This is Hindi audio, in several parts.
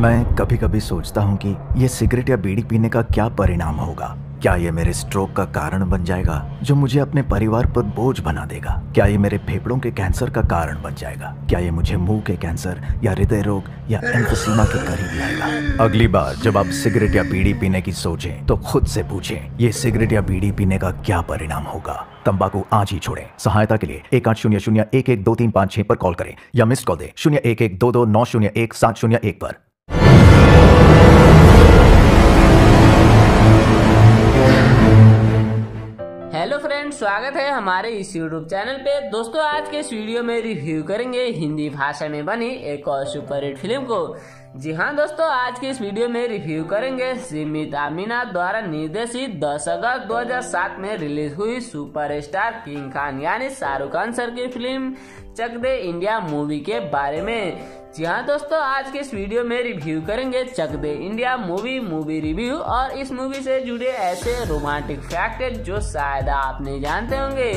मैं कभी कभी सोचता हूँ कि ये सिगरेट या बीड़ी पीने का क्या परिणाम होगा क्या ये मेरे स्ट्रोक का कारण बन जाएगा जो मुझे अपने परिवार पर बोझ बना देगा क्या ये मेरे फेफड़ों के कैंसर का कारण बन जाएगा क्या ये मुझे मुंह के कैंसर या हृदय रोग या एम्फोसीमा के करीब लाएगा अगली बार जब आप सिगरेट या बीड़ी पीने की सोचें तो खुद से पूछें ये सिगरेट या बीड़ी पीने का क्या परिणाम होगा तंबाकू आज ही छोड़ें सहायता के लिए एक आठ शून्य शून्य एक एक दो तीन पाँच छह पर कॉल करें या मिस कॉल दें शून्य एक एक दो दो नौ शून्य एक सात शून्य एक पर स्वागत है हमारे इस यूट्यूब चैनल पे दोस्तों आज के इस वीडियो में रिव्यू करेंगे हिंदी भाषा में बनी एक और सुपर हिट फिल्म को जी हाँ दोस्तों आज के इस वीडियो में रिव्यू करेंगे सीमित अमीना द्वारा निर्देशित 10 अगस्त 2007 में रिलीज हुई सुपरस्टार किंग खान यानी शाहरुख खान सर की film Chak De India movie के बारे में जी हाँ दोस्तों आज के इस वीडियो में रिव्यू करेंगे Chak De India movie movie review और इस मूवी से जुड़े ऐसे रोमांटिक फैक्ट जो शायद आप नहीं जानते होंगे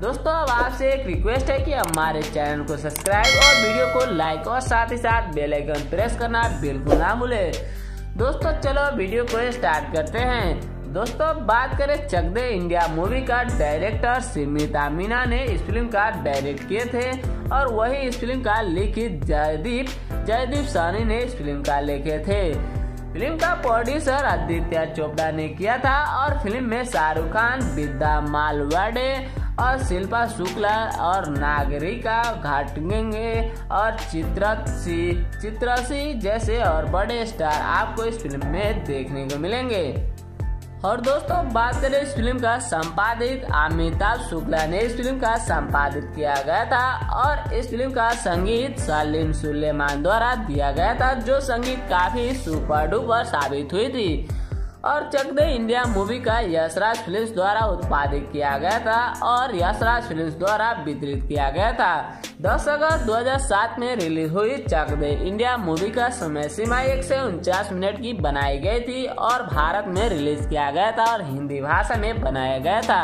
दोस्तों अब आपसे एक रिक्वेस्ट है कि हमारे चैनल को सब्सक्राइब और वीडियो को लाइक और साथ ही साथ बेल आइकन प्रेस करना बिल्कुल ना भूले दोस्तों चलो वीडियो को स्टार्ट करते हैं दोस्तों बात करें चकदे इंडिया मूवी का डायरेक्टर सिमिता मीना ने इस फिल्म का डायरेक्ट किए थे और वही इस फिल्म का लिखित जयदीप जयदीप सानी ने इस फिल्म का लिखे थे फिल्म का प्रोड्यूसर आदित्य चोपड़ा ने किया था और फिल्म में शाहरुख खान विद्या मालवाडे और शिल्पा शुक्ला और नागरिका घाटेंगे और चित्रसी चित्रसी जैसे और बड़े स्टार आपको इस फिल्म में देखने को मिलेंगे और दोस्तों बात करें इस फिल्म का संपादित अमिताभ शुक्ला ने इस फिल्म का संपादित किया गया था और इस फिल्म का संगीत सलीम सुलेमान द्वारा दिया गया था जो संगीत काफी सुपर डुपर साबित हुई थी और चक दे इंडिया मूवी का यशराज फिल्म द्वारा उत्पादित किया गया था और यशराज फिल्म द्वारा वितरित किया गया था 10 अगस्त 2007 में रिलीज हुई चक दे इंडिया मूवी का समय सीमा एक से उनचास मिनट की बनाई गई थी और भारत में रिलीज किया गया था और हिंदी भाषा में बनाया गया था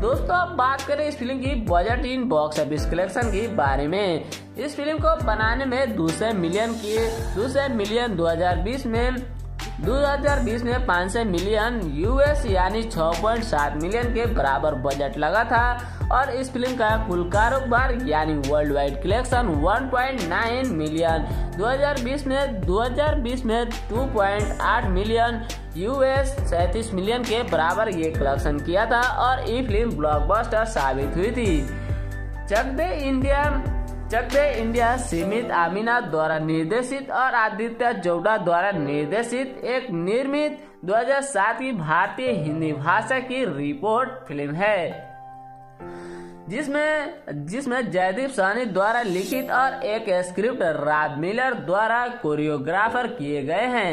दोस्तों अब बात करें इस फिल्म की बजट इन बॉक्स ऑफिस कलेक्शन के बारे में इस फिल्म को बनाने में दूसरे मिलियन की दूसरे मिलियन 2020 में 2020 में 500 मिलियन यूएस यानी 6.7 मिलियन के बराबर बजट लगा था और इस फिल्म का कुल कारोबार यानी वर्ल्ड वाइड कलेक्शन 1.9 मिलियन 2020 में 2020 में 2.8 मिलियन यूएस सैतीस मिलियन के बराबर ये कलेक्शन किया था और ये फिल्म ब्लॉकबस्टर साबित हुई थी जब दे इंडिया चक दे इंडिया सीमित आमिना द्वारा निर्देशित और आदित्य चौड़ा द्वारा निर्देशित एक निर्मित 2007 की भारतीय हिंदी भाषा की रिपोर्ट फिल्म है जिसमें जिसमें जयदीप सहनी द्वारा लिखित और एक स्क्रिप्ट राज मिलर द्वारा कोरियोग्राफर किए गए हैं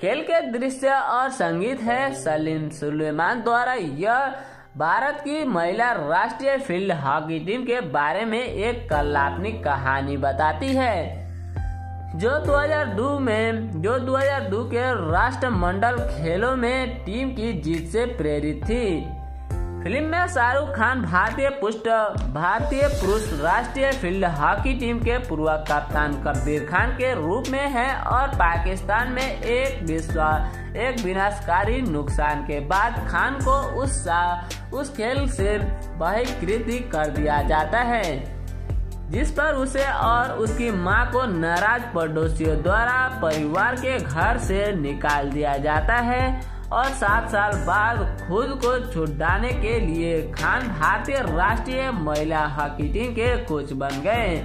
खेल के दृश्य और संगीत है सलीम सुलेमान द्वारा यह भारत की महिला राष्ट्रीय फील्ड हॉकी टीम के बारे में एक कलात्मक कहानी बताती है जो 2002 में जो 2002 के राष्ट्रमंडल खेलों में टीम की जीत से प्रेरित थी फिल्म में शाहरुख खान भारतीय पुष्ट भारतीय पुरुष राष्ट्रीय फील्ड हॉकी टीम के पूर्व कप्तान कबीर खान के रूप में है और पाकिस्तान में एक विश्व एक विनाशकारी नुकसान के बाद खान को उस उस खेल से बहिष्कृत कर दिया जाता है जिस पर उसे और उसकी मां को नाराज पड़ोसियों द्वारा परिवार के घर से निकाल दिया जाता है और सात साल बाद खुद को छुटाने के लिए खान भारतीय राष्ट्रीय महिला हॉकी टीम के कोच बन गए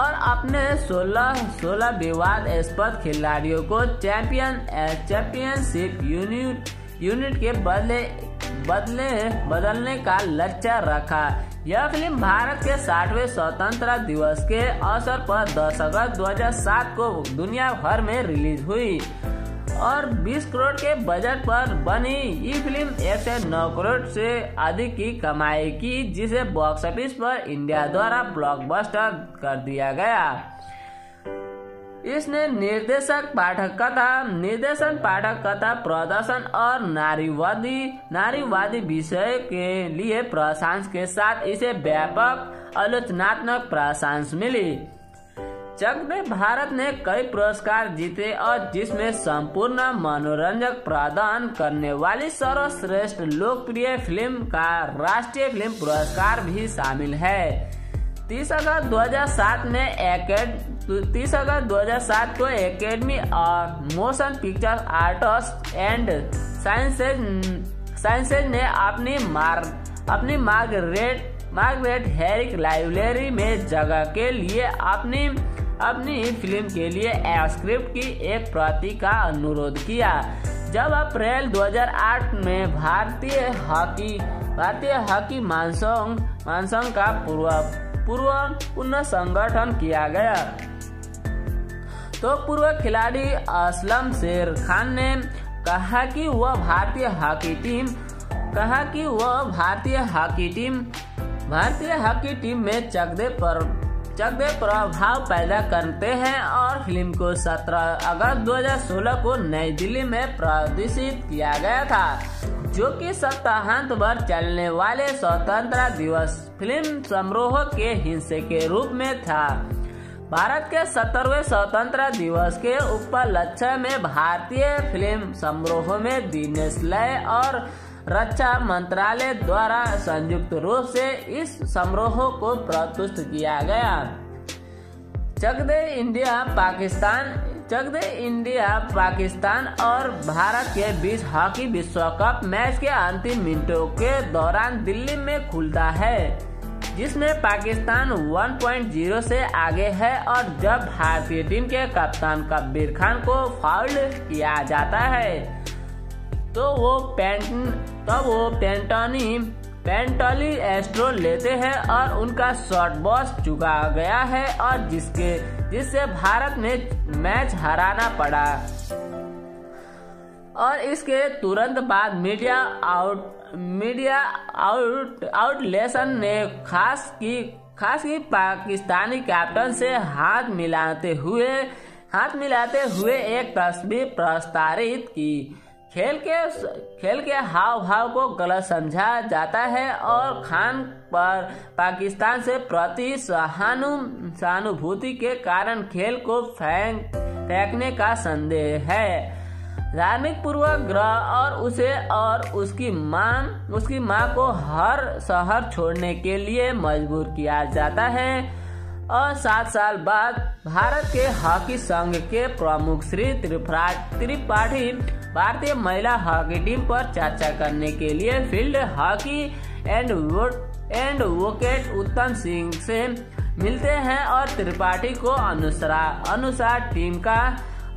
और अपने 16 16 स्पद खिलाड़ियों को चैंपियन चैंपियनशिप यूनिट यूनिट के बदले बदले बदलने का लक्ष्य रखा यह फिल्म भारत के साठवें स्वतंत्रता दिवस के अवसर पर 10 अगस्त 2007 को दुनिया भर में रिलीज हुई और 20 करोड़ के बजट पर बनी ये फिल्म एक से नौ करोड़ से अधिक की कमाई की जिसे बॉक्स ऑफिस पर इंडिया द्वारा ब्लॉकबस्टर कर दिया गया इसने निर्देशक पाठक कथा निर्देशन पाठक कथा प्रदर्शन और नारीवादी नारीवादी विषय के लिए प्रशांस के साथ इसे व्यापक आलोचनात्मक प्रशांस मिली चक में भारत ने कई पुरस्कार जीते और जिसमें संपूर्ण मनोरंजक प्रदान करने वाली सर्वश्रेष्ठ लोकप्रिय फिल्म का राष्ट्रीय फिल्म पुरस्कार भी शामिल है तीस अगस्त 2007 में एकेड तीस अगस्त 2007 को academy of motion picture artist and sciences sciences ने अपनी मार अपनी मार्गरेट मार्गरेट हेरिक लाइब्रेरी में जगह के लिए अपनी अपनी फिल्म के लिए स्क्रिप्ट की एक प्रति का अनुरोध किया जब अप्रैल 2008 में भारतीय हॉकी भारतीय हॉकी मानसोंग मानसोंग का पूर्व पूर्व संगठन किया गया तो पूर्व खिलाड़ी असलम शेर खान ने कहा कि वह भारतीय हॉकी टीम कहा कि वह भारतीय हॉकी टीम भारतीय हॉकी टीम में चकदे पर जब प्रभाव पैदा करते हैं और फिल्म को 17 अगस्त 2016 को नई दिल्ली में प्रदर्शित किया गया था जो कि सप्ताहांत भर चलने वाले स्वतंत्रता दिवस फिल्म समारोह के हिस्से के रूप में था भारत के सत्तरवे स्वतंत्रता दिवस के उपलक्ष्य में भारतीय फिल्म समारोह में दिनेश लय और रक्षा मंत्रालय द्वारा संयुक्त रूप से इस समारोह को प्रस्तुत किया गया चकदे इंडिया पाकिस्तान चकदे इंडिया पाकिस्तान और भारत के बीच हॉकी विश्व कप मैच के अंतिम मिनटों के दौरान दिल्ली में खुलता है जिसमें पाकिस्तान 1.0 से आगे है और जब भारतीय टीम के कप्तान कबीर खान को फाउल किया जाता है तो वो पेंट तब वो पेंटानी पेंटाली एस्ट्रो लेते हैं और उनका शॉर्ट बॉस चुका गया है और जिसके जिससे भारत ने मैच हराना पड़ा और इसके तुरंत बाद मीडिया आउट मीडिया आउट आउटलेसन ने खास की खास की पाकिस्तानी कैप्टन से हाथ मिलाते हुए हाथ मिलाते हुए एक तस्वीर प्रस्तारित की खेल के खेल के हाव भाव को गलत समझा जाता है और खान पर पाकिस्तान से प्रति सहानु सहानुभूति के कारण खेल को फेंक फेंकने का संदेह है धार्मिक ग्रह और उसे और उसकी मां उसकी मां को हर शहर छोड़ने के लिए मजबूर किया जाता है और सात साल बाद भारत के हॉकी संघ के प्रमुख श्री त्रिपाठी भारतीय महिला हॉकी टीम पर चर्चा करने के लिए फील्ड हॉकी एंड वो, एंड वोकेट उत्तम सिंह से मिलते हैं और त्रिपाठी को अनुसार अनुसार टीम का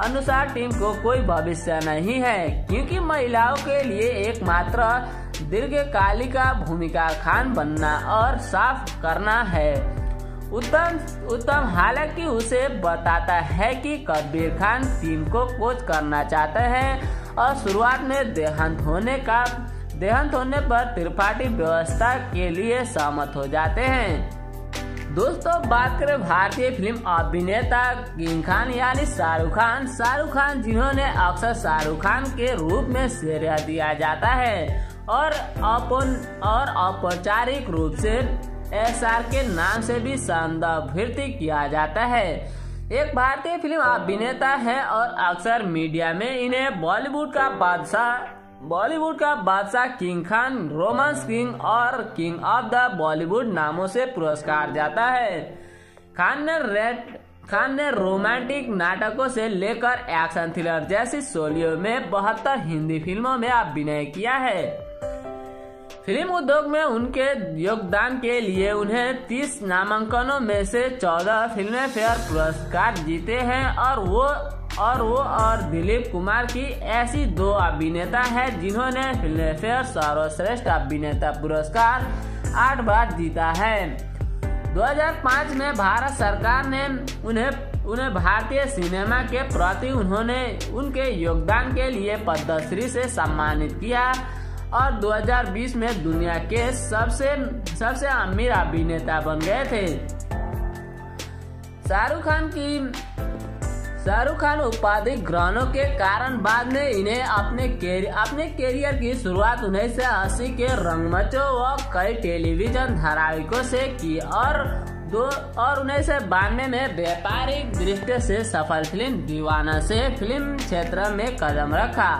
अनुसार टीम को कोई भविष्य नहीं है क्योंकि महिलाओं के लिए एकमात्र दीर्घकालिक भूमिका खान बनना और साफ करना है उत्तम उत्तम हालांकि उसे बताता है कि कबीर खान टीम को कोच करना चाहते हैं और शुरुआत में देहांत होने का देहांत होने पर त्रिपाठी व्यवस्था के लिए सहमत हो जाते हैं दोस्तों बात करें भारतीय फिल्म अभिनेता किंग खान यानी शाहरुख खान शाहरुख खान जिन्होंने अक्सर शाहरुख खान के रूप में श्रेय दिया जाता है और अपन और औपचारिक रूप से आर के नाम से भी संदर्भित किया जाता है एक भारतीय फिल्म अभिनेता है और अक्सर मीडिया में इन्हें बॉलीवुड का बादशाह बॉलीवुड का बादशाह किंग खान रोमांस किंग और किंग ऑफ द बॉलीवुड नामों से पुरस्कार जाता है खान ने रेड खान ने रोमांटिक नाटकों से लेकर एक्शन थ्रिलर जैसी शोलियों में बहत्तर हिंदी फिल्मों में अभिनय किया है फिल्म उद्योग में उनके योगदान के लिए उन्हें 30 नामांकनों में से 14 फिल्म फेयर पुरस्कार जीते हैं और वो और वो और दिलीप कुमार की ऐसी दो अभिनेता हैं जिन्होंने फिल्म फेयर सर्वश्रेष्ठ अभिनेता पुरस्कार आठ बार जीता है 2005 में भारत सरकार ने उन्हें उन्हें भारतीय सिनेमा के प्रति उन्होंने उनके योगदान के लिए पद्मश्री से सम्मानित किया और 2020 में दुनिया के सबसे सबसे अमीर अभिनेता बन गए थे शाहरुख खान की शाहरुख खान उपाधि ग्रहणों के कारण बाद में इन्हें अपने केरि, अपने कैरियर की शुरुआत उन्नीस सौ अस्सी के रंगमचो व कई टेलीविजन धारावाहिकों से की और दो और उन्नीस सौ बानवे में व्यापारिक दृष्टि से सफल फिल्म दीवाना से फिल्म क्षेत्र में कदम रखा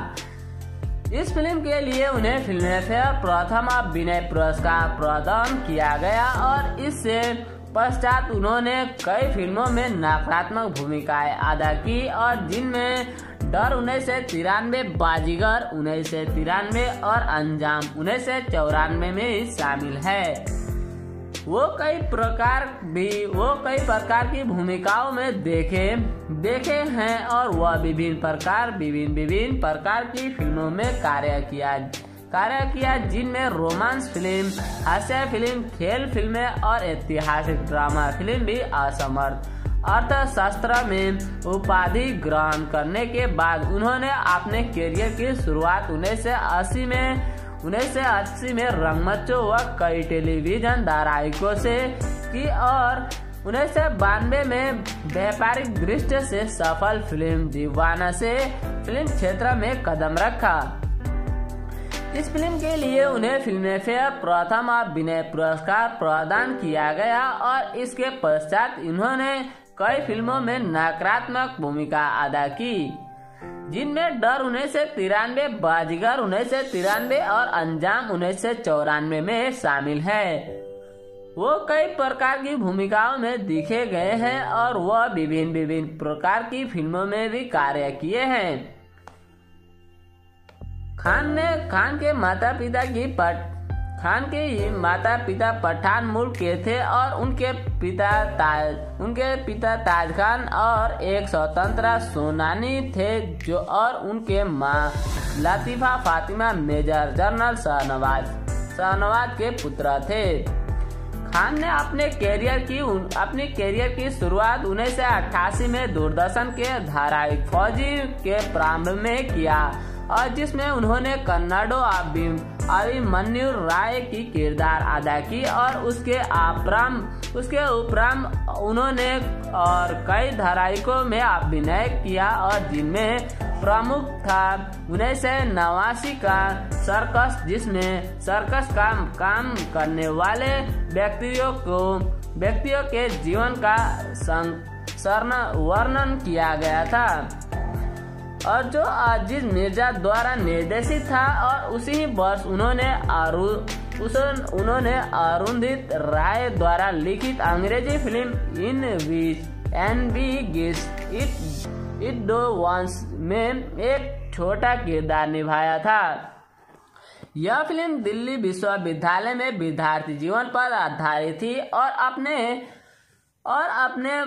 इस फिल्म के लिए उन्हें फिल्मफेयर प्रथम अभिनय पुरस्कार प्रदान किया गया और इससे पश्चात उन्होंने कई फिल्मों में नकारात्मक भूमिकाएं अदा की और जिनमें डर उन्नीस सौ तिरानवे बाजीगर उन्नीस सौ तिरानवे और अंजाम उन्नीस सौ चौरानवे में शामिल है वो कई प्रकार भी वो कई प्रकार की भूमिकाओं में देखे देखे हैं और वह विभिन्न प्रकार विभिन्न विभिन्न प्रकार की फिल्मों में कार्य किया कार्य किया जिनमें रोमांस फिल्म हास्य फिल्म खेल फिल्में और ऐतिहासिक ड्रामा फिल्म भी असमर्थ अर्थशास्त्र में उपाधि ग्रहण करने के बाद उन्होंने अपने करियर की शुरुआत उन्नीस सौ अस्सी में उन्नीस अस्सी में रंगमंच हुआ कई टेलीविजन धारावाहिकों से की और उन्नीस सौ बानवे में व्यापारिक दृष्टि से सफल फिल्म दीवाना से फिल्म क्षेत्र में कदम रखा इस फिल्म के लिए उन्हें फिल्म फेयर प्रथम अभिनय पुरस्कार प्रदान किया गया और इसके पश्चात इन्होंने कई फिल्मों में नकारात्मक भूमिका अदा की जिनमें डर उन्नीस सौ तिरानवे बाजीगर उन्नीस सौ तिरानवे और अंजाम उन्नीस सौ चौरानवे में शामिल है वो कई प्रकार की भूमिकाओं में दिखे गए हैं और वह विभिन्न विभिन्न प्रकार की फिल्मों में भी कार्य किए हैं खान ने खान के माता पिता की पट खान के ही माता पिता पठान मुल्क के थे और उनके पिता ताज उनके पिता ताज खान और एक स्वतंत्र सोनानी थे जो और उनके माँ लतीफा फातिमा मेजर जनरल शाहनवाज शाहनवाज के पुत्र थे खान ने अपने कैरियर की अपने कैरियर की शुरुआत उन्नीस में दूरदर्शन के धारा फौजी के प्रारंभ में किया और जिसमें उन्होंने कन्नाडो अभिमन्यु राय की किरदार अदा की और उसके अपराम उसके उपरांत उन्होंने और कई धारायकों में अभिनय किया और जिनमें प्रमुख था उन्नीस सौ नवासी का सर्कस जिसमें सर्कस का काम करने वाले व्यक्तियों को व्यक्तियों के जीवन का वर्णन किया गया था और जो अजीज मिर्जा द्वारा निर्देशित था और उसी ही वर्ष उन्होंने आरू उन्होंने अरुंधित राय द्वारा लिखित अंग्रेजी film in which Annie gives it it those ones में एक छोटा किरदार निभाया था यह फिल्म दिल्ली विश्वविद्यालय में विद्यार्थी जीवन पर आधारित थी और अपने और अपने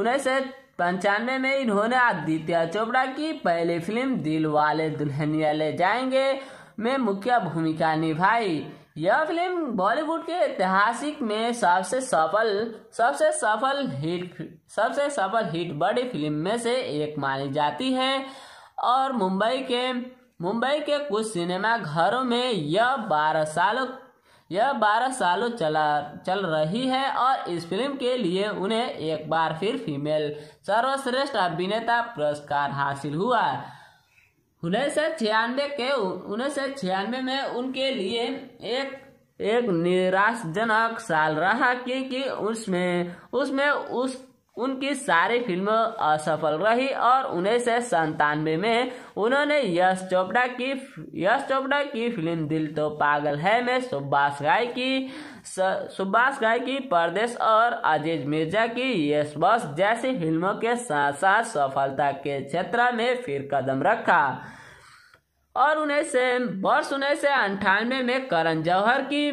उन्नीस सौ पंचानवे में इन्होंने आदित्य चोपड़ा की पहली फिल्म दिल वाले दुल्हनिया ले जाएंगे में मुख्य भूमिका निभाई यह फिल्म बॉलीवुड के ऐतिहासिक में सबसे सफल सबसे सफल हिट सबसे सफल हिट बड़ी फिल्म में से एक मानी जाती है और मुंबई के मुंबई के कुछ सिनेमा घरों में यह बारह सालों यह 12 सालों चला चल रही है और इस फिल्म के लिए उन्हें एक बार फिर फीमेल सर्वश्रेष्ठ अभिनेता पुरस्कार हासिल हुआ उन्नीस सौ छियानवे के उन्नीस सौ छियानवे में उनके लिए एक एक निराशजनक साल रहा क्योंकि उसमें उसमें उस उनकी सारी फिल्म असफल रही और उन्नीस सौ संतानवे में उन्होंने यश चोपड़ा की यश चोपड़ा की फिल्म दिल तो पागल है में सुभाष राय की सुभाष राय की परदेश और अजीज मिर्जा की यश बस जैसी फिल्मों के साथ साथ सफलता के क्षेत्र में फिर कदम रखा और उन्नीस से वर्ष उन्नीस सौ अंठानवे में करण जौहर की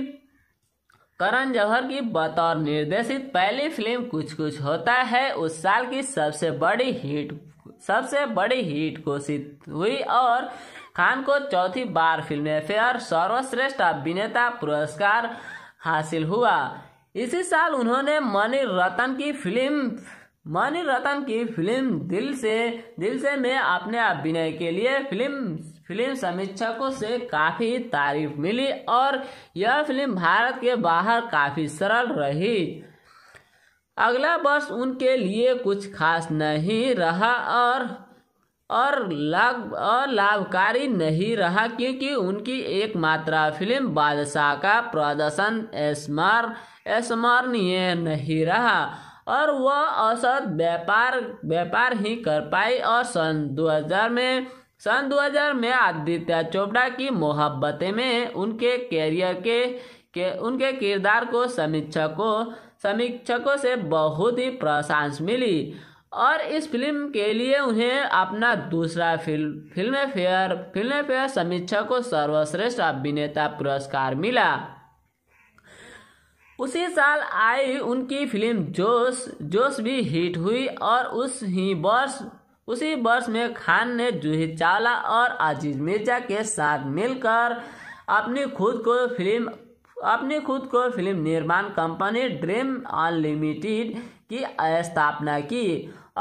करण जौहर की बतौर निर्देशित पहली फिल्म कुछ कुछ होता है उस साल की सबसे बड़ी हिट सबसे बड़ी हिट घोषित हुई और खान को चौथी बार फिल्म फेयर सर्वश्रेष्ठ अभिनेता पुरस्कार हासिल हुआ इसी साल उन्होंने मणि रतन की फिल्म मणि रतन की फिल्म दिल से दिल से में अपने अभिनय के लिए फिल्म फिल्म समीक्षकों से काफ़ी तारीफ मिली और यह फिल्म भारत के बाहर काफ़ी सरल रही अगला वर्ष उनके लिए कुछ खास नहीं रहा और और लाभ और लाभकारी नहीं रहा क्योंकि उनकी एकमात्र फिल्म बादशाह का प्रदर्शन एस्मार स्मरणीय नहीं रहा और वह औसत व्यापार व्यापार ही कर पाई और सन 2000 में सन 2000 में आदित्य चोपड़ा की मोहब्बतें में उनके कैरियर के, के उनके किरदार को समीक्षकों समीक्षकों से बहुत ही प्रशंस मिली और इस फिल्म के लिए उन्हें अपना दूसरा film Filmfare Filmfare समीक्षा को सर्वश्रेष्ठ अभिनेता पुरस्कार मिला उसी साल आई उनकी फिल्म जोश जोश भी हिट हुई और उस ही वर्ष उसी वर्ष में खान ने जूही चावला और आजीज मिर्जा के साथ मिलकर अपनी खुद को फिल्म अपनी खुद को फिल्म निर्माण कंपनी ड्रीम अनलिमिटेड की स्थापना की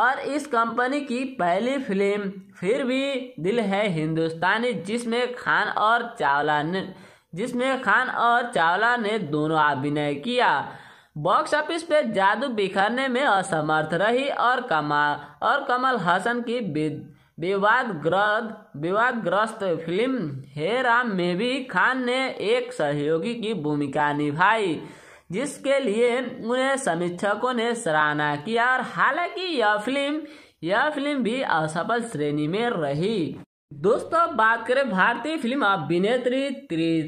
और इस कंपनी की पहली फिल्म फिर भी दिल है हिंदुस्तानी जिसमें खान और चावला ने जिसमें खान और चावला ने दोनों अभिनय किया बॉक्स ऑफिस पे जादू बिखरने में असमर्थ रही और कमाल और कमल हसन की विवादग्रस्त विवादग्रस्त फिल्म हे राम में भी खान ने एक सहयोगी की भूमिका निभाई जिसके लिए उन्हें समीक्षकों ने सराहना किया और हालांकि यह फिल्म यह फिल्म भी असफल श्रेणी में रही दोस्तों बात करें भारतीय फिल्म अभिनेत्री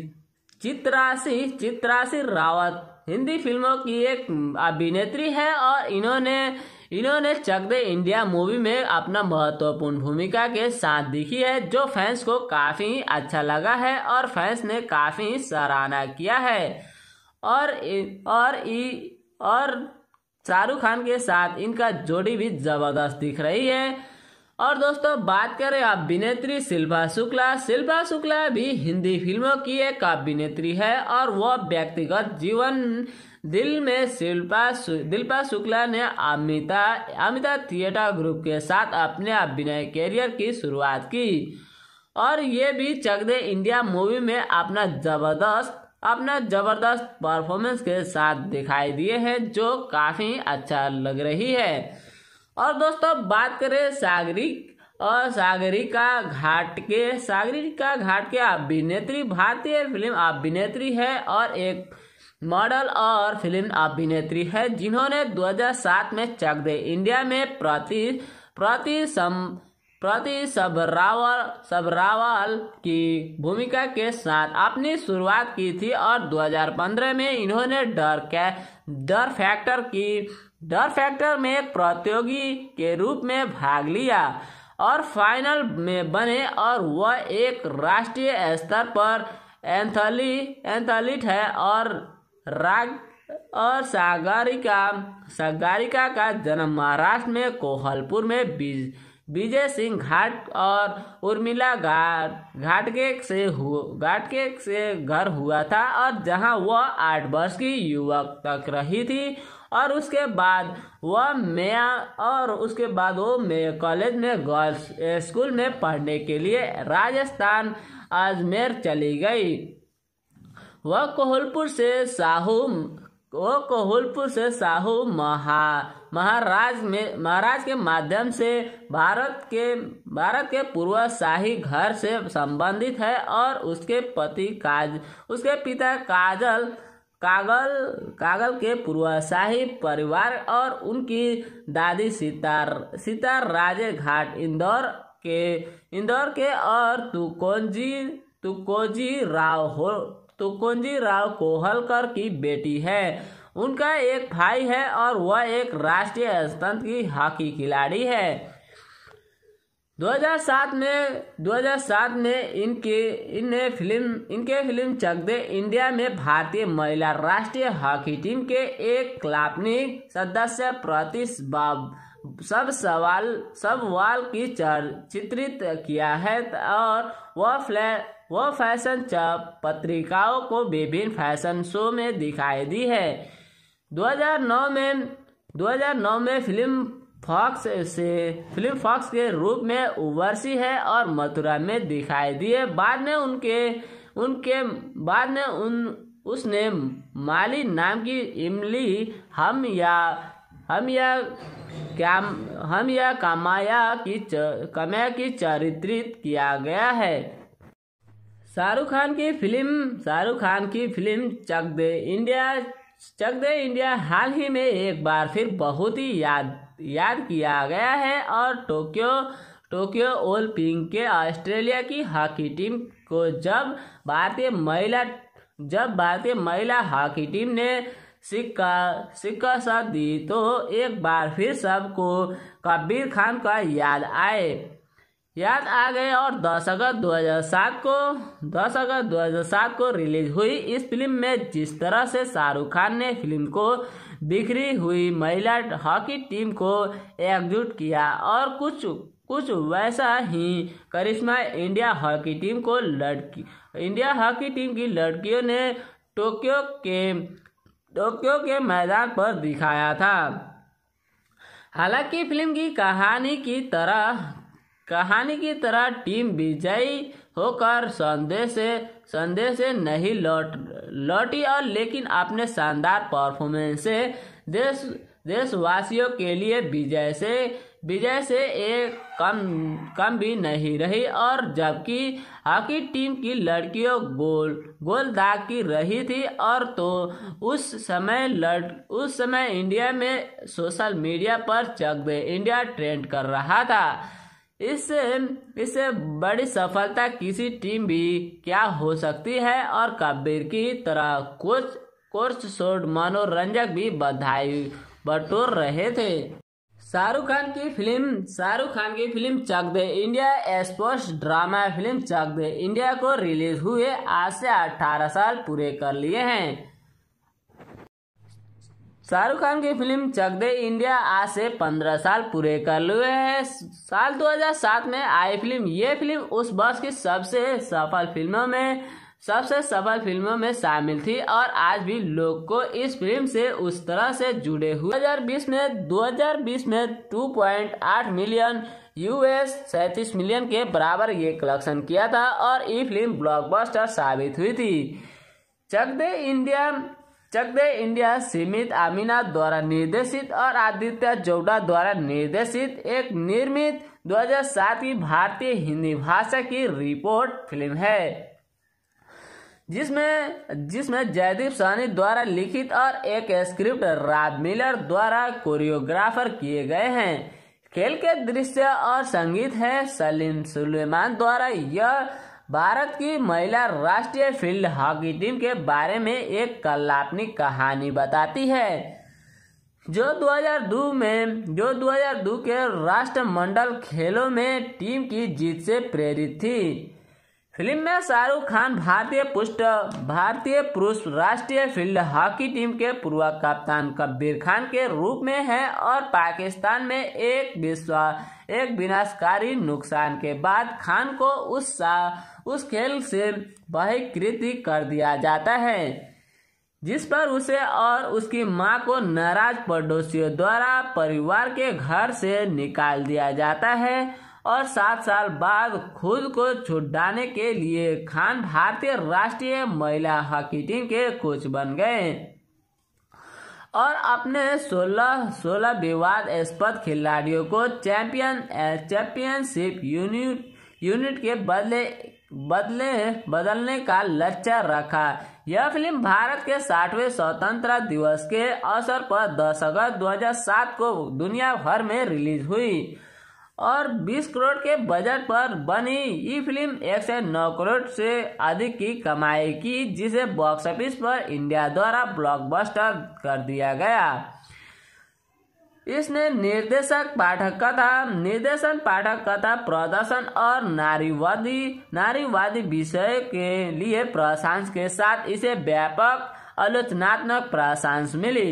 चित्रासी चित्रासी रावत हिंदी फिल्मों की एक अभिनेत्री हैं और इन्होंने इन्होंने चक दे इंडिया मूवी में अपना महत्वपूर्ण भूमिका के साथ दिखी है जो फैंस को काफ़ी अच्छा लगा है और फैंस ने काफ़ी सराहना किया है और और इ, और शाहरुख खान के साथ इनका जोड़ी भी ज़बरदस्त दिख रही है और दोस्तों बात करें अभिनेत्री शिल्पा शुक्ला शिल्पा शुक्ला भी हिंदी फिल्मों की एक अभिनेत्री है और वह व्यक्तिगत जीवन दिल में शिल्पा दिल्पा शुक्ला ने अमिता अमिता थिएटर ग्रुप के साथ अपने अभिनय कैरियर की शुरुआत की और ये भी चक दे इंडिया मूवी में अपना जबरदस्त अपना जबरदस्त परफॉर्मेंस के साथ दिखाई दिए हैं जो काफ़ी अच्छा लग रही है और दोस्तों बात करें सागरी और सागरिका घाट के का घाट के अभिनेत्री भारतीय फिल्म अभिनेत्री है और एक मॉडल और फिल्म अभिनेत्री है जिन्होंने 2007 में चक दे इंडिया में प्रति प्रति सम प्रति सबरावल सबरावल की भूमिका के साथ अपनी शुरुआत की थी और 2015 में इन्होंने डर कै डर फैक्टर की डर फैक्टर में प्रतियोगी के रूप में भाग लिया और फाइनल में बने और वह एक राष्ट्रीय स्तर पर एंथली एंथलीट है और राग और सागरिका सागरिका का जन्म महाराष्ट्र में कोहलपुर में विजय सिंह घाट और उर्मिला घाट घाटके से घाटके से घर हुआ था और जहां वह आठ वर्ष की युवक तक रही थी और उसके बाद वह मैं और उसके बाद वो मैं कॉलेज में गर्ल्स स्कूल में पढ़ने के लिए राजस्थान अजमेर चली गई वह कोहलपुर से साहू वो कोहलपुर से साहू महा महाराज में महाराज के माध्यम से भारत के भारत के पूर्व शाही घर से संबंधित है और उसके पति काज उसके पिता काजल कागल कागल के पूर्वाशाही परिवार और उनकी दादी सितार सीतार राजे घाट इंदौर के इंदौर के और तुकोजी तुकोजी राव हो तुकोजी राव कोहलकर की बेटी है उनका एक भाई है और वह एक राष्ट्रीय स्तंभ की हॉकी खिलाड़ी है 2007 में 2007 में इनके इन्हें फिल्म इनके फिल्म चक दे इंडिया में भारतीय महिला राष्ट्रीय हॉकी टीम के एक क्लापनिक सदस्य प्रतिस्बाब सब सवाल सब वाल की चित्रित किया है और वह फ्लै वो फैशन पत्रिकाओं को विभिन्न फैशन शो में दिखाई दी है 2009 में 2009 में फिल्म फॉक्स से फिल्म फॉक्स के रूप में उबरसी है और मथुरा में दिखाई दिए बाद में उनके उनके बाद में उन उसने माली नाम की इमली हम या हम या क्या हम या कामाया की च, कमाया की चरित्रित किया गया है शाहरुख खान की फिल्म शाहरुख खान की film Chak De India Chak De India हाल ही में एक बार फिर बहुत ही याद याद किया गया है और टोक्यो टोक्यो ओलंपिक के ऑस्ट्रेलिया की हॉकी टीम को जब भारतीय महिला जब भारतीय महिला हॉकी टीम ने सिक्का सिक्का साथ दी तो एक बार फिर सबको कबीर खान का याद आए याद आ गए और 10 अगस्त 2007 को 10 अगस्त 2007 को रिलीज हुई इस फिल्म में जिस तरह से शाहरुख खान ने फिल्म को बिखरी हुई महिला हॉकी टीम को एकजुट किया और कुछ कुछ वैसा ही करिश्मा इंडिया हॉकी टीम को लड़की इंडिया हॉकी टीम की लड़कियों ने टोक्यो के टोक्यो के मैदान पर दिखाया था हालांकि फिल्म की कहानी की तरह कहानी की तरह टीम विजयी होकर संदेश से संदेश से नहीं लौट लौटी और लेकिन अपने शानदार परफॉर्मेंस से देश देशवासियों के लिए विजय से विजय से एक कम कम भी नहीं रही और जबकि हॉकी टीम की लड़कियों गोल गोल दाग की रही थी और तो उस समय लड़ उस समय इंडिया में सोशल मीडिया पर दे इंडिया ट्रेंड कर रहा था इससे इससे बड़ी सफलता किसी टीम भी क्या हो सकती है और कबीर की तरह कोच कोर्स शोड मनोरंजक भी बधाई बटोर रहे थे शाहरुख खान की फिल्म शाहरुख खान की film Chak De India sports drama film Chak De India को रिलीज हुए आज से 18 साल पूरे कर लिए हैं शाहरुख खान की फिल्म चक दे इंडिया आज से पंद्रह साल पूरे कर लिए हैं साल 2007 में आई फिल्म ये फिल्म उस वर्ष की सबसे सफल फिल्मों में सबसे सफल फिल्मों में शामिल थी और आज भी लोग को इस फिल्म से उस तरह से जुड़े हुए 2020 में 2020 में 2.8 मिलियन यूएस सैतीस मिलियन के बराबर ये कलेक्शन किया था और ये फिल्म ब्लॉकबस्टर साबित हुई थी चक दे इंडिया चक दे इंडिया सीमित आमिना द्वारा निर्देशित और आदित्य चौड़ा द्वारा निर्देशित एक निर्मित 2007 की भारतीय हिंदी भाषा की रिपोर्ट फिल्म है जिसमें जिसमें जयदीप सहनी द्वारा लिखित और एक स्क्रिप्ट राज मिलर द्वारा कोरियोग्राफर किए गए हैं खेल के दृश्य और संगीत है सलीम सुलेमान द्वारा यह भारत की महिला राष्ट्रीय फील्ड हॉकी टीम के बारे में एक काल्पनिक कहानी बताती है जो 2002 में जो 2002 के राष्ट्रमंडल खेलों में टीम की जीत से प्रेरित थी फिल्म में शाहरुख खान भारतीय पुष्ट भारतीय पुरुष राष्ट्रीय फील्ड हॉकी टीम के पूर्व कप्तान कबीर खान के रूप में है और पाकिस्तान में एक विश्व एक विनाशकारी नुकसान के बाद खान को उस साल उस खेल से बहिकृत कर दिया जाता है जिस पर उसे और उसकी मां को नाराज पड़ोसियों द्वारा परिवार के घर से निकाल दिया जाता है और सात साल बाद खुद को छुटाने के लिए खान भारतीय राष्ट्रीय महिला हॉकी टीम के कोच बन गए और अपने 16 16 स्पद खिलाड़ियों को चैंपियन चैंपियनशिप यूनिट यूनिट के बदले बदले बदलने का लक्ष्य रखा यह फिल्म भारत के साठवें स्वतंत्रता दिवस के अवसर पर 10 अगस्त 2007 को दुनिया भर में रिलीज हुई और 20 करोड़ के बजट पर बनी ये फिल्म एक से नौ करोड़ से अधिक की कमाई की जिसे बॉक्स ऑफिस पर इंडिया द्वारा ब्लॉकबस्टर कर दिया गया इसने निर्देशक पाठक कथा निर्देशन पाठक कथा प्रदर्शन और नारीवादी नारीवादी विषय के लिए प्रशांस के साथ इसे व्यापक आलोचनात्मक प्रशांस मिली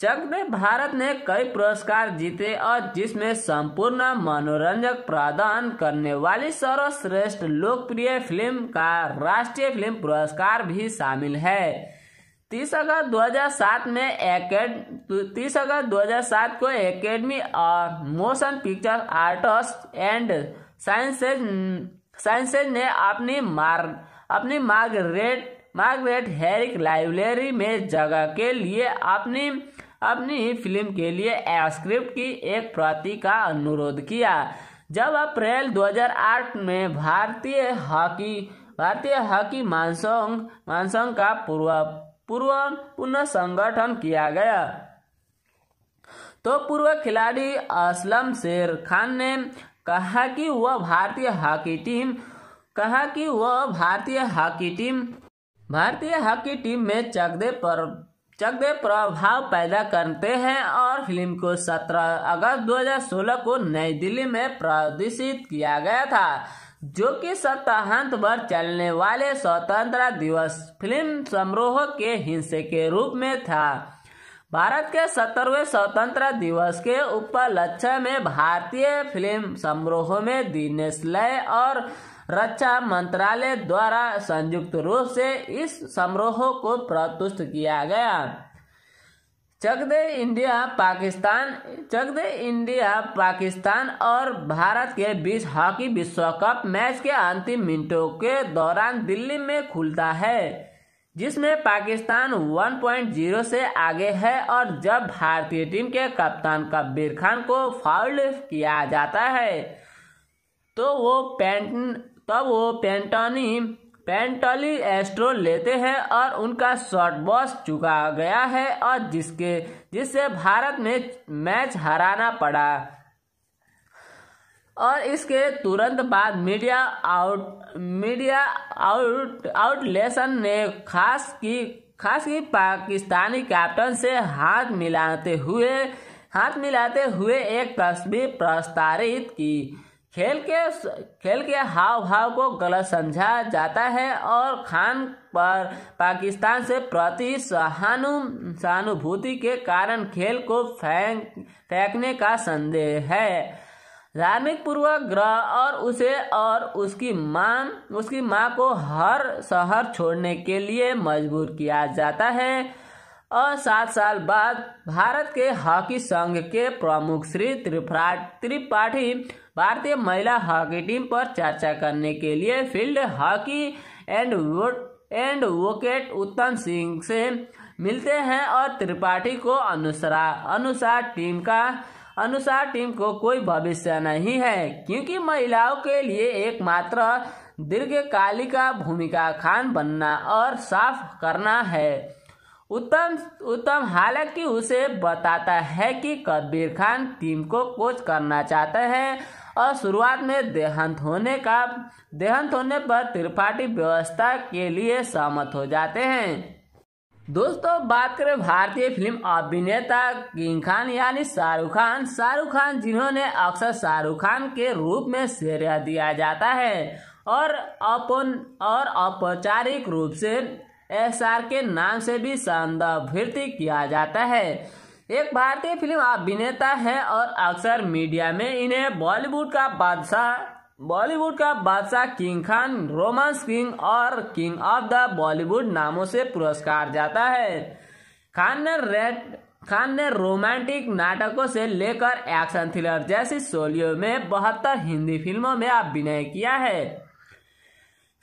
चक में भारत ने कई पुरस्कार जीते और जिसमें संपूर्ण मनोरंजक प्रदान करने वाली सर्वश्रेष्ठ लोकप्रिय फिल्म का राष्ट्रीय फिल्म पुरस्कार भी शामिल है तीस अगस्त 2007 में तीस अगस्त 2007 को academy motion picture artist and sciences sciences ने अपनी मार अपनी मार्गरेट मार्गरेट हेरिक लाइब्रेरी में जगह के लिए अपनी अपनी फिल्म के लिए स्क्रिप्ट की एक प्रति का अनुरोध किया जब अप्रैल 2008 में भारतीय हॉकी भारतीय हॉकी मानसोंग मानसोंग का पूर्व पूर्व पुनः संगठन किया गया तो पूर्व खिलाड़ी असलम शेर खान ने कहा कि वह भारतीय हॉकी टीम कहा कि वह भारतीय हॉकी टीम भारतीय हॉकी टीम में चकदे पर चकदे प्रभाव पैदा करते हैं और फिल्म को 17 अगस्त 2016 को नई दिल्ली में प्रदर्शित किया गया था जो कि सप्ताहांत पर चलने वाले स्वतंत्रता दिवस फिल्म समारोह के हिस्से के रूप में था भारत के सत्तरवें स्वतंत्र दिवस के उपलक्ष्य में भारतीय फिल्म समारोह में लय और रक्षा मंत्रालय द्वारा संयुक्त रूप से इस समारोह को प्रस्तुत किया गया चक दे इंडिया पाकिस्तान चक दे इंडिया पाकिस्तान और भारत के बीच हॉकी विश्व कप मैच के अंतिम मिनटों के दौरान दिल्ली में खुलता है जिसमें पाकिस्तान 1.0 से आगे है और जब भारतीय टीम के कप्तान कब्बीर खान को फाउल किया जाता है तो वो पेंट तब तो वो पेंटोनी पेंटोली एस्ट्रो लेते हैं और उनका शॉर्ट बॉस चुका गया है और जिसके जिससे भारत ने मैच हराना पड़ा और इसके तुरंत बाद मीडिया आउट मीडिया आउट आउटलेसन ने खास की खास की पाकिस्तानी कैप्टन से हाथ मिलाते हुए हाथ मिलाते हुए एक तस्वीर प्रस्तारित की खेल के खेल के हाव भाव को गलत समझा जाता है और खान पर पाकिस्तान से प्रति सहानु सहानुभूति के कारण खेल को फेंक फेंकने का संदेह है धार्मिक ग्रह और उसे और उसकी माँ उसकी माँ को हर शहर छोड़ने के लिए मजबूर किया जाता है और सात साल बाद भारत के हॉकी संघ के प्रमुख श्री त्रिपाठी भारतीय महिला हॉकी टीम पर चर्चा करने के लिए फील्ड हॉकी एंड वो, एंड वोकेट उत्तम सिंह से मिलते हैं और त्रिपाठी को अनुसार अनुसार टीम का अनुसार टीम को कोई भविष्य नहीं है क्योंकि महिलाओं के लिए एकमात्र दीर्घकालिका भूमिका खान बनना और साफ करना है उत्तम उत्तम हालांकि उसे बताता है कि कबीर खान टीम को कोच करना चाहते हैं और शुरुआत में देहांत होने का देहांत होने पर त्रिपाठी व्यवस्था के लिए सहमत हो जाते हैं दोस्तों बात करें भारतीय फिल्म अभिनेता किंग खान यानी शाहरुख खान शाहरुख खान जिन्होंने अक्सर शाहरुख खान के रूप में श्रेय दिया जाता है और अपन और औपचारिक रूप से एस आर के नाम से भी संदर्भित किया जाता है एक भारतीय फिल्म अभिनेता है और अक्सर मीडिया में इन्हें बॉलीवुड का बादशाह बॉलीवुड का बादशाह किंग खान रोमांस किंग और किंग ऑफ द बॉलीवुड नामों से पुरस्कार जाता है खान ने रेड खान ने रोमांटिक नाटकों से लेकर एक्शन थ्रिलर जैसी शोलियों में बहत्तर हिंदी फिल्मों में अभिनय किया है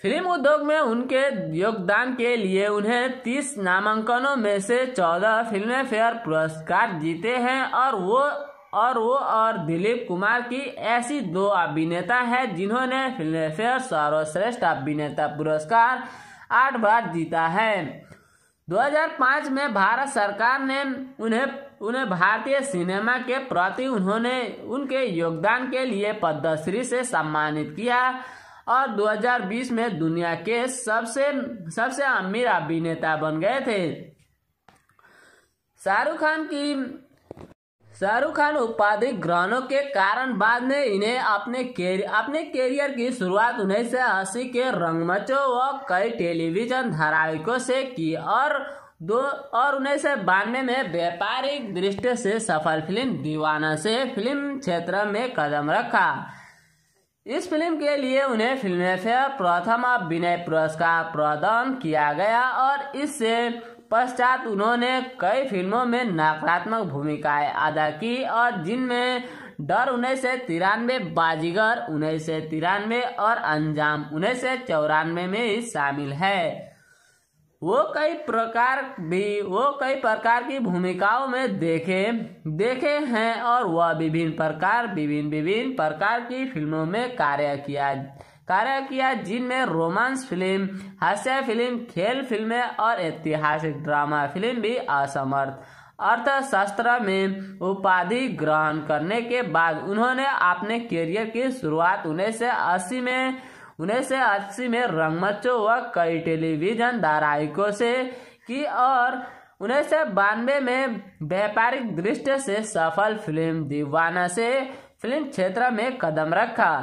फिल्म उद्योग में उनके योगदान के लिए उन्हें 30 नामांकनों में से 14 फिल्म फेयर पुरस्कार जीते हैं और वो और वो और दिलीप कुमार की ऐसी दो अभिनेता हैं जिन्होंने फिल्म फेयर सर्वश्रेष्ठ अभिनेता पुरस्कार आठ बार जीता है 2005 में भारत सरकार ने उन्हें उन्हें भारतीय सिनेमा के प्रति उन्होंने उनके योगदान के लिए पद्मश्री से सम्मानित किया और 2020 में दुनिया के सबसे सबसे अमीर अभिनेता बन गए थे शाहरुख खान की शाहरुख खान उपाधि ग्रहणों के कारण बाद में इन्हें अपने कैरियर अपने करियर की शुरुआत उन्नीस सौ अस्सी के रंगमचो व कई टेलीविजन धारावाहिकों से की और दो और उन्नीस सौ बानवे में व्यापारिक दृष्टि से सफल फिल्म दीवाना से फिल्म क्षेत्र में कदम रखा इस फिल्म के लिए उन्हें फिल्मफेयर प्रथम अभिनय पुरस्कार प्रदान किया गया और इससे पश्चात उन्होंने कई फिल्मों में नकारात्मक भूमिकाएं अदा की और जिनमें डर उन्नीस सौ तिरानवे बाजीगर उन्नीस सौ तिरानवे और अंजाम उन्नीस सौ चौरानवे में शामिल है वो कई प्रकार भी वो कई प्रकार की भूमिकाओं में देखे देखे हैं और वह विभिन्न प्रकार विभिन्न विभिन्न प्रकार की फिल्मों में कार्य किया कार्य किया जिनमें रोमांस फिल्म हास्य फिल्म खेल फिल्में और ऐतिहासिक ड्रामा फिल्म भी असमर्थ अर्थशास्त्र में उपाधि ग्रहण करने के बाद उन्होंने अपने करियर की शुरुआत उन्नीस सौ अस्सी में उन्नीस सौ अस्सी में रंगमंचों व कई टेलीविजन धारावाहिकों से की और उन्नीस सौ बानवे में व्यापारिक दृष्टि से सफल फिल्म दीवाना से फिल्म क्षेत्र में कदम रखा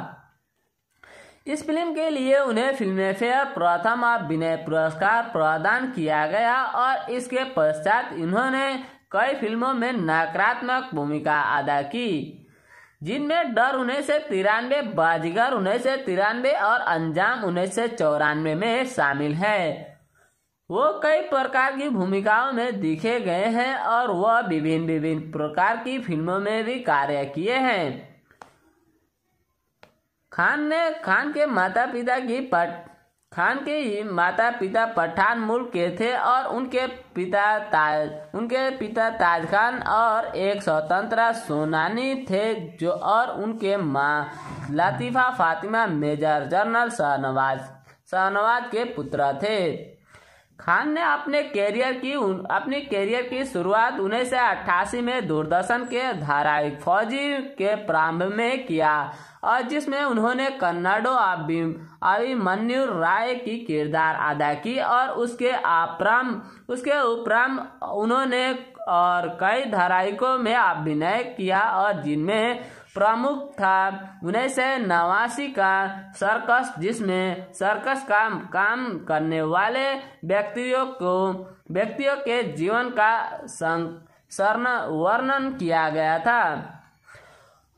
इस फिल्म के लिए उन्हें फिल्म फेयर प्रथम अभिनय पुरस्कार प्रदान किया गया और इसके पश्चात इन्होंने कई फिल्मों में नकारात्मक भूमिका अदा की जिनमें डर उन्नीस सौ तिरानवे बाजीगर उन्नीस सौ तिरानवे और अंजाम उन्नीस सौ चौरानवे में शामिल है वो कई प्रकार की भूमिकाओं में दिखे गए हैं और वह विभिन्न विभिन्न प्रकार की फिल्मों में भी कार्य किए हैं खान ने खान के माता पिता की पट खान के ही माता पिता पठान मुल्क के थे और उनके पिता ताज उनके पिता ताज खान और एक स्वतंत्र सोनानी थे जो और उनके माँ लतीफ़ा फातिमा मेजर जनरल शाहनवाज शाहनवाज के पुत्र थे खान ने अपने कैरियर की अपने कैरियर की शुरुआत उन्नीस में दूरदर्शन के धारा फौजी के प्रारंभ में किया और जिसमें उन्होंने कन्नाडो अभिमन्यु राय की किरदार अदा की और उसके अपराम उसके उपराम उन्होंने और कई धारायकों में अभिनय किया और जिनमें प्रमुख था उन्नीस सौ नवासी का सर्कस जिसमें सर्कस का काम करने वाले व्यक्तियों को व्यक्तियों के जीवन का वर्णन किया गया था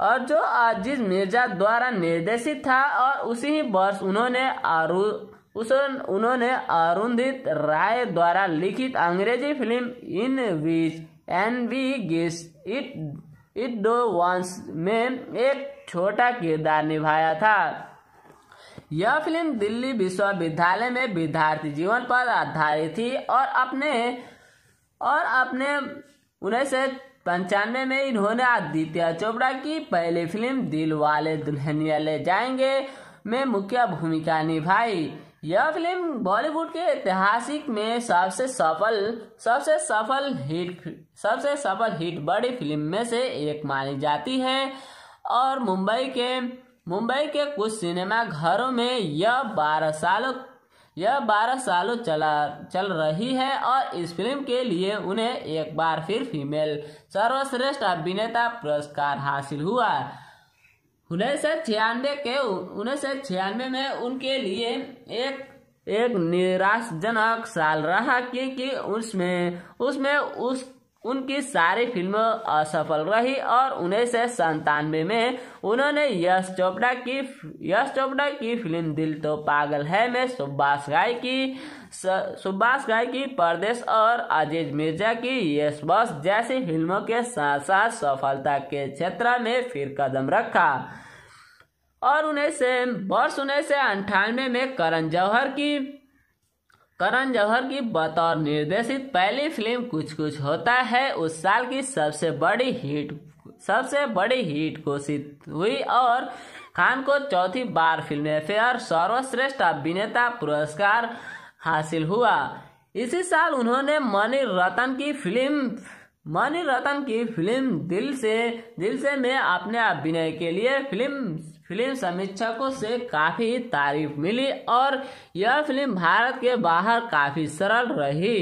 और जो अजीज मिर्जा द्वारा निर्देशित था और उसी ही वर्ष उन्होंने उस उन्होंने अरुंधित राय द्वारा लिखित अंग्रेजी film in which Annie gives it it those ones में एक छोटा किरदार निभाया था यह फिल्म दिल्ली विश्वविद्यालय में विद्यार्थी जीवन पर आधारित थी और अपने और अपने उन्नीस सौ पंचानवे में इन्होंने आदित्य चोपड़ा की पहली फिल्म दिल वाले दुल्हनिया ले जाएंगे में मुख्य भूमिका निभाई यह फिल्म बॉलीवुड के ऐतिहासिक में सबसे सफल सबसे सफल हिट सबसे सफल हिट बड़ी फिल्म में से एक मानी जाती है और मुंबई के मुंबई के कुछ सिनेमा घरों में यह बारह सालों यह 12 सालों चला चल रही है और इस फिल्म के लिए उन्हें एक बार फिर फीमेल सर्वश्रेष्ठ अभिनेता पुरस्कार हासिल हुआ उन्नीस सौ छियानवे के उन्नीस सौ छियानवे में उनके लिए एक एक निराशजनक साल रहा क्योंकि उसमें उसमें उस उनकी सारी फिल्म असफल रही और उन्नीस सौ संतानवे में उन्होंने यश चोपड़ा की यश चोपड़ा की फिल्म दिल तो पागल है में सुभाष राय की सुभाष राय की परदेश और अजीज मिर्जा की यश बॉस जैसी फिल्मों के साथ साथ सफलता के क्षेत्र में फिर कदम रखा और उन्हें से वर्ष उन्नीस सौ अंठानवे में करण जौहर की करण जौहर की बतौर निर्देशित पहली फिल्म कुछ कुछ होता है उस साल की सबसे बड़ी हिट सबसे बड़ी हिट घोषित हुई और खान को चौथी बार फिल्म फेयर सर्वश्रेष्ठ अभिनेता पुरस्कार हासिल हुआ इसी साल उन्होंने मनी रतन की फिल्म मनी रतन की फिल्म दिल से दिल से में अपने अभिनय के लिए फिल्म फिल्म समीक्षकों से काफ़ी तारीफ मिली और यह फिल्म भारत के बाहर काफ़ी सरल रही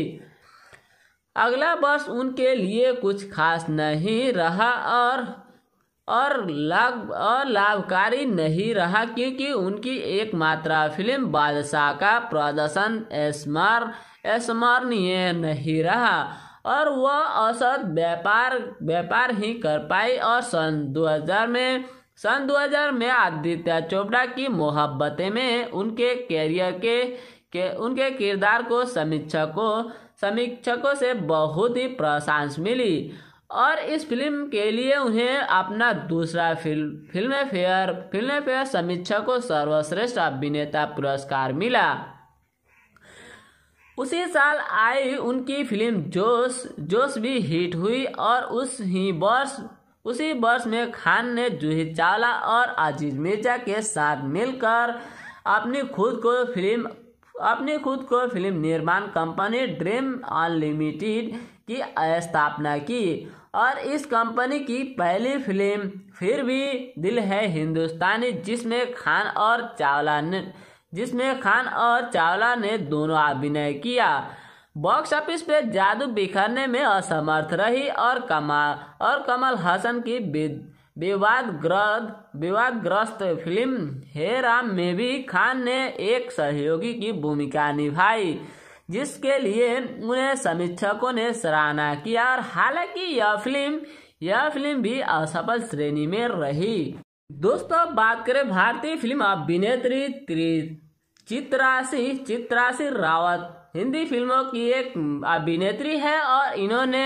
अगला वर्ष उनके लिए कुछ खास नहीं रहा और और लाभ और लाभकारी नहीं रहा क्योंकि उनकी एकमात्र फिल्म बादशाह का प्रदर्शन एस्मार स्मरणीय नहीं रहा और वह औसत व्यापार व्यापार ही कर पाई और सन 2000 में सन 2000 में आदित्य चोपड़ा की मोहब्बतें में उनके कैरियर के, के उनके किरदार को समीक्षकों समीक्षकों से बहुत ही प्रशंस मिली और इस फिल्म के लिए उन्हें अपना दूसरा film Filmfare Filmfare समीक्षा को सर्वश्रेष्ठ अभिनेता पुरस्कार मिला उसी साल आई उनकी फिल्म जोश जोश भी हिट हुई और उस ही वर्ष उसी वर्ष में खान ने जूही चावला और आजीज मिर्जा के साथ मिलकर अपनी खुद को फिल्म अपनी खुद को फिल्म निर्माण कंपनी ड्रीम अनलिमिटेड की स्थापना की और इस कंपनी की पहली फिल्म फिर भी दिल है हिंदुस्तानी जिसमें खान और चावला ने जिसमें खान और चावला ने दोनों अभिनय किया बॉक्स ऑफिस पे जादू बिखरने में असमर्थ रही और कमाल और कमल हसन की विवादग्रस्त विवादग्रस्त फिल्म हे राम में भी खान ने एक सहयोगी की भूमिका निभाई जिसके लिए उन्हें समीक्षकों ने सराहना किया और हालांकि यह फिल्म यह फिल्म भी असफल श्रेणी में रही दोस्तों बात करें भारतीय फिल्म अभिनेत्री चित्रासी चित्रासी रावत हिंदी फिल्मों की एक अभिनेत्री है और इन्होंने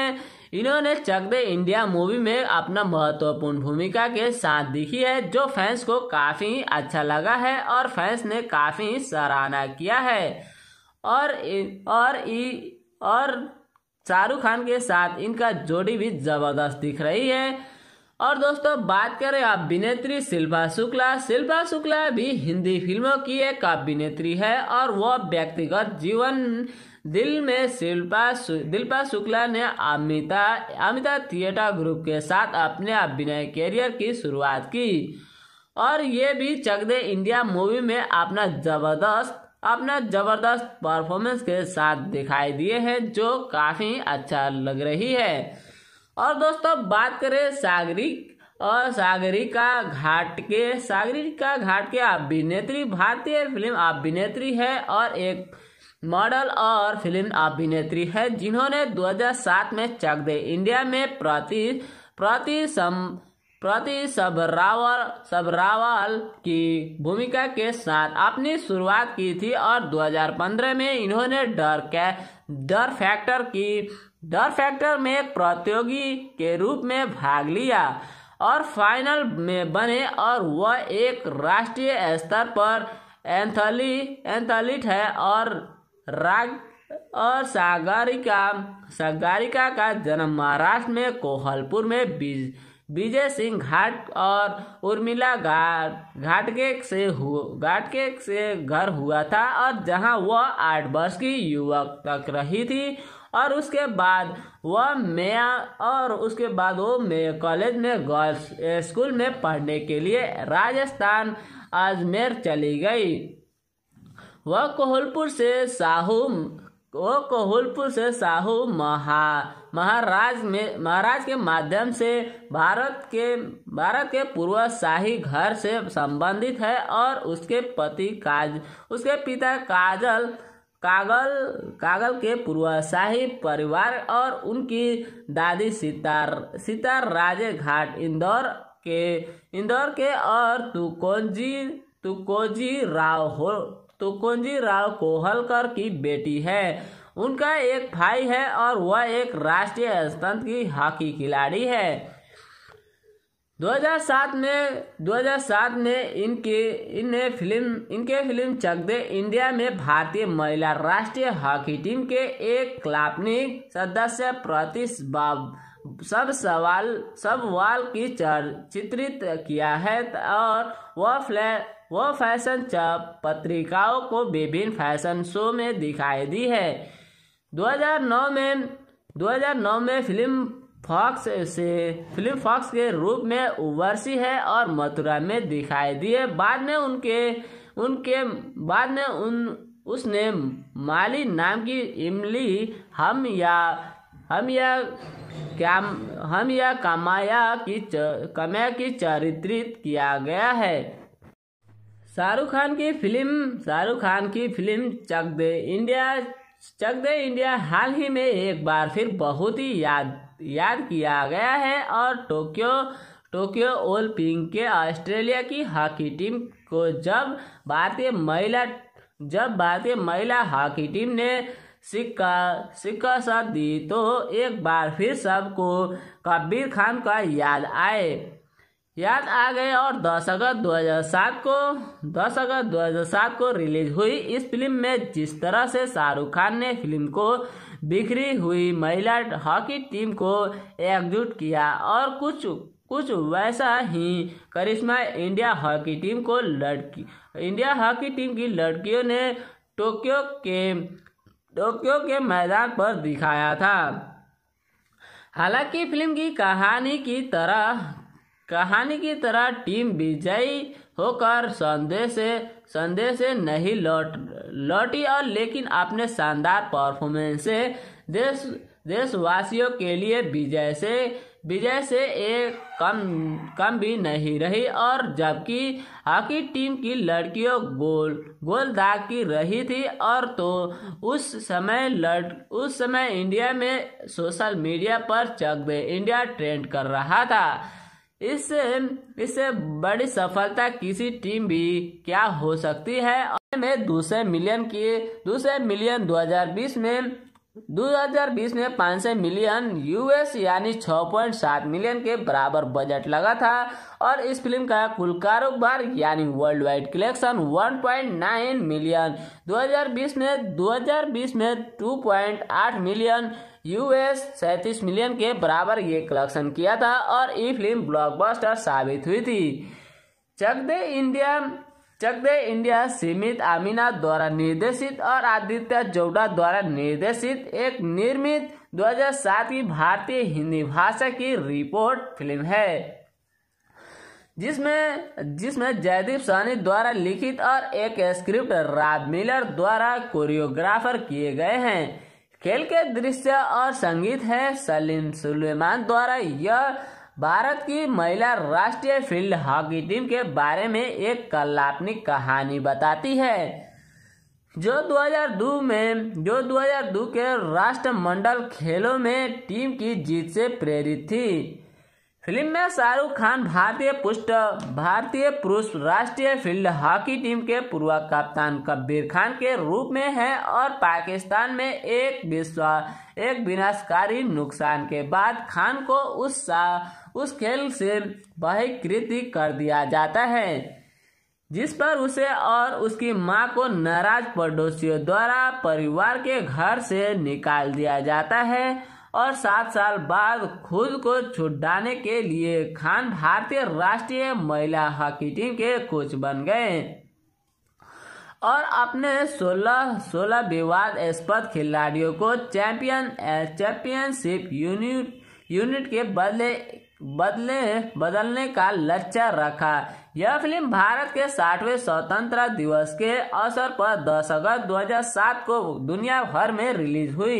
इन्होंने चक दे इंडिया मूवी में अपना महत्वपूर्ण भूमिका के साथ दिखी है जो फैंस को काफ़ी अच्छा लगा है और फैंस ने काफ़ी सराहना किया है और और इ, और शाहरुख खान के साथ इनका जोड़ी भी ज़बरदस्त दिख रही है और दोस्तों बात करें अभिनेत्री शिल्पा शुक्ला शिल्पा शुक्ला भी हिंदी फिल्मों की एक अभिनेत्री है और वह व्यक्तिगत जीवन दिल में शिल्पा दिल्पा शुक्ला ने अमिता अमिता थिएटर ग्रुप के साथ अपने अभिनय कैरियर की शुरुआत की और ये भी चक दे इंडिया मूवी में अपना जबरदस्त अपना जबरदस्त परफॉर्मेंस के साथ दिखाई दिए हैं जो काफ़ी अच्छा लग रही है और दोस्तों बात करें सागरी और सागरिका घाट के सागरिका घाट के अभिनेत्री भारतीय फिल्म अभिनेत्री है और एक मॉडल और फिल्म अभिनेत्री है जिन्होंने 2007 में चक दे इंडिया में प्रति प्रति सम प्रति सबरावल सबरावल की भूमिका के साथ अपनी शुरुआत की थी और 2015 में इन्होंने डर कै डर फैक्टर की डर फैक्टर में एक प्रतियोगी के रूप में भाग लिया और फाइनल में बने और वह एक राष्ट्रीय स्तर पर एंथली एंथलीट है और राग और सागरिका सागरिका का जन्म महाराष्ट्र में कोहलपुर में विजय सिंह घाट और उर्मिला घाट घाटके से घाटके से घर हुआ था और जहां वह आठ वर्ष की युवक तक रही थी और उसके बाद वह मैं और उसके बाद वो मैं कॉलेज में गर्ल्स स्कूल में पढ़ने के लिए राजस्थान अजमेर चली गई वह कोहलपुर से साहू वो कोहलपुर से साहू महा महाराज में महाराज के माध्यम से भारत के भारत के पूर्व शाही घर से संबंधित है और उसके पति काज उसके पिता काजल कागल कागल के पूर्वशाही परिवार और उनकी दादी सितार सितार राजे घाट इंदौर के इंदौर के और तुकोजी तुकोजी राव हो तुकोजी राव कोहलकर की बेटी है उनका एक भाई है और वह एक राष्ट्रीय स्तंभ की हॉकी खिलाड़ी है 2007 में 2007 में इनके इन्हें फिल्म इनके फिल्म चक दे इंडिया में भारतीय महिला राष्ट्रीय हॉकी टीम के एक क्लापनिक सदस्य प्रतिभा सब सवाल सब वाल की चित्रित किया है और वह फ्लै वह फैशन पत्रिकाओं को विभिन्न फैशन शो में दिखाई दी है 2009 में 2009 में फिल्म फॉक्स से फिल्म फॉक्स के रूप में उबरसी है और मथुरा में दिखाई दिए बाद में उनके उनके बाद में उन उसने माली नाम की इमली हम या हम या क्या हम या कमाया की कमया की चरित्रित किया गया है शाहरुख खान की फिल्म शाहरुख खान की film Chak De India Chak De India हाल ही में एक बार फिर बहुत ही याद याद किया गया है और टोक्यो टोक्यो ओलंपिक के ऑस्ट्रेलिया की हॉकी टीम को जब भारतीय महिला जब भारतीय महिला हॉकी टीम ने सिक्का सिक्का साथ दी तो एक बार फिर सबको कबीर खान का याद आए याद आ गए और 10 अगस्त 2007 को 10 अगस्त 2007 को रिलीज हुई इस फिल्म में जिस तरह से शाहरुख खान ने फिल्म को बिखरी हुई महिला हॉकी टीम को एकजुट किया और कुछ कुछ वैसा ही करिश्मा इंडिया हॉकी टीम को लड़की इंडिया हॉकी टीम की लड़कियों ने टोक्यो के टोक्यो के मैदान पर दिखाया था हालांकि फिल्म की कहानी की तरह कहानी की तरह टीम विजयी होकर संदेश संदेह से नहीं लौट लौटी और लेकिन आपने शानदार परफॉर्मेंस से देश देशवासियों के लिए विजय से विजय से एक कम कम भी नहीं रही और जबकि हॉकी टीम की लड़कियों गोल गोल दाग की रही थी और तो उस समय लड़ उस समय इंडिया में सोशल मीडिया पर चक इंडिया ट्रेंड कर रहा था इस इससे बड़ी सफलता किसी टीम भी क्या हो सकती है में दूसरे मिलियन की दूसरे मिलियन 2020 में 2020 में 500 मिलियन यूएस यानी 6.7 मिलियन के बराबर बजट लगा था और इस फिल्म का कुल कारोबार यानी वर्ल्ड वाइड कलेक्शन 1.9 मिलियन 2020 में 2020 में 2.8 मिलियन यूएस सैंतीस मिलियन के बराबर ये कलेक्शन किया था और ये फिल्म ब्लॉकबस्टर साबित हुई थी चक दे इंडिया चक दे इंडिया सीमित आमिना द्वारा निर्देशित और आदित्य जोड़ा द्वारा निर्देशित एक निर्मित 2007 की भारतीय हिंदी भाषा की रिपोर्ट फिल्म है जिसमें जिसमें जयदीप सहनी द्वारा लिखित और एक स्क्रिप्ट राज मिलर द्वारा कोरियोग्राफर किए गए हैं खेल के दृश्य और संगीत है सलीम सुलेमान द्वारा यह भारत की महिला राष्ट्रीय फील्ड हॉकी टीम के बारे में एक कलात्मक कहानी बताती है जो 2002 में जो 2002 के राष्ट्रमंडल खेलों में टीम की जीत से प्रेरित थी फिल्म में शाहरुख खान भारतीय पुष्ट भारतीय पुरुष राष्ट्रीय फील्ड हॉकी टीम के पूर्व कप्तान कब्बीर खान के रूप में है और पाकिस्तान में एक विश्व एक विनाशकारी नुकसान के बाद खान को उस उस खेल से बहिकृति कर दिया जाता है जिस पर उसे और उसकी मां को नाराज पड़ोसियों द्वारा परिवार के घर से निकाल दिया जाता है और सात साल बाद खुद को छुटाने के लिए खान भारतीय राष्ट्रीय महिला हॉकी टीम के कोच बन गए और अपने 16 16 विवादास्पद खिलाड़ियों को चैंपियन चैंपियनशिप यूनिट यूनिट के बदले बदले बदलने का लक्ष्य रखा यह फिल्म भारत के साठवें स्वतंत्रता दिवस के अवसर पर 10 अगस्त 2007 को दुनिया भर में रिलीज हुई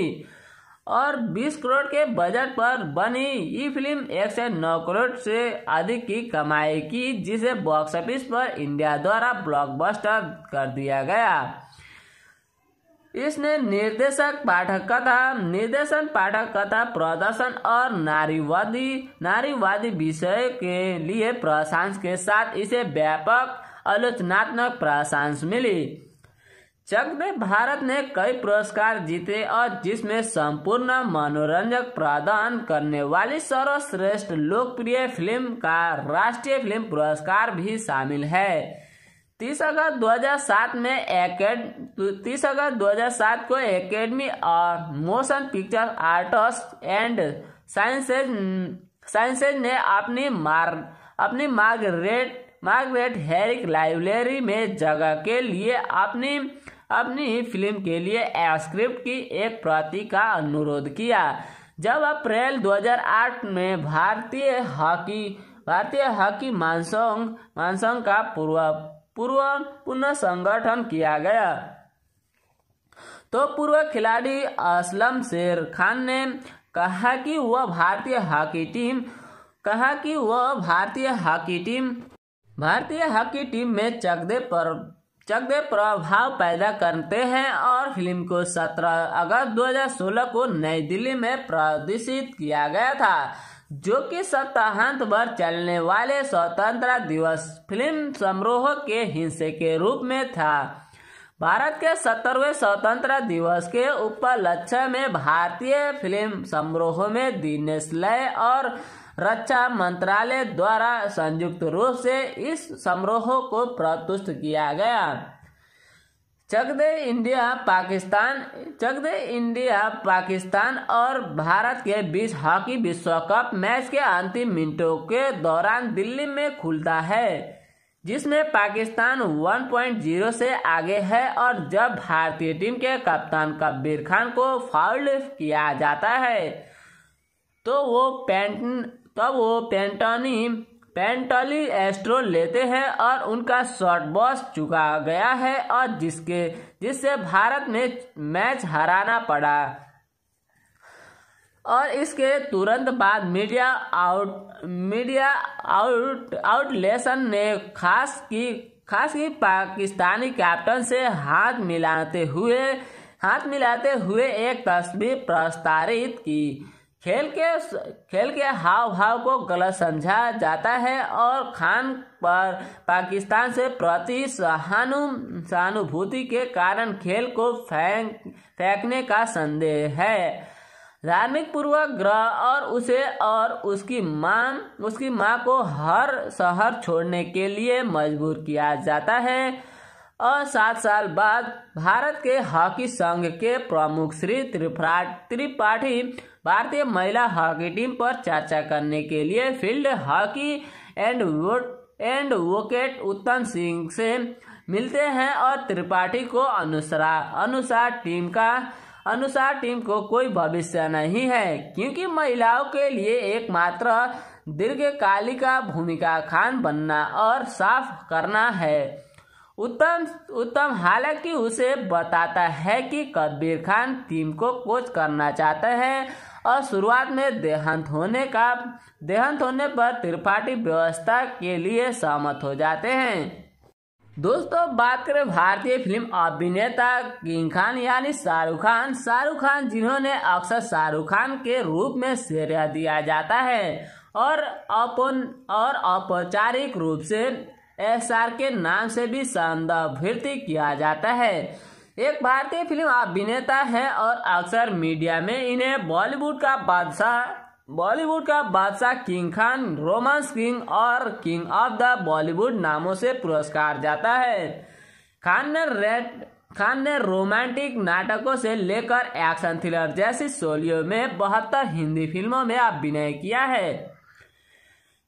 और 20 करोड़ के बजट पर बनी ये फिल्म एक से नौ करोड़ से अधिक की कमाई की जिसे बॉक्स ऑफिस पर इंडिया द्वारा ब्लॉकबस्टर कर दिया गया इसने निर्देशक पाठक कथा निर्देशन पाठक कथा प्रदर्शन और नारीवादी नारीवादी विषय के लिए प्रशांस के साथ इसे व्यापक आलोचनात्मक प्रशांस मिली चक में भारत ने कई पुरस्कार जीते और जिसमें संपूर्ण मनोरंजक प्रदान करने वाली सर्वश्रेष्ठ लोकप्रिय फिल्म का राष्ट्रीय फिल्म पुरस्कार भी शामिल है तीस अगस्त सात में एकेड तीस अगस्त सात को एकेडमी और motion picture artist and sciences sciences ने अपनी मार अपनी मार्गरेट मार्गरेट हेरिक लाइब्रेरी में जगह के लिए अपनी अपनी ही फिल्म के लिए स्क्रिप्ट की एक प्रति का अनुरोध किया जब अप्रैल 2008 में भारतीय हॉकी भारतीय हॉकी मानसोंग मानसोंग का पूर्व पूर्व पुनः संगठन किया गया तो पूर्व खिलाड़ी असलम शेर खान ने कहा कि वह भारतीय हॉकी टीम कहा कि वह भारतीय हॉकी टीम भारतीय हॉकी टीम में चकदे पर चंगे प्रभाव पैदा करते हैं और फिल्म को 17 अगस्त 2016 को नई दिल्ली में प्रदर्शित किया गया था जो कि सप्ताहांत पर चलने वाले स्वतंत्रता दिवस फिल्म समारोह के हिस्से के रूप में था भारत के सत्तरवे स्वतंत्रता दिवस के उपलक्ष्य में भारतीय फिल्म समारोह में दिनेश लय और रक्षा मंत्रालय द्वारा संयुक्त रूप से इस समारोह को प्रतुष्ट किया गया चक दे इंडिया पाकिस्तान चक दे इंडिया पाकिस्तान और भारत के बीच हॉकी विश्व कप मैच के अंतिम मिनटों के दौरान दिल्ली में खुलता है जिसमें पाकिस्तान 1.0 से आगे है और जब भारतीय टीम के कप्तान कब्बीर खान को फाउल किया जाता है तो वो पेंट तब वो पेंटानी पेंटाली एस्ट्रो लेते हैं और उनका शॉर्ट बॉस चुका गया है और जिसके जिससे भारत ने मैच हराना पड़ा और इसके तुरंत बाद मीडिया आउट मीडिया आउट आउटलेसन ने खास की खास की पाकिस्तानी कैप्टन से हाथ मिलाते हुए हाथ मिलाते हुए एक तस्वीर प्रस्तारित की खेल के खेल के हाव भाव को गलत समझा जाता है और खान पर पाकिस्तान से प्रति सहानु सहानुभूति के कारण खेल को फेंक फेंकने का संदेह है धार्मिक पूर्वक ग्रह और उसे और उसकी माँ उसकी माँ को हर शहर छोड़ने के लिए मजबूर किया जाता है और सात साल बाद भारत के हॉकी संघ के प्रमुख श्री त्रिपाठी भारतीय महिला हॉकी टीम पर चर्चा करने के लिए field hockey and advocate Uttam Singh से मिलते हैं और त्रिपाठी को अनुसरा अनुसार टीम का अनुसार टीम को कोई भविष्य नहीं है क्योंकि महिलाओं के लिए एकमात्र दीर्घकालिक का भूमिका खान बनना और साफ करना है उत्तम उत्तम हालांकि उसे बताता है कि कबीर खान टीम को कोच करना चाहते हैं और शुरुआत में देहांत होने का देहांत होने पर त्रिपाठी व्यवस्था के लिए सहमत हो जाते हैं दोस्तों बात करें भारतीय फिल्म अभिनेता किंग खान यानी शाहरुख खान शाहरुख खान जिन्होंने अक्सर शाहरुख खान के रूप में श्रेय दिया जाता है और अपन और औपचारिक रूप से एस आर के नाम से भी संदर्भित किया जाता है एक भारतीय फिल्म अभिनेता हैं और अक्सर मीडिया में इन्हें बॉलीवुड का बादशाह बॉलीवुड का बादशाह किंग खान रोमांस किंग और किंग ऑफ द बॉलीवुड नामों से पुरस्कार जाता है खान ने रेड खान ने रोमांटिक नाटकों से लेकर एक्शन थ्रिलर जैसी शोलियों में बहत्तर हिंदी फिल्मों में अभिनय किया है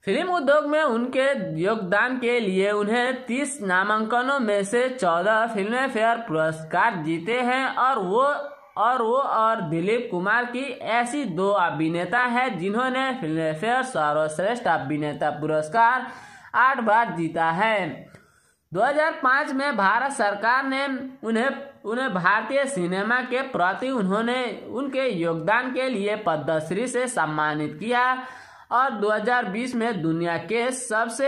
फिल्म उद्योग में उनके योगदान के लिए उन्हें 30 नामांकनों में से 14 फिल्म फेयर पुरस्कार जीते हैं और वो और वो और दिलीप कुमार की ऐसी दो अभिनेता हैं जिन्होंने फिल्म फेयर सर्वश्रेष्ठ अभिनेता पुरस्कार आठ बार जीता है 2005 में भारत सरकार ने उन्हें उन्हें भारतीय सिनेमा के प्रति उन्होंने उनके योगदान के लिए पद्मश्री से सम्मानित किया और 2020 में दुनिया के सबसे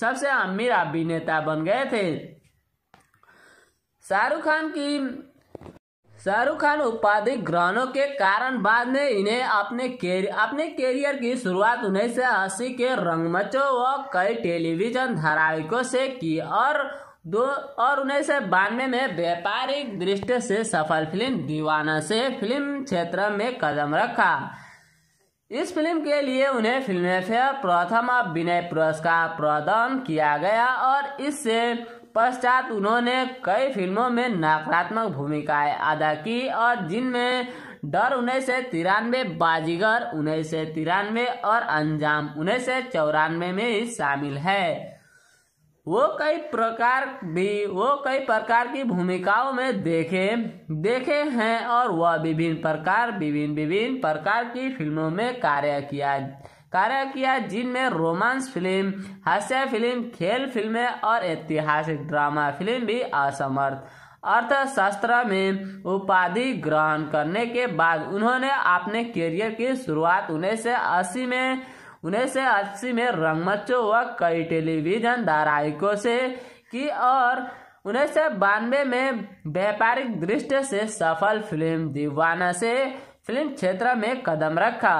सबसे अमीर अभिनेता बन गए थे शाहरुख खान की शाहरुख खान उपाधि ग्रहणों के कारण बाद में इन्हें अपने केरि, अपने करियर की शुरुआत उन्नीस सौ अस्सी के रंगमचो व कई टेलीविजन धारावाहिकों से की और दो और उन्नीस सौ बानवे में व्यापारिक दृष्टि से सफल फिल्म दीवाना से फिल्म क्षेत्र में कदम रखा इस फिल्म के लिए उन्हें फिल्मफेयर प्रथम अभिनय पुरस्कार प्रदान किया गया और इससे पश्चात उन्होंने कई फिल्मों में नकारात्मक भूमिकाएं अदा की और जिनमें डर उन्नीस सौ तिरानवे बाजीगर उन्नीस सौ तिरानवे और अंजाम उन्नीस सौ चौरानवे में शामिल है वो कई प्रकार भी वो कई प्रकार की भूमिकाओं में देखे देखे हैं और वह विभिन्न प्रकार विभिन्न विभिन्न प्रकार की फिल्मों में कार्य किया कार्य किया जिनमें रोमांस फिल्म हास्य फिल्म खेल फिल्में और ऐतिहासिक ड्रामा फिल्म भी असमर्थ अर्थशास्त्र में उपाधि ग्रहण करने के बाद उन्होंने अपने करियर की शुरुआत उन्नीस सौ अस्सी में उन्नीस अस्सी में रंगमंचों व कई टेलीविजन धारावाहिकों से की और उन्नीस सौ बानवे में व्यापारिक दृष्टि से सफल फिल्म दीवाना से फिल्म क्षेत्र में कदम रखा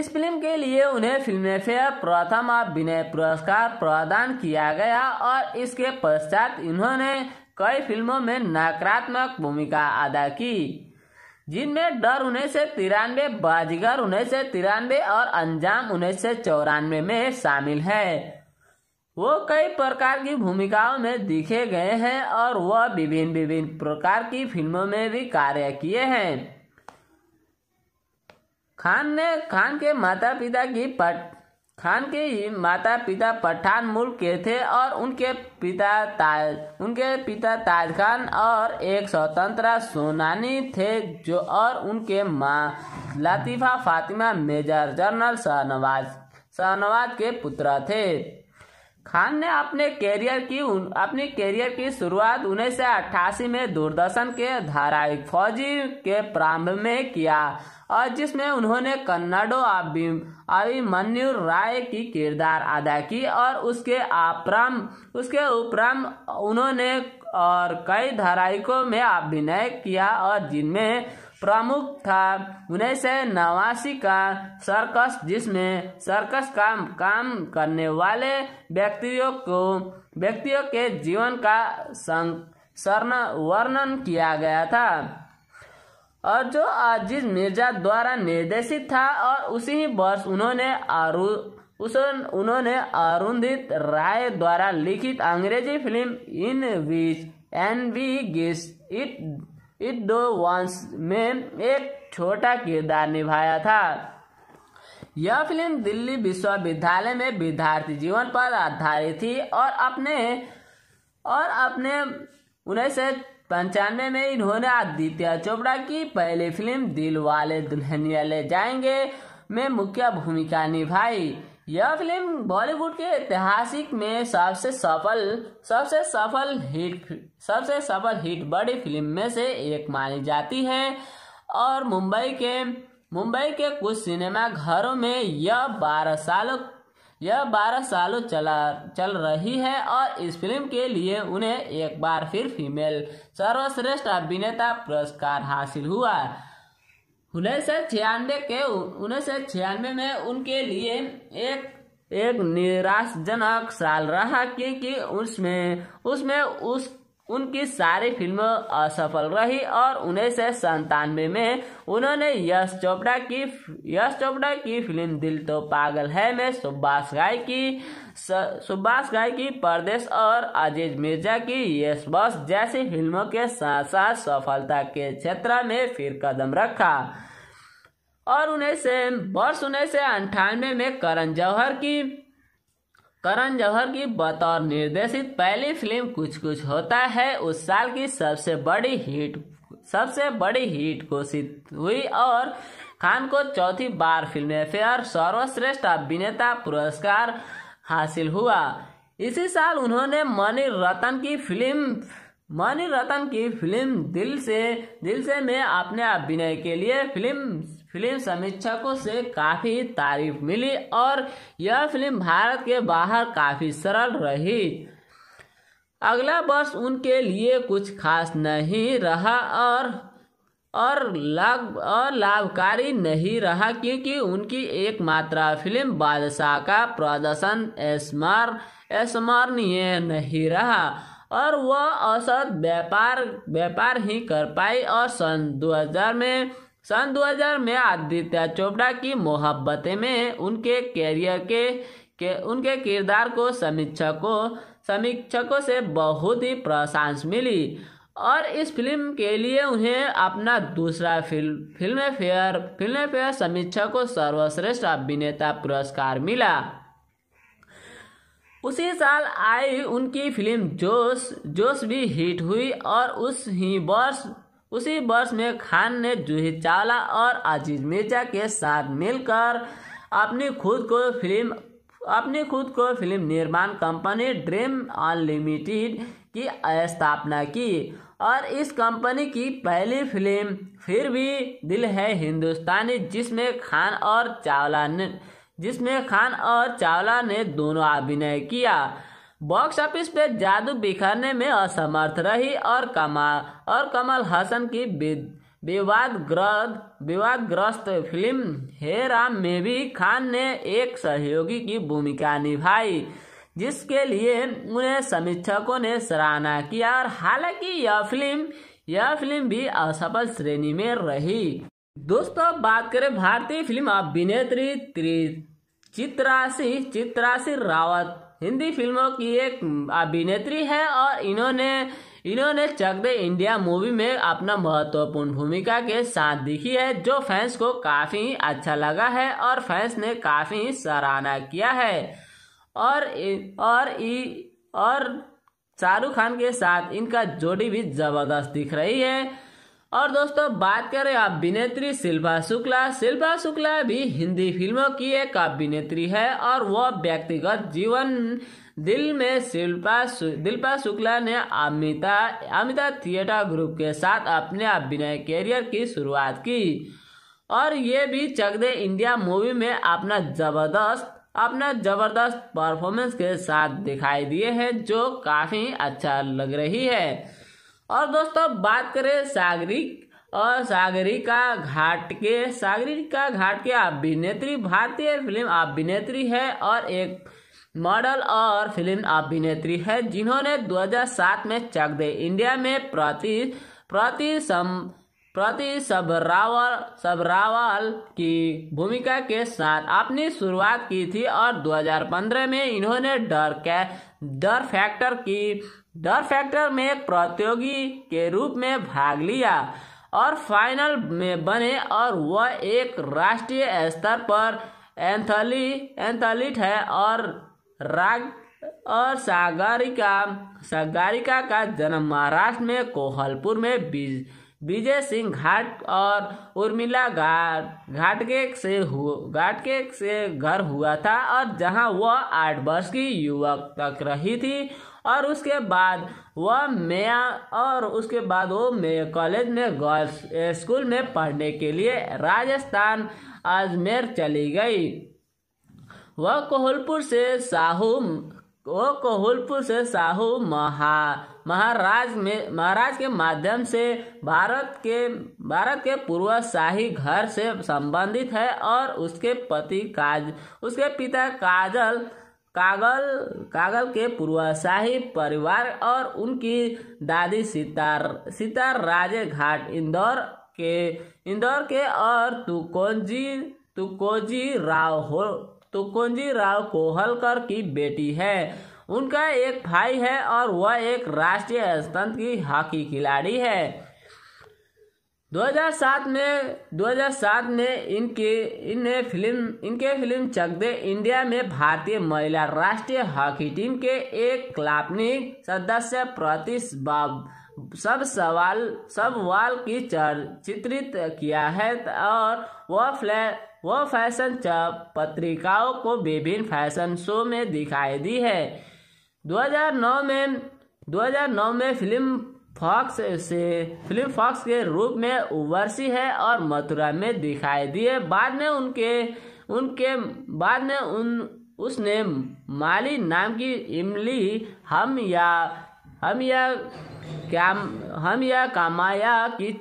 इस फिल्म के लिए उन्हें फिल्म फेयर प्रथम अभिनय पुरस्कार प्रदान किया गया और इसके पश्चात इन्होंने कई फिल्मों में नकारात्मक भूमिका अदा की जिनमें डर उन्नीस सौ तिरानवे बाजीगर उन्नीस सौ तिरानवे और अंजाम उन्नीस सौ चौरानवे में शामिल है वो कई प्रकार की भूमिकाओं में दिखे गए हैं और वह विभिन्न विभिन्न प्रकार की फिल्मों में भी कार्य किए हैं खान ने खान के माता पिता की पट खान के ही माता पिता पठान मुल्क के थे और उनके पिता ताज उनके पिता ताज खान और एक स्वतंत्र सोनानी थे जो और उनके माँ लतीफ़ा फातिमा मेजर जनरल शाहनवाज शाहनवाज के पुत्र थे खान ने अपने कैरियर की अपने कैरियर की शुरुआत उन्नीस में दूरदर्शन के धारा फौजी के प्रारंभ में किया और जिसमें उन्होंने कन्नाडो अभिमन्यु राय की किरदार अदा की और उसके अपराम उसके उपराम उन्होंने और कई धारायकों में अभिनय किया और जिनमें प्रमुख था उन्नीस सौ नवासी का सर्कस जिसमें सर्कस का काम करने वाले व्यक्तियों को व्यक्तियों के जीवन का वर्णन किया गया था और जो आजीज मिर्जा द्वारा निर्देशित था और उसी ही वर्ष उन्होंने उस उन्होंने अरुंधित राय द्वारा लिखित अंग्रेजी film in which Annie gives it it those ones में एक छोटा किरदार निभाया था यह फिल्म दिल्ली विश्वविद्यालय में विद्यार्थी जीवन पर आधारित थी और अपने और अपने उन्नीस सौ पंचानवे में इन्होंने आदित्य चोपड़ा की पहली फिल्म दिल वाले दुल्हनिया ले जाएंगे में मुख्य भूमिका निभाई यह फिल्म बॉलीवुड के ऐतिहासिक में सबसे सफल सबसे सफल हिट सबसे सफल हिट बड़ी फिल्म में से एक मानी जाती है और मुंबई के मुंबई के कुछ सिनेमा घरों में यह बारह सालों यह 12 सालों चला चल रही है और इस फिल्म के लिए उन्हें एक बार फिर फीमेल सर्वश्रेष्ठ अभिनेता पुरस्कार हासिल हुआ उन्नीस सौ छियानवे के उन्नीस सौ छियानवे में उनके लिए एक एक निराशजनक साल रहा क्योंकि उसमें उसमें उस उनकी सारी फिल्म असफल रही और उन्नीस सौ संतानवे में उन्होंने यश चोपड़ा की यश चोपड़ा की फिल्म दिल तो पागल है में सुभाष गाय की सुभाष गाय की परदेश और अजीज मिर्जा की यश बॉस जैसी फिल्मों के साथ साथ सफलता के क्षेत्र में फिर कदम रखा और उन्नीस से वर्ष उन्नीस सौ अंठानवे में करण जौहर की करण जौहर की बतौर निर्देशित पहली फिल्म कुछ कुछ होता है उस साल की सबसे बड़ी हिट सबसे बड़ी हिट घोषित हुई और खान को चौथी बार फिल्म फेयर सर्वश्रेष्ठ अभिनेता पुरस्कार हासिल हुआ इसी साल उन्होंने मनी रतन की फिल्म मनी रतन की फिल्म दिल से दिल से में अपने अभिनय के लिए फिल्म फिल्म समीक्षकों से काफ़ी तारीफ मिली और यह फिल्म भारत के बाहर काफ़ी सरल रही अगला वर्ष उनके लिए कुछ खास नहीं रहा और और लाभ और लाभकारी नहीं रहा क्योंकि उनकी एकमात्र फिल्म बादशाह का प्रदर्शन स्मर स्मरणीय नहीं रहा और वह औसत व्यापार व्यापार ही कर पाई और सन 2000 में सन 2000 में आदित्य चोपड़ा की मोहब्बतें में उनके कैरियर के, के उनके किरदार को समीक्षकों समीक्षकों से बहुत ही प्रशंस मिली और इस फिल्म के लिए उन्हें अपना दूसरा film Filmfare Filmfare समीक्षा को सर्वश्रेष्ठ अभिनेता पुरस्कार मिला उसी साल आई उनकी फिल्म जोश जोश भी हिट हुई और उस ही वर्ष उसी वर्ष में खान ने जूही चावला और अजीज मिर्जा के साथ मिलकर अपनी खुद को फिल्म अपनी खुद को फिल्म निर्माण कंपनी ड्रीम अनलिमिटेड की स्थापना की और इस कंपनी की पहली फिल्म फिर भी दिल है हिंदुस्तानी जिसमें खान और चावला ने जिसमें खान और चावला ने दोनों अभिनय किया बॉक्स ऑफिस पे जादू बिखरने में असमर्थ रही और कमाल और कमल हसन की विवादग्रस्त विवादग्रस्त फिल्म हे राम में भी खान ने एक सहयोगी की भूमिका निभाई जिसके लिए उन्हें समीक्षकों ने सराहना किया और हालांकि यह फिल्म यह फिल्म भी असफल श्रेणी में रही दोस्तों बात करें भारतीय फिल्म अभिनेत्री चित्रासी चित्रासी रावत हिंदी फिल्मों की एक अभिनेत्री है और इन्होंने इन्होंने चक दे इंडिया मूवी में अपना महत्वपूर्ण भूमिका के साथ दिखी है जो फैंस को काफ़ी अच्छा लगा है और फैंस ने काफ़ी सराहना किया है और और इ, और शाहरुख खान के साथ इनका जोड़ी भी ज़बरदस्त दिख रही है और दोस्तों बात करें अभिनेत्री शिल्पा शुक्ला शिल्पा शुक्ला भी हिंदी फिल्मों की एक अभिनेत्री है और वह व्यक्तिगत जीवन दिल में शिल्पा दिल्पा शुक्ला ने अमिता अमिता थिएटर ग्रुप के साथ अपने अभिनय कैरियर की शुरुआत की और ये भी चक दे इंडिया मूवी में अपना जबरदस्त अपना जबरदस्त परफॉर्मेंस के साथ दिखाई दिए हैं जो काफ़ी अच्छा लग रही है और दोस्तों बात करें सागरी और सागरिका घाट के सागरिका घाट के अभिनेत्री भारतीय फिल्म अभिनेत्री है और एक मॉडल और फिल्म अभिनेत्री है जिन्होंने 2007 में चक दे इंडिया में प्रति प्रति सम प्रति सबरावल सबरावल की भूमिका के साथ अपनी शुरुआत की थी और 2015 में इन्होंने डर कै डर फैक्टर की डर फैक्टर में एक प्रतियोगी के रूप में भाग लिया और फाइनल में बने और वह एक राष्ट्रीय स्तर पर एंथली एंथलीट है और राग और सागरिका सागरिका का जन्म महाराष्ट्र में कोहलपुर में विजय सिंह घाट और उर्मिला घाट घाटके से घाटके से घर हुआ था और जहां वह आठ वर्ष की युवक तक रही थी और उसके बाद वह मैं और उसके बाद वो मैं कॉलेज में गर्ल्स स्कूल में पढ़ने के लिए राजस्थान अजमेर चली गई वह कोहलपुर से साहू वो कोहलपुर से साहू महा महाराज में महाराज के माध्यम से भारत के भारत के पूर्व शाही घर से संबंधित है और उसके पति काज उसके पिता काजल कागल कागल के पूर्वाशाही परिवार और उनकी दादी सितार सितार राजे घाट इंदौर के इंदौर के और तुकोजी तुकोजी राव हो तुकोजी राव कोहलकर की बेटी है उनका एक भाई है और वह एक राष्ट्रीय स्तंभ की हॉकी खिलाड़ी है 2007 में 2007 में इनके इन्हें फिल्म इनके फिल्म चक दे इंडिया में भारतीय महिला राष्ट्रीय हॉकी टीम के एक क्लापनिक सदस्य बाब सब सवाल सब वाल की चर चित्रित किया है और वह फ्लै वह फैशन पत्रिकाओं को विभिन्न फैशन शो में दिखाई दी है 2009 में 2009 में फिल्म फॉक्स से फिल्म फॉक्स के रूप में उबरसी है और मथुरा में दिखाई दिए बाद में उनके उनके बाद में उन उसने माली नाम की इमली हम या हम या क्या हम या कामाया की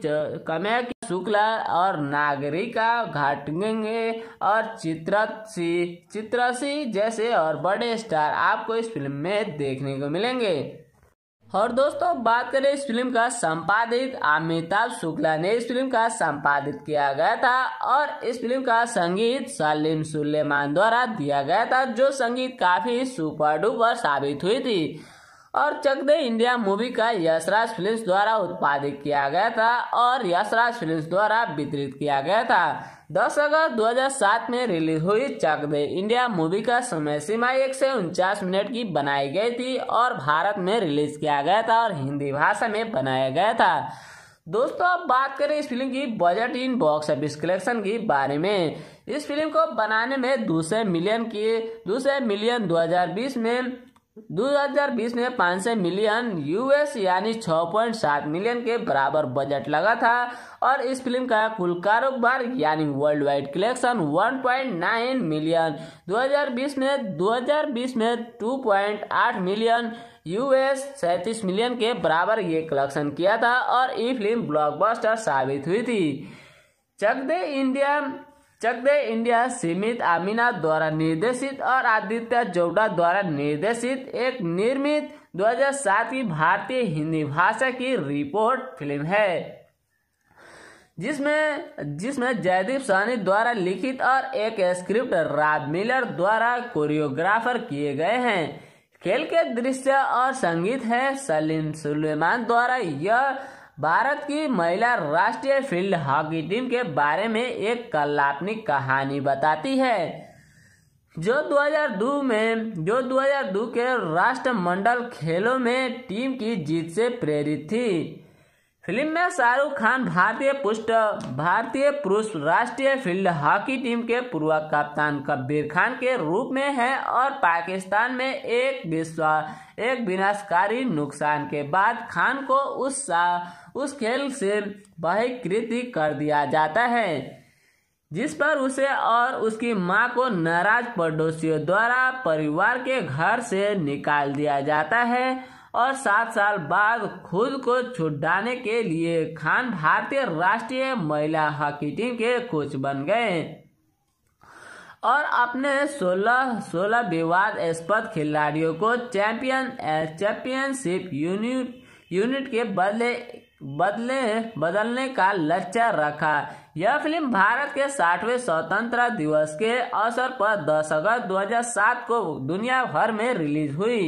कमया की शुक्ला और नागरिका घाटगंगे और चित्रसी चित्रसी जैसे और बड़े स्टार आपको इस फिल्म में देखने को मिलेंगे और दोस्तों बात करें इस फिल्म का संपादित अमिताभ शुक्ला ने इस फिल्म का संपादित किया गया था और इस फिल्म का संगीत सलीम सुलेमान द्वारा दिया गया था जो संगीत काफी सुपर डुपर साबित हुई थी और चक दे इंडिया मूवी का यशराज फिल्म्स द्वारा उत्पादित किया गया था और यशराज फिल्म्स द्वारा वितरित किया गया था 10 अगस्त 2007 में रिलीज हुई चक दे इंडिया मूवी का समय सीमा एक से उनचास मिनट की बनाई गई थी और भारत में रिलीज किया गया था और हिंदी भाषा में बनाया गया था दोस्तों अब बात करें इस फिल्म की बजट इन बॉक्स ऑफिस कलेक्शन के बारे में इस फिल्म को बनाने में दूसरे मिलियन की दूसरे मिलियन 2020 में 2020 में 500 मिलियन यूएस यानी 6.7 मिलियन के बराबर बजट लगा था और इस फिल्म का कुल कारोबार यानी वर्ल्ड वाइड कलेक्शन 1.9 मिलियन 2020 में 2020 में 2.8 मिलियन यूएस सैतीस मिलियन के बराबर ये कलेक्शन किया था और ये फिल्म ब्लॉकबस्टर साबित हुई थी चक दे इंडिया चक दे इंडिया सीमित आमिना द्वारा निर्देशित और आदित्य चौड़ा द्वारा निर्देशित एक निर्मित 2007 की भारतीय हिंदी भाषा की रिपोर्ट फिल्म है जिसमें जिसमें जयदीप सहनी द्वारा लिखित और एक स्क्रिप्ट राब मिलर द्वारा कोरियोग्राफर किए गए हैं खेल के दृश्य और संगीत है सलीम सुलेमान द्वारा यह भारत की महिला राष्ट्रीय फील्ड हॉकी टीम के बारे में एक काल्पनिक कहानी बताती है जो 2002 में जो 2002 के राष्ट्रमंडल खेलों में टीम की जीत से प्रेरित थी फिल्म में शाहरुख खान भारतीय पुष्ट भारतीय पुरुष राष्ट्रीय फील्ड हॉकी टीम के पूर्व कप्तान कबीर खान के रूप में हैं और पाकिस्तान में एक विश्व एक विनाशकारी नुकसान के बाद खान को उस उस खेल से बहिकृति कर दिया जाता है जिस पर उसे और उसकी मां को नाराज पड़ोसियों द्वारा परिवार के घर से निकाल दिया जाता है और सात साल बाद खुद को छुटाने के लिए खान भारतीय राष्ट्रीय महिला हॉकी टीम के कोच बन गए और अपने 16 16 विवादास्पद खिलाड़ियों को चैंपियन चैंपियनशिप यूनिट यूनिट के बदले बदले बदलने का लक्ष्य रखा यह फिल्म भारत के साठवें स्वतंत्रता दिवस के अवसर पर 10 अगस्त 2007 को दुनिया भर में रिलीज हुई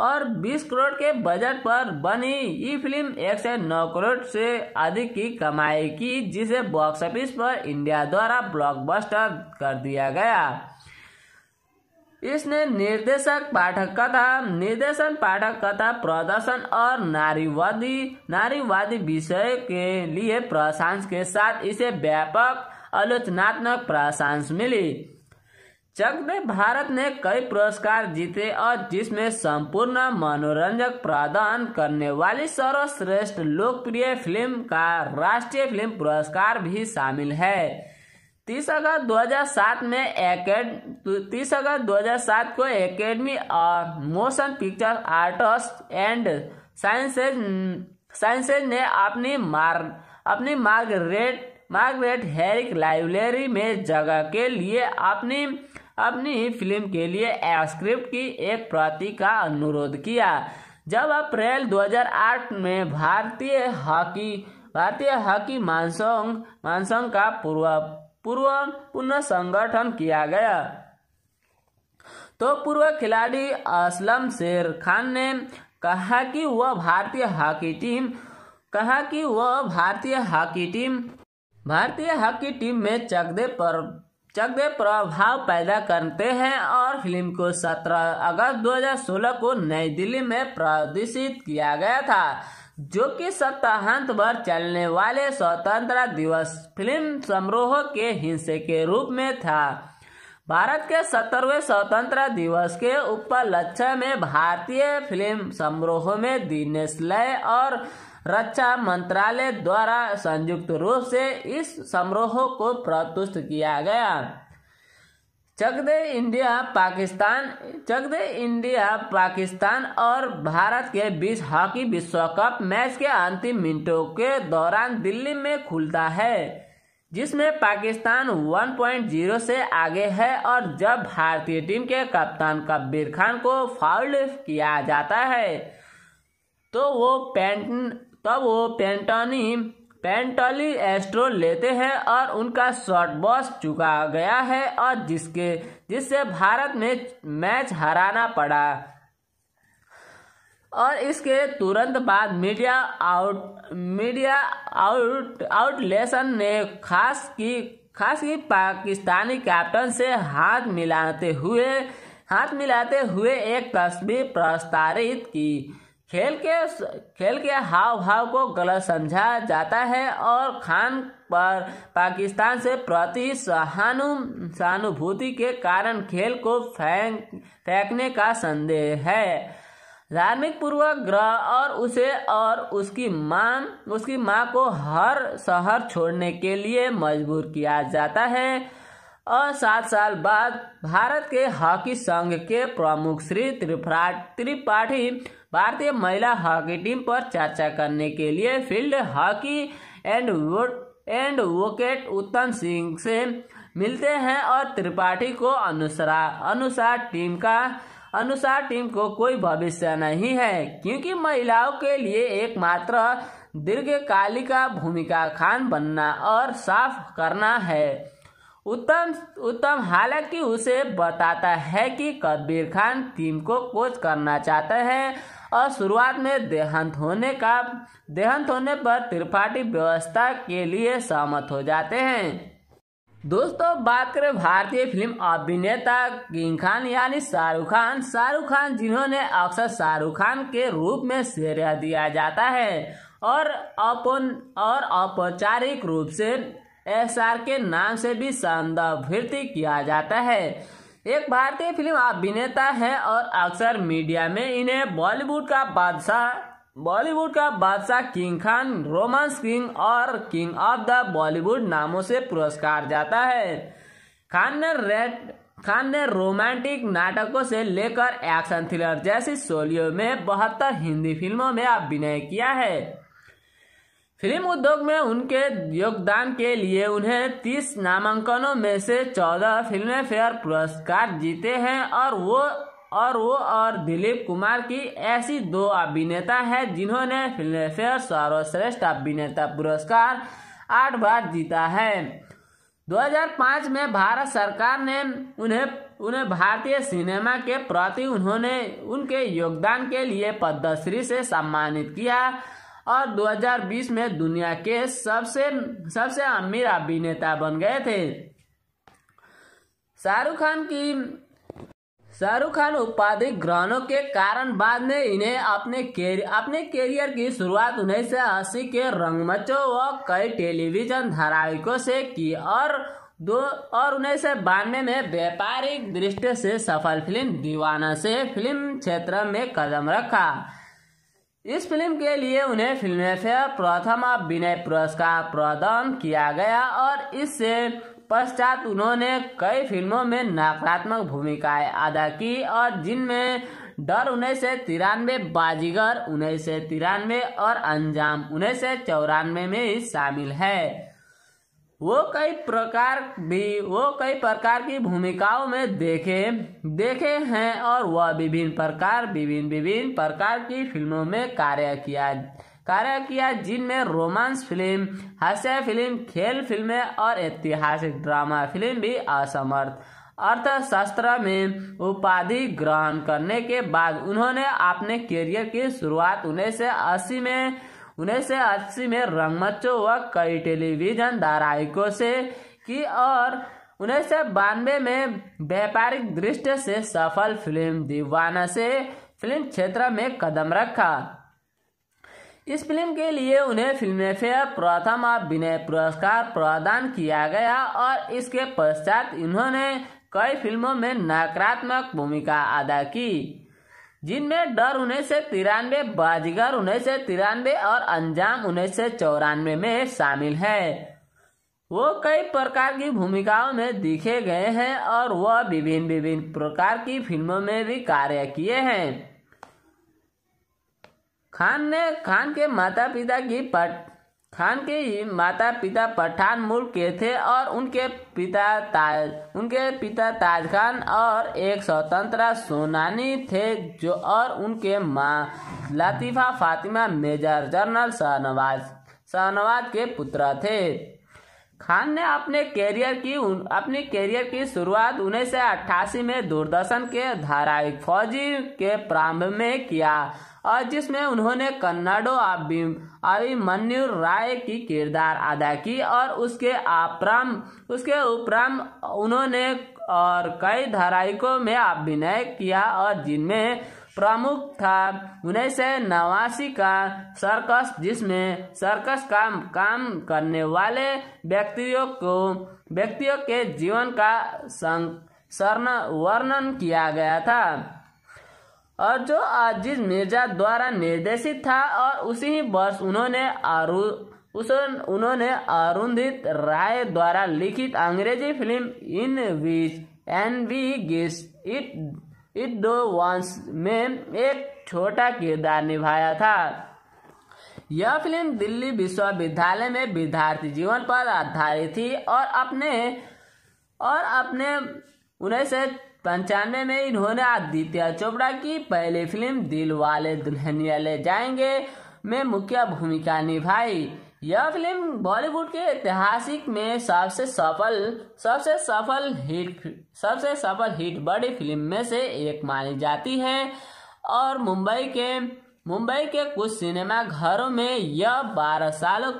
और 20 करोड़ के बजट पर बनी ये फिल्म एक से नौ करोड़ से अधिक की कमाई की जिसे बॉक्स ऑफिस पर इंडिया द्वारा ब्लॉकबस्टर कर दिया गया इसने निर्देशक पाठक कथा निर्देशन पाठक कथा प्रदर्शन और नारीवादी नारीवादी विषय के लिए प्रशांस के साथ इसे व्यापक आलोचनात्मक प्रशांस मिली चक भारत ने कई पुरस्कार जीते और जिसमें संपूर्ण मनोरंजक प्रदान करने वाली सर्वश्रेष्ठ लोकप्रिय फिल्म का राष्ट्रीय फिल्म पुरस्कार भी शामिल है तीस अगस्त 2007 में एकेड तीस अगस्त 2007 को academy of motion picture artist and sciences sciences ने अपनी मार अपनी मार्गरेट मार्गरेट हेरिक लाइब्रेरी में जगह के लिए अपनी अपनी ही फिल्म के लिए स्क्रिप्ट की एक प्रति का अनुरोध किया जब अप्रैल 2008 में भारतीय हॉकी भारतीय हॉकी मानसोंग मानसोंग का पूर्व पूर्व पुनः संगठन किया गया तो पूर्व खिलाड़ी असलम शेर खान ने कहा कि वह भारतीय हॉकी टीम कहा कि वह भारतीय हॉकी टीम भारतीय हॉकी टीम में चकदे पर चंग प्रभाव पैदा करते हैं और फिल्म को 17 अगस्त 2016 को नई दिल्ली में प्रदर्शित किया गया था जो कि सप्ताहांत भर चलने वाले स्वतंत्रता दिवस फिल्म समारोह के हिस्से के रूप में था भारत के सत्तरवे स्वतंत्रता दिवस के उपलक्ष्य में भारतीय फिल्म समारोह में दिनेश लय और रक्षा मंत्रालय द्वारा संयुक्त रूप से इस समारोह को प्रस्तुत किया गया चक दे इंडिया पाकिस्तान चक दे इंडिया पाकिस्तान और भारत के बीच हॉकी विश्व कप मैच के अंतिम मिनटों के दौरान दिल्ली में खुलता है जिसमें पाकिस्तान 1.0 से आगे है और जब भारतीय टीम के कप्तान कब्बीर खान को फाउल किया जाता है तो वो पेंट तब वो पेंटानी पेंटाली एस्ट्रो लेते हैं और उनका शॉर्ट बॉस चुका गया है और जिसके जिससे भारत ने मैच हराना पड़ा और इसके तुरंत बाद मीडिया आउट मीडिया आउट आउटलेसन ने खास की खास की पाकिस्तानी कैप्टन से हाथ मिलाते हुए हाथ मिलाते हुए एक तस्वीर प्रस्तारित की खेल के खेल के हाव भाव को गलत समझा जाता है और खान पर पाकिस्तान से प्रति सहानु सहानुभूति के कारण खेल को फेंक फेंकने का संदेह है धार्मिक पूर्वक ग्रह और उसे और उसकी माँ उसकी माँ को हर शहर छोड़ने के लिए मजबूर किया जाता है और सात साल बाद भारत के हॉकी संघ के प्रमुख श्री त्रिपाठी भारतीय महिला हॉकी टीम पर चर्चा करने के लिए field hockey and advocate Uttam Singh से मिलते हैं और त्रिपाठी को अनुसरा अनुसार टीम का अनुसार टीम को कोई भविष्य नहीं है क्योंकि महिलाओं के लिए एकमात्र दीर्घकालिका भूमिका खान बनना और साफ करना है उत्तम उत्तम हालांकि उसे बताता है कि कबीर खान टीम को कोच करना चाहते हैं और शुरुआत में देहांत होने का देहांत होने पर त्रिपाठी व्यवस्था के लिए सहमत हो जाते हैं दोस्तों बात करें भारतीय फिल्म अभिनेता किंग खान यानी शाहरुख खान शाहरुख खान जिन्होंने अक्सर शाहरुख खान के रूप में श्रेय दिया जाता है और अपन और औपचारिक रूप से एस आर के नाम से भी संदर्भित किया जाता है एक भारतीय फिल्म अभिनेता है और अक्सर मीडिया में इन्हें बॉलीवुड का बादशाह बॉलीवुड का बादशाह किंग खान रोमांस किंग और किंग ऑफ द बॉलीवुड नामों से पुरस्कार जाता है खान ने रेड खान ने रोमांटिक नाटकों से लेकर एक्शन थ्रिलर जैसी शोलियों में बहत्तर हिंदी फिल्मों में अभिनय किया है फिल्म उद्योग में उनके योगदान के लिए उन्हें 30 नामांकनों में से 14 फिल्म फेयर पुरस्कार जीते हैं और वो और वो और दिलीप कुमार की ऐसी दो अभिनेता हैं जिन्होंने फिल्म फेयर सर्वश्रेष्ठ अभिनेता पुरस्कार आठ बार जीता है 2005 में भारत सरकार ने उन्हें उन्हें भारतीय सिनेमा के प्रति उन्होंने उनके योगदान के लिए पद्मश्री से सम्मानित किया और 2020 में दुनिया के सबसे सबसे अमीर अभिनेता बन गए थे शाहरुख खान की शाहरुख खान उपाधि ग्रहणों के कारण बाद में इन्हें अपने केरि, अपने करियर की शुरुआत उन्नीस सौ अस्सी के रंगमचो व कई टेलीविजन धारावाहिकों से की और दो और उन्नीस सौ बानवे में व्यापारिक दृष्टि से सफल फिल्म दीवाना से फिल्म क्षेत्र में कदम रखा इस फिल्म के लिए उन्हें फिल्मफेयर प्रथम अभिनय पुरस्कार प्रदान किया गया और इससे पश्चात उन्होंने कई फिल्मों में नकारात्मक भूमिकाएं अदा की और जिनमें डर उन्नीस सौ तिरानवे बाजीगर उन्नीस सौ तिरानवे और अंजाम उन्नीस सौ चौरानवे में शामिल है वो कई प्रकार भी वो कई प्रकार की भूमिकाओं में देखे देखे हैं और वह विभिन्न प्रकार विभिन्न विभिन्न प्रकार की फिल्मों में कार्य किया कार्य किया जिनमें रोमांस फिल्म हास्य फिल्म खेल फिल्में और ऐतिहासिक ड्रामा फिल्म भी असमर्थ अर्थशास्त्र में उपाधि ग्रहण करने के बाद उन्होंने अपने करियर की शुरुआत उन्नीस सौ अस्सी में उन्नीस अस्सी में रंगमंच व कई टेलीविजन धारावाहिकों से की और उन्नीस सौ बानवे में व्यापारिक दृष्टि से सफल फिल्म दीवाना से फिल्म क्षेत्र में कदम रखा इस फिल्म के लिए उन्हें फिल्म फेयर प्रथम अभिनय पुरस्कार प्रदान किया गया और इसके पश्चात इन्होंने कई फिल्मों में नकारात्मक भूमिका अदा की जिनमें डर उन्नीस सौ तिरानवे बाजीगर उन्नीस सौ तिरानवे और अंजाम उन्नीस सौ चौरानवे में शामिल है वो कई प्रकार की भूमिकाओं में दिखे गए हैं और वह विभिन्न विभिन्न प्रकार की फिल्मों में भी कार्य किए हैं खान ने खान के माता पिता की पट खान के ही माता पिता पठान मूल के थे और उनके पिता ताज उनके पिता ताज खान और एक स्वतंत्र सोनानी थे जो और उनके माँ लतीफ़ा फातिमा मेजर जनरल शाहनवाज शाहनवाज के पुत्र थे खान ने अपने कैरियर की अपने कैरियर की शुरुआत उन्नीस में दूरदर्शन के धारा फौजी के प्रारंभ में किया और जिसमें उन्होंने कन्नाडो अभिमन्यु राय की किरदार अदा की और उसके अपराम उसके उपराम उन्होंने और कई धारायकों में अभिनय किया और जिनमें प्रमुख था उन्नीस सौ नवासी का सर्कस जिसमें सर्कस का काम करने वाले व्यक्तियों को व्यक्तियों के जीवन का संग वर्णन किया गया था और जो आजिज मिर्जा द्वारा निर्देशित था और उसी ही वर्ष उन्होंने उस उन्होंने अरुंधित राय द्वारा लिखित अंग्रेजी film in which Annie gives it it those ones में एक छोटा किरदार निभाया था यह फिल्म दिल्ली विश्वविद्यालय में विद्यार्थी जीवन पर आधारित थी और अपने और अपने उन्नीस सौ पंचानवे में इन्होंने आदित्य चोपड़ा की पहली फिल्म दिल वाले दुल्हनिया ले जाएंगे में मुख्य भूमिका निभाई यह फिल्म बॉलीवुड के ऐतिहासिक में सबसे सफल सबसे सफल हिट सबसे सफल हिट बड़ी फिल्म में से एक मानी जाती है और मुंबई के मुंबई के कुछ सिनेमा घरों में यह बारह सालों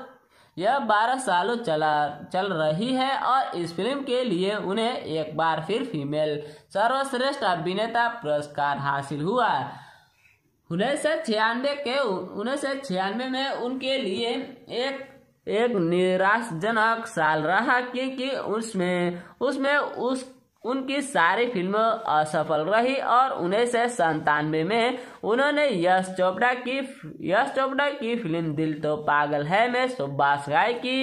यह 12 सालों चला चल रही है और इस फिल्म के लिए उन्हें एक बार फिर फीमेल सर्वश्रेष्ठ अभिनेता पुरस्कार हासिल हुआ उन्नीस सौ छियानवे के उन्नीस सौ छियानवे में उनके लिए एक एक निराशजनक साल रहा क्योंकि उसमें उसमें उस उनकी सारी फिल्म असफल रही और उन्नीस सौ संतानवे में उन्होंने यश चोपड़ा की यश चोपड़ा की फिल्म दिल तो पागल है में सुभाष राय की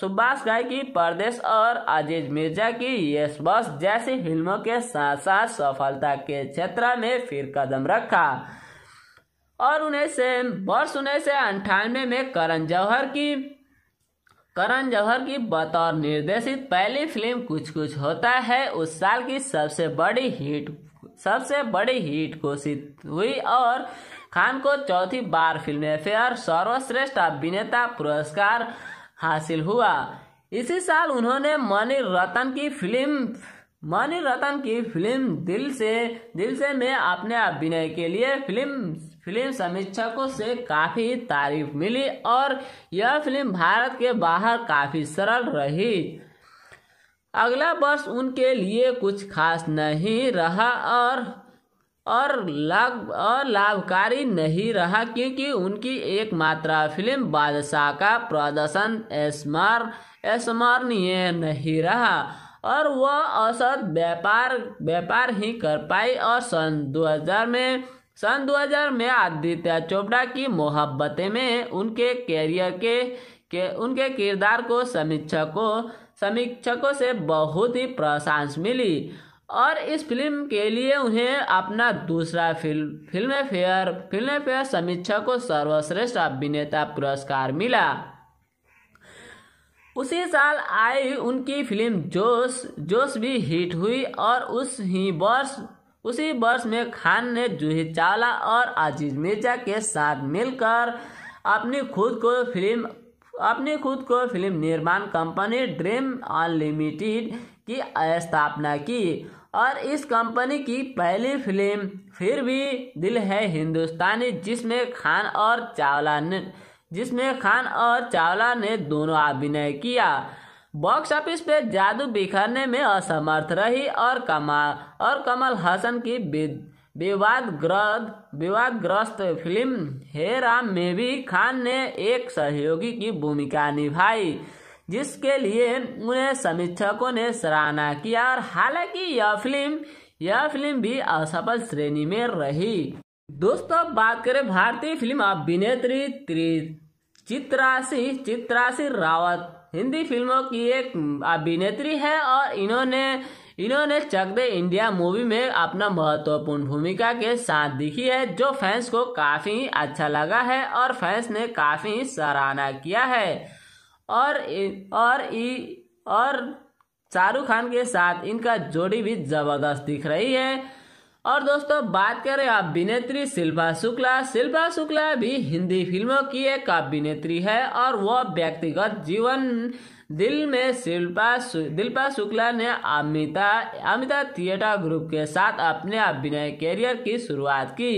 सुभाष राय की परदेश और अजीज मिर्जा की यश बस जैसी फिल्मों के साथ साथ सफलता के क्षेत्र में फिर कदम रखा और उन्नीस से वर्ष उन्नीस सौ अंठानवे में करण जौहर की करण जौहर की बतौर निर्देशित पहली फिल्म कुछ कुछ होता है उस साल की सबसे बड़ी हिट सबसे बड़ी हिट घोषित हुई और खान को चौथी बार फिल्म फेयर सर्वश्रेष्ठ अभिनेता पुरस्कार हासिल हुआ इसी साल उन्होंने मणि रतन की फिल्म मणि रतन की फिल्म दिल से दिल से में अपने अभिनय के लिए फिल्म फिल्म समीक्षकों से काफ़ी तारीफ मिली और यह फिल्म भारत के बाहर काफ़ी सरल रही अगला वर्ष उनके लिए कुछ खास नहीं रहा और और लाभ और लाभकारी नहीं रहा क्योंकि उनकी एकमात्र फिल्म बादशाह का प्रदर्शन एस्मार स्मरणीय नहीं रहा और वह औसत व्यापार व्यापार ही कर पाई और सन 2000 में सन 2000 में आदित्य चोपड़ा की मोहब्बतें में उनके कैरियर के, के उनके किरदार को समीक्षकों समीक्षकों से बहुत ही प्रशंस मिली और इस फिल्म के लिए उन्हें अपना दूसरा film Filmfare Filmfare समीक्षा को सर्वश्रेष्ठ अभिनेता पुरस्कार मिला उसी साल आई उनकी फिल्म जोश जोश भी हिट हुई और उस ही वर्ष उसी वर्ष में खान ने जूही चावला और आजीज मिर्जा के साथ मिलकर अपनी खुद को फिल्म अपनी खुद को फिल्म निर्माण कंपनी ड्रीम अनलिमिटेड की स्थापना की और इस कंपनी की पहली फिल्म फिर भी दिल है हिंदुस्तानी जिसमें खान और चावला ने जिसमें खान और चावला ने दोनों अभिनय किया बॉक्स ऑफिस पे जादू बिखरने में असमर्थ रही और कमाल और कमल हसन की विवादग्रस्त विवादग्रस्त फिल्म हे राम में भी खान ने एक सहयोगी की भूमिका निभाई जिसके लिए उन्हें समीक्षकों ने सराहना किया और हालांकि यह फिल्म यह फिल्म भी असफल श्रेणी में रही दोस्तों बात करें भारतीय फिल्म अभिनेत्री चित्रासी चित्रासी रावत हिंदी फिल्मों की एक अभिनेत्री है और इन्होंने इन्होंने चक दे इंडिया मूवी में अपना महत्वपूर्ण भूमिका के साथ दिखी है जो फैंस को काफ़ी अच्छा लगा है और फैंस ने काफ़ी सराहना किया है और और इ, और शाहरुख खान के साथ इनका जोड़ी भी ज़बरदस्त दिख रही है और दोस्तों बात करें अभिनेत्री शिल्पा शुक्ला शिल्पा शुक्ला भी हिंदी फिल्मों की एक अभिनेत्री है और वह व्यक्तिगत जीवन दिल में शिल्पा दिल्पा शुक्ला ने अमिता अमिता थिएटर ग्रुप के साथ अपने अभिनय कैरियर की शुरुआत की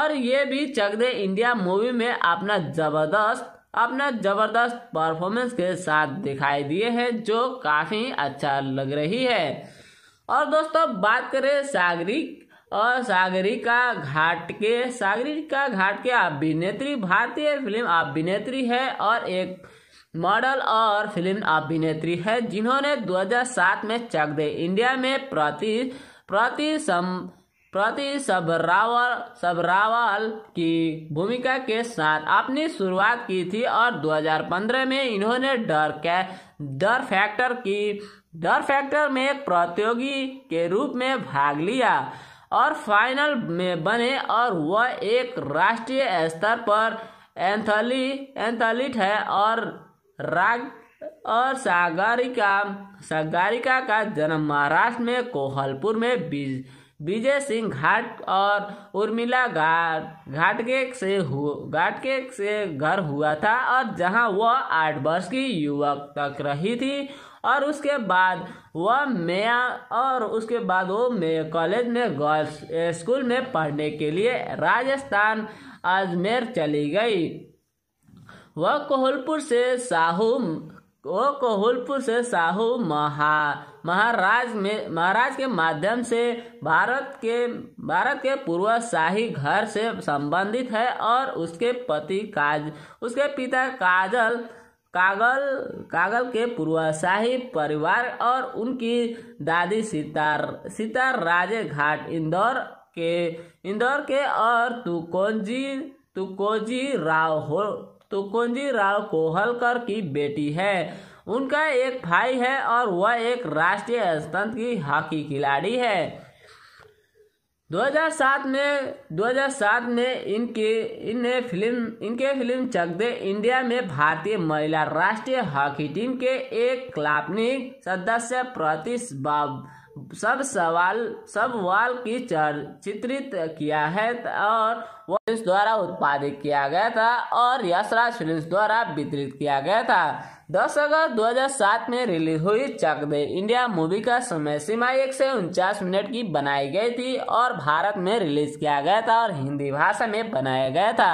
और ये भी चक दे इंडिया मूवी में अपना जबरदस्त अपना जबरदस्त परफॉर्मेंस के साथ दिखाई दिए हैं जो काफ़ी अच्छा लग रही है और दोस्तों बात करें सागरी और सागरिका घाट के सागरिका घाट के अभिनेत्री भारतीय फिल्म अभिनेत्री है और एक मॉडल और फिल्म अभिनेत्री है जिन्होंने 2007 में चक दे इंडिया में प्रति प्रति सम प्रति सबरावल सबरावल की भूमिका के साथ अपनी शुरुआत की थी और 2015 में इन्होंने डर कै डर फैक्टर की डर फैक्टर में एक प्रतियोगी के रूप में भाग लिया और फाइनल में बने और वह एक राष्ट्रीय स्तर पर एंथली एंथलीट है और राग और सागरिका सागरिका का जन्म महाराष्ट्र में कोहलपुर में विजय सिंह घाट और उर्मिला घाट घाटके से घाटके से घर हुआ था और जहां वह आठ वर्ष की युवक तक रही थी और उसके बाद वह मैं और उसके बाद वो मैं कॉलेज में गर्ल्स स्कूल में पढ़ने के लिए राजस्थान अजमेर चली गई वह कोहलपुर से साहू वो कोहलपुर से साहू महा महाराज में महाराज के माध्यम से भारत के भारत के पूर्व शाही घर से संबंधित है और उसके पति काज उसके पिता काजल कागल कागल के पूर्वाशाही परिवार और उनकी दादी सितार सितार राजे घाट इंदौर के इंदौर के और तुकोजी तुकोजी राव हो तुकोजी राव कोहलकर की बेटी है उनका एक भाई है और वह एक राष्ट्रीय स्तंभ की हॉकी खिलाड़ी है 2007 में 2007 में इनके इन्हें फिल्म इनके फिल्म चक दे इंडिया में भारतीय महिला राष्ट्रीय हॉकी टीम के एक क्लापनिक सदस्य प्रतिस्बा सब सवाल सब वाल की चित्रित किया है और वो द्वारा उत्पादित किया गया था और यशराज फिल्म द्वारा वितरित किया गया था 10 अगस्त 2007 में रिलीज हुई चक दे इंडिया मूवी का समय सीमा एक से उनचास मिनट की बनाई गई थी और भारत में रिलीज किया गया था और हिंदी भाषा में बनाया गया था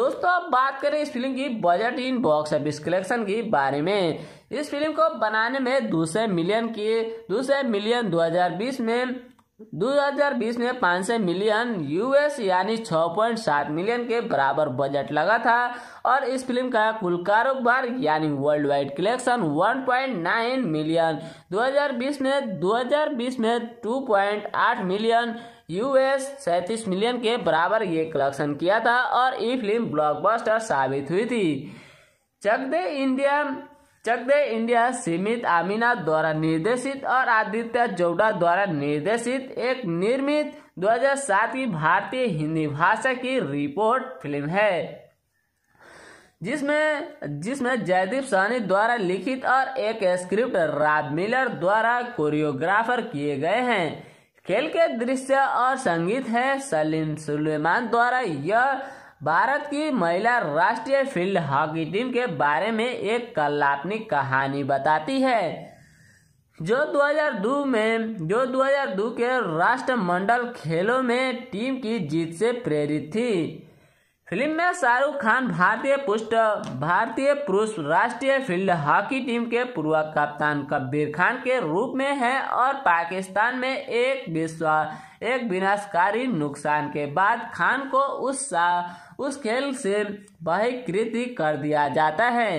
दोस्तों अब बात करें इस फिल्म की बजट इन बॉक्स ऑफिस कलेक्शन के बारे में इस फिल्म को बनाने में दूसरे मिलियन की दूसरे मिलियन 2020 में 2020 में 500 मिलियन यूएस यानी 6.7 मिलियन के बराबर बजट लगा था और इस फिल्म का कुल कारोबार यानी वर्ल्ड वाइड कलेक्शन 1.9 मिलियन 2020 में 2020 में 2.8 मिलियन यूएस सैतीस मिलियन के बराबर ये कलेक्शन किया था और ये फिल्म ब्लॉकबस्टर साबित हुई थी चक दे इंडिया चक दे इंडिया सीमित आमिना द्वारा निर्देशित और आदित्य चौड़ा द्वारा निर्देशित एक निर्मित 2007 की भारतीय हिंदी भाषा की रिपोर्ट फिल्म है जिसमें जिसमें जयदीप सहनी द्वारा लिखित और एक स्क्रिप्ट राब मिलर द्वारा कोरियोग्राफर किए गए हैं खेल के दृश्य और संगीत है सलीम सुलेमान द्वारा यह भारत की महिला राष्ट्रीय फील्ड हॉकी टीम के बारे में एक कलात्मक कहानी बताती है जो 2002 में जो 2002 के राष्ट्रमंडल खेलों में टीम की जीत से प्रेरित थी फिल्म में शाहरुख खान भारतीय पुष्ट भारतीय पुरुष राष्ट्रीय फील्ड हॉकी टीम के पूर्व कप्तान कब्बीर खान के रूप में हैं और पाकिस्तान में एक विश्व एक विनाशकारी नुकसान के बाद खान को उस उस खेल से बहिष्कृत कर दिया जाता है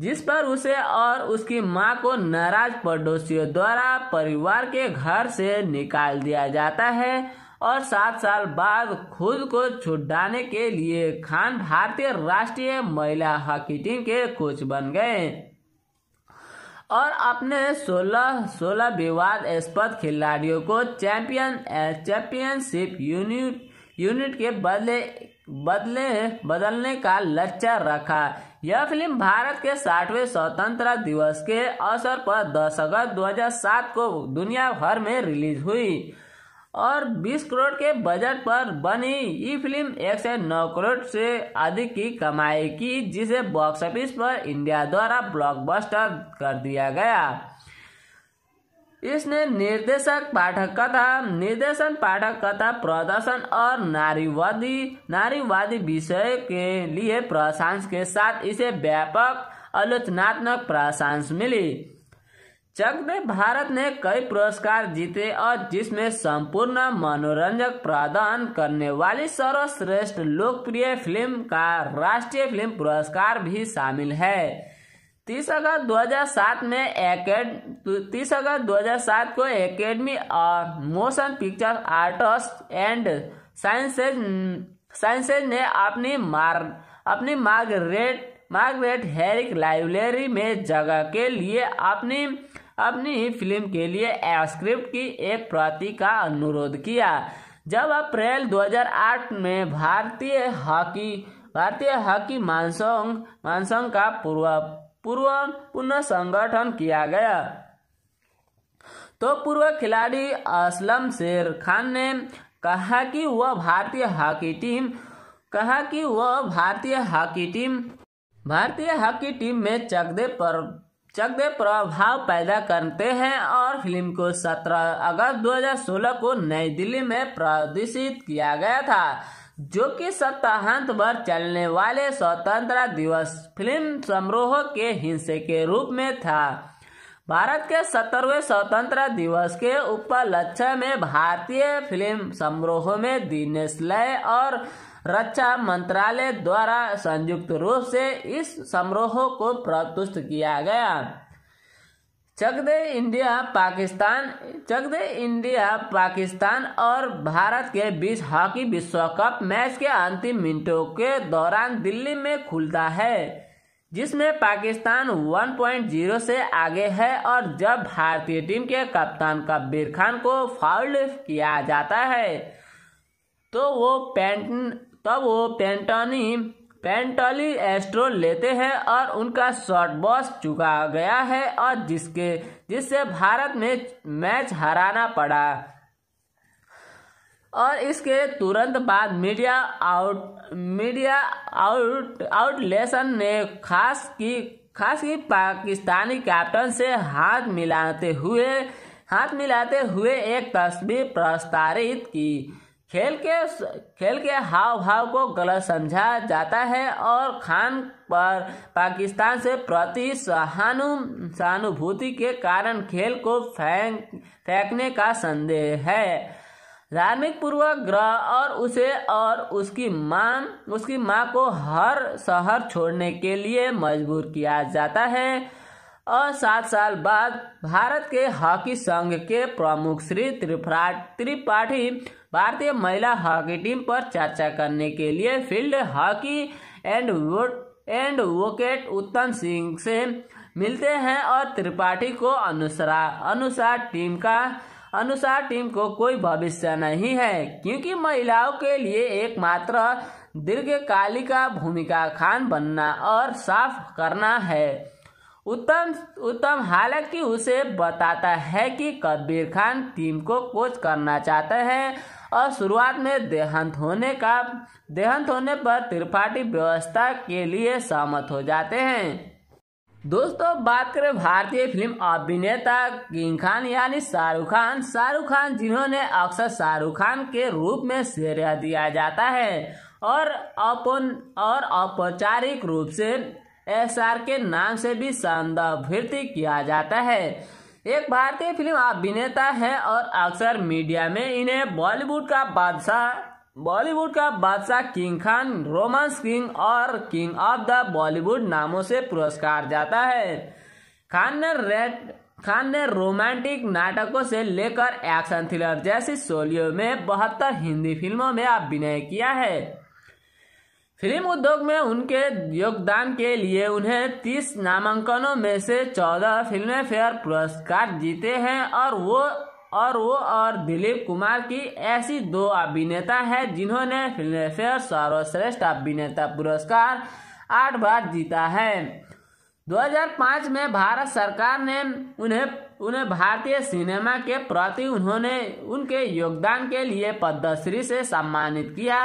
जिस पर उसे और उसकी मां को नाराज पड़ोसियों द्वारा परिवार के घर से निकाल दिया जाता है और सात साल बाद खुद को छुटाने के लिए खान भारतीय राष्ट्रीय महिला हॉकी टीम के कोच बन गए और अपने 16 16 स्पद खिलाड़ियों को चैंपियन चैंपियनशिप यूनिट यूनिट के बदले बदले बदलने का लक्ष्य रखा यह फिल्म भारत के साठवें स्वतंत्रता दिवस के अवसर पर 10 अगस्त 2007 को दुनिया भर में रिलीज हुई और 20 करोड़ के बजट पर बनी ये फिल्म एक से नौ करोड़ से अधिक की कमाई की जिसे बॉक्स ऑफिस पर इंडिया द्वारा ब्लॉकबस्टर कर दिया गया इसने निर्देशक पाठक कथा निर्देशन पाठक कथा प्रदर्शन और नारीवादी नारीवादी विषय के लिए प्रशांस के साथ इसे व्यापक आलोचनात्मक प्रशांस मिली चक में भारत ने कई पुरस्कार जीते और जिसमें संपूर्ण मनोरंजक प्रदान करने वाली सर्वश्रेष्ठ लोकप्रिय फिल्म का राष्ट्रीय फिल्म पुरस्कार भी शामिल है तीस अगस्त सात में एकेड तीस अगस्त सात को academy of motion picture artist and sciences sciences ने अपनी मार अपनी मार्गरेट मार्गरेट हेरिक लाइब्रेरी में जगह के लिए अपनी अपनी ही फिल्म के लिए स्क्रिप्ट की एक प्रति का अनुरोध किया जब अप्रैल 2008 में भारतीय हॉकी भारतीय हॉकी मानसोंग मानसोंग का पूर्व पूर्व पुनः संगठन किया गया तो पूर्व खिलाड़ी असलम शेर खान ने कहा कि वह भारतीय हॉकी टीम कहा कि वह भारतीय हॉकी टीम भारतीय हॉकी टीम में चकदे पर चक दे प्रभाव पैदा करते हैं और फिल्म को 17 अगस्त 2016 को नई दिल्ली में प्रदर्शित किया गया था जो कि सप्ताहांत भर चलने वाले स्वतंत्रता दिवस फिल्म समारोह के हिस्से के रूप में था भारत के सत्तरवे स्वतंत्रता दिवस के उपलक्ष्य में भारतीय फिल्म समारोह में दिनेश लय और रक्षा मंत्रालय द्वारा संयुक्त रूप से इस समारोह को प्रस्तुत किया गया चक दे इंडिया पाकिस्तान चक दे इंडिया पाकिस्तान और भारत के बीच हॉकी विश्व कप मैच के अंतिम मिनटों के दौरान दिल्ली में खुलता है जिसमें पाकिस्तान 1.0 से आगे है और जब भारतीय टीम के कप्तान कब्बीर खान को फाउल किया जाता है तो वो पेंट तब वो पेंटानी पेंटाली एस्ट्रो लेते हैं और उनका शॉर्ट बॉस चुका गया है और जिसके जिससे भारत ने मैच हराना पड़ा और इसके तुरंत बाद मीडिया आउट मीडिया आउट आउटलेसन ने खास की खास की पाकिस्तानी कैप्टन से हाथ मिलाते हुए हाथ मिलाते हुए एक तस्वीर प्रस्तारित की खेल के खेल के हाव भाव को गलत समझा जाता है और खान पर पाकिस्तान से प्रति सहानु सहानुभूति के कारण खेल को फेंक फेंकने का संदेह है धार्मिक पूर्वक ग्रह और उसे और उसकी माँ उसकी माँ को हर शहर छोड़ने के लिए मजबूर किया जाता है और सात साल बाद भारत के हॉकी संघ के प्रमुख श्री त्रिपाठी भारतीय महिला हॉकी टीम पर चर्चा करने के लिए field hockey and advocate Uttam Singh से मिलते हैं और त्रिपाठी को अनुसरा अनुसार टीम का अनुसार टीम को कोई भविष्य नहीं है क्योंकि महिलाओं के लिए एकमात्र दीर्घकालिक भूमिका खान बनना और साफ करना है उत्तम उत्तम हालांकि उसे बताता है कि कबीर खान टीम को कोच करना चाहते हैं और शुरुआत में देहांत होने का देहांत होने पर त्रिपाठी व्यवस्था के लिए सहमत हो जाते हैं दोस्तों बात करें भारतीय फिल्म अभिनेता किंग खान यानी शाहरुख खान शाहरुख खान जिन्होंने अक्सर शाहरुख खान के रूप में श्रेय दिया जाता है और अपन और औपचारिक रूप से एस आर के नाम से भी संदर्भित किया जाता है एक भारतीय फिल्म अभिनेता है और अक्सर मीडिया में इन्हें बॉलीवुड का बादशाह बॉलीवुड का बादशाह किंग खान रोमांस किंग और किंग ऑफ द बॉलीवुड नामों से पुरस्कार जाता है खान ने रेड खान ने रोमांटिक नाटकों से लेकर एक्शन थ्रिलर जैसी शोलियों में बहत्तर हिंदी फिल्मों में अभिनय किया है फिल्म उद्योग में उनके योगदान के लिए उन्हें 30 नामांकनों में से 14 फिल्म फेयर पुरस्कार जीते हैं और वो और वो और दिलीप कुमार की ऐसी दो अभिनेता हैं जिन्होंने फिल्म फेयर सर्वश्रेष्ठ अभिनेता पुरस्कार आठ बार जीता है 2005 में भारत सरकार ने उन्हें उन्हें भारतीय सिनेमा के प्रति उन्होंने उनके योगदान के लिए पद्मश्री से सम्मानित किया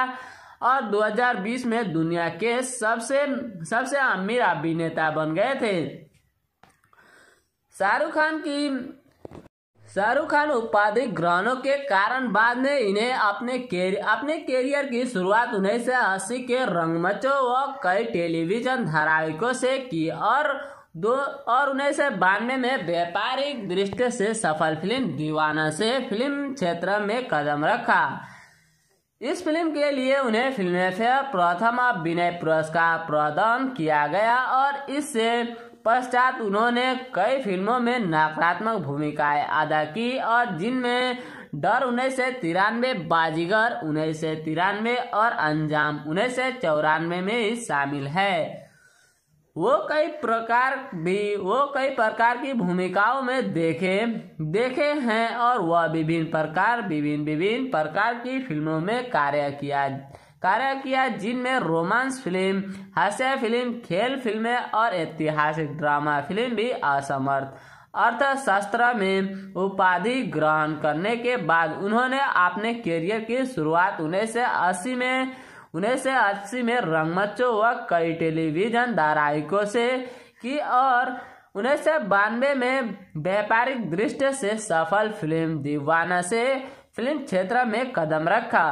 और 2020 में दुनिया के सबसे सबसे अमीर अभिनेता बन गए थे शाहरुख खान की शाहरुख खान उपाधि ग्रहणों के कारण बाद में इन्हें अपने केर, अपने कैरियर की शुरुआत उन्नीस सौ अस्सी के रंगमचो व कई टेलीविजन धारावाहिकों से की और दो और उन्नीस सौ बानवे में व्यापारिक दृष्टि से सफल फिल्म दीवाना से फिल्म क्षेत्र में कदम रखा इस फिल्म के लिए उन्हें फिल्मफेयर प्रथम अभिनय पुरस्कार प्रदान किया गया और इससे पश्चात उन्होंने कई फिल्मों में नकारात्मक भूमिकाएं अदा की और जिनमें डर उन्नीस सौ तिरानवे बाजीगर उन्नीस सौ तिरानवे और अंजाम उन्नीस सौ चौरानवे में शामिल है वो कई प्रकार भी वो कई प्रकार की भूमिकाओं में देखे देखे हैं और वह विभिन्न प्रकार विभिन्न विभिन्न प्रकार की फिल्मों में कार्य किया कार्य किया जिनमें रोमांस फिल्म हास्य फिल्म खेल फिल्में और ऐतिहासिक ड्रामा फिल्म भी असमर्थ अर्थशास्त्र में उपाधि ग्रहण करने के बाद उन्होंने अपने करियर की शुरुआत उन्नीस सौ अस्सी में उन्नीस सौ अस्सी में रंगमचो व कई टेलीविजन धारावाहिकों से की और उन्नीस सौ बानवे में व्यापारिक दृष्टि से सफल फिल्म दीवाना से फिल्म क्षेत्र में कदम रखा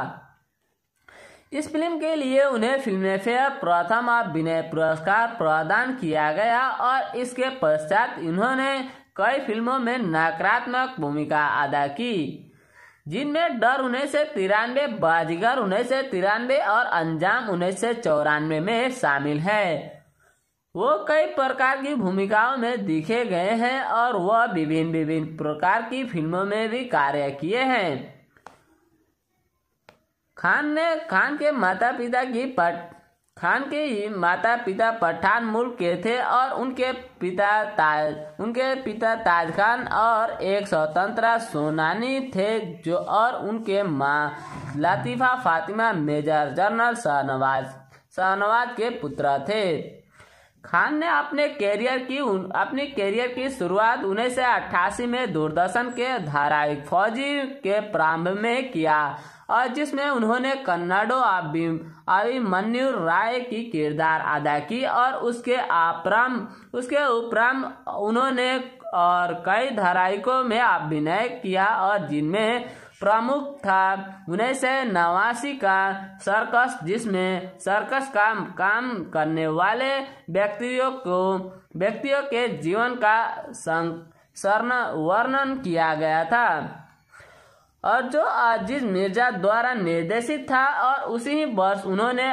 इस फिल्म के लिए उन्हें फिल्म फेयर प्रथम अभिनय पुरस्कार प्रदान किया गया और इसके पश्चात इन्होंने कई फिल्मों में नकारात्मक भूमिका अदा की जिनमें डर उन्नीस सौ तिरानवे बाजीगर उन्नीस सौ तिरानवे और अंजाम उन्नीस सौ चौरानवे में शामिल है वो कई प्रकार की भूमिकाओं में दिखे गए हैं और वह विभिन्न विभिन्न प्रकार की फिल्मों में भी कार्य किए हैं खान ने खान के माता पिता की पट खान के ही माता पिता पठान मुल्क के थे और उनके पिता ताज उनके पिता ताज खान और एक स्वतंत्र सोनानी थे जो और उनके माँ लतीफा फातिमा मेजर जनरल शाहनवाज शाहनवाज के पुत्र थे खान ने अपने कैरियर की अपने कैरियर की शुरुआत उन्नीस में दूरदर्शन के धारावाहिक फौजी के प्रारंभ में किया और जिसमें उन्होंने कन्नाडो अभिमन्यु राय की किरदार अदा की और उसके अपराम उसके उपराम उन्होंने और कई धारायकों में अभिनय किया और जिनमें प्रमुख था उन्नीस सौ नवासी का सर्कस जिसमें सर्कस का काम करने वाले व्यक्तियों को व्यक्तियों के जीवन का वर्णन किया गया था और जो आजिज मिर्जा द्वारा निर्देशित था और उसी ही वर्ष उन्होंने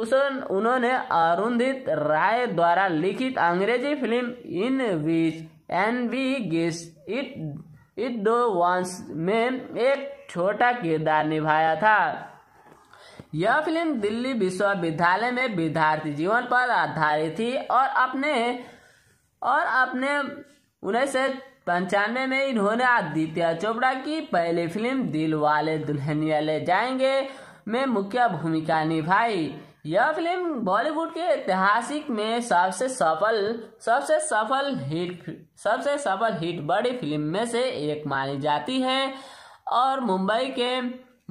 उस उन्होंने अरुंधित राय द्वारा लिखित अंग्रेजी film in which Annie gives it it those ones में एक छोटा किरदार निभाया था यह फिल्म दिल्ली विश्वविद्यालय में विद्यार्थी जीवन पर आधारित थी और अपने और अपने उन्नीस पंचानवे में इन्होंने आदित्य चोपड़ा की पहली फिल्म दिल वाले दुल्हनिया ले जाएंगे में मुख्य भूमिका निभाई यह फिल्म बॉलीवुड के ऐतिहासिक में सबसे सफल सबसे सफल हिट सबसे सफल हिट बड़ी फिल्म में से एक मानी जाती है और मुंबई के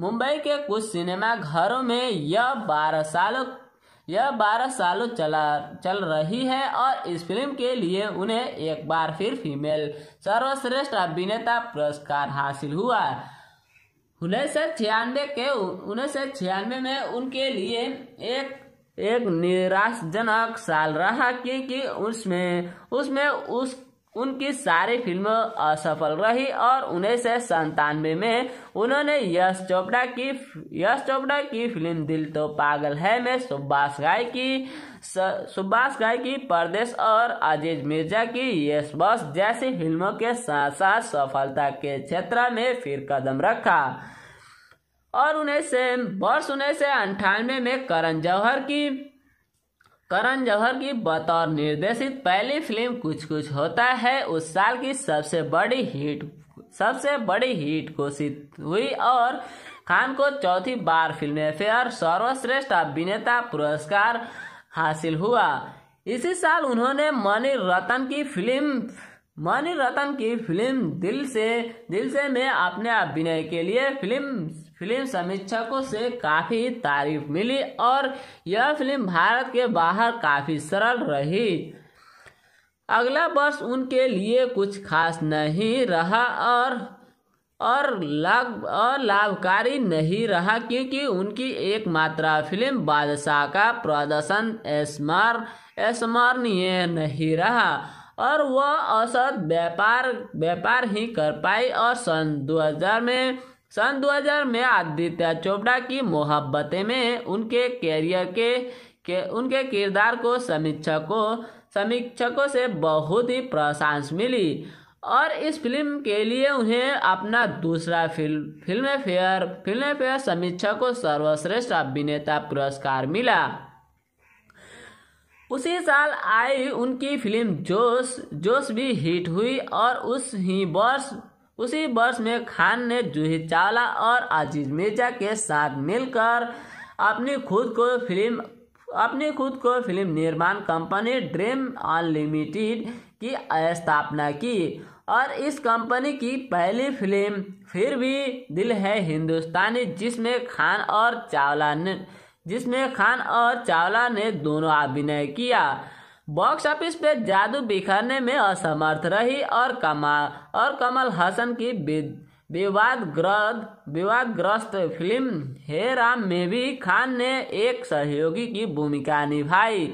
मुंबई के कुछ सिनेमा घरों में यह बारह सालों यह 12 सालों चला चल रही है और इस फिल्म के लिए उन्हें एक बार फिर फीमेल सर्वश्रेष्ठ अभिनेता पुरस्कार हासिल हुआ उन्नीस सौ छियानवे के उन्नीस सौ छियानवे में उनके लिए एक एक निराशजनक साल रहा क्योंकि उसमें उसमें उस उनकी सारी फिल्म असफल रही और उन्नीस सौ संतानवे में उन्होंने यश चोपड़ा की यश चोपड़ा की फिल्म दिल तो पागल है में सुभाष गाय की सुभाष गाय की परदेश और अजीज मिर्जा की यश बस जैसी फिल्मों के साथ साथ सफलता के क्षेत्र में फिर कदम रखा और उन्हें से वर्ष उन्नीस सौ अंठानवे में करण जौहर की करण जौहर की बतौर निर्देशित पहली फिल्म कुछ कुछ होता है उस साल की सबसे बड़ी हिट सबसे बड़ी हिट घोषित हुई और खान को चौथी बार फिल्म फेयर सर्वश्रेष्ठ अभिनेता पुरस्कार हासिल हुआ इसी साल उन्होंने मणि रतन की फिल्म मणि रतन की फिल्म दिल से दिल से में अपने अभिनय के लिए फिल्म फिल्म समीक्षकों से काफ़ी तारीफ मिली और यह फिल्म भारत के बाहर काफ़ी सरल रही अगला वर्ष उनके लिए कुछ खास नहीं रहा और और लाभ और लाभकारी नहीं रहा क्योंकि उनकी एकमात्र फिल्म बादशाह का प्रदर्शन स्मार स्मरणीय नहीं रहा और वह औसत व्यापार व्यापार ही कर पाई और सन 2000 में सन 2000 में आदित्य चोपड़ा की मोहब्बतें में उनके कैरियर के, के उनके किरदार को समीक्षकों समीक्षकों से बहुत ही प्रशंस मिली और इस फिल्म के लिए उन्हें अपना दूसरा film Filmfare Filmfare समीक्षा को सर्वश्रेष्ठ अभिनेता पुरस्कार मिला उसी साल आई उनकी फिल्म जोश जोश भी हिट हुई और उस ही वर्ष उसी वर्ष में खान ने जूही चावला और आजीज मिर्जा के साथ मिलकर अपनी खुद को फिल्म अपनी खुद को फिल्म निर्माण कंपनी ड्रीम अनलिमिटेड की स्थापना की और इस कंपनी की पहली फिल्म फिर भी दिल है हिंदुस्तानी जिसमें खान और चावला ने जिसमें खान और चावला ने दोनों अभिनय किया बॉक्स ऑफिस पे जादू बिखरने में असमर्थ रही और कमाल और कमल हसन की विवादग्रस्त विवादग्रस्त फिल्म हे राम में भी खान ने एक सहयोगी की भूमिका निभाई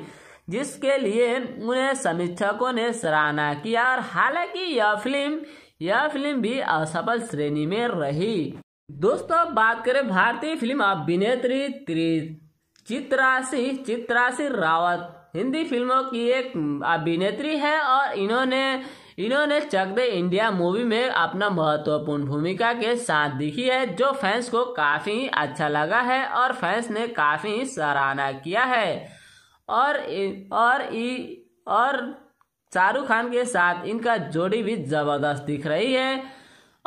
जिसके लिए उन्हें समीक्षकों ने सराहना किया और हालांकि यह फिल्म यह फिल्म भी असफल श्रेणी में रही दोस्तों बात करें भारतीय फिल्म अभिनेत्री चित्रासी चित्रासी रावत हिंदी फिल्मों की एक अभिनेत्री है और इन्होंने इन्होंने चक दे इंडिया मूवी में अपना महत्वपूर्ण भूमिका के साथ दिखी है जो फैंस को काफ़ी अच्छा लगा है और फैंस ने काफ़ी सराहना किया है और और और शाहरुख खान के साथ इनका जोड़ी भी ज़बरदस्त दिख रही है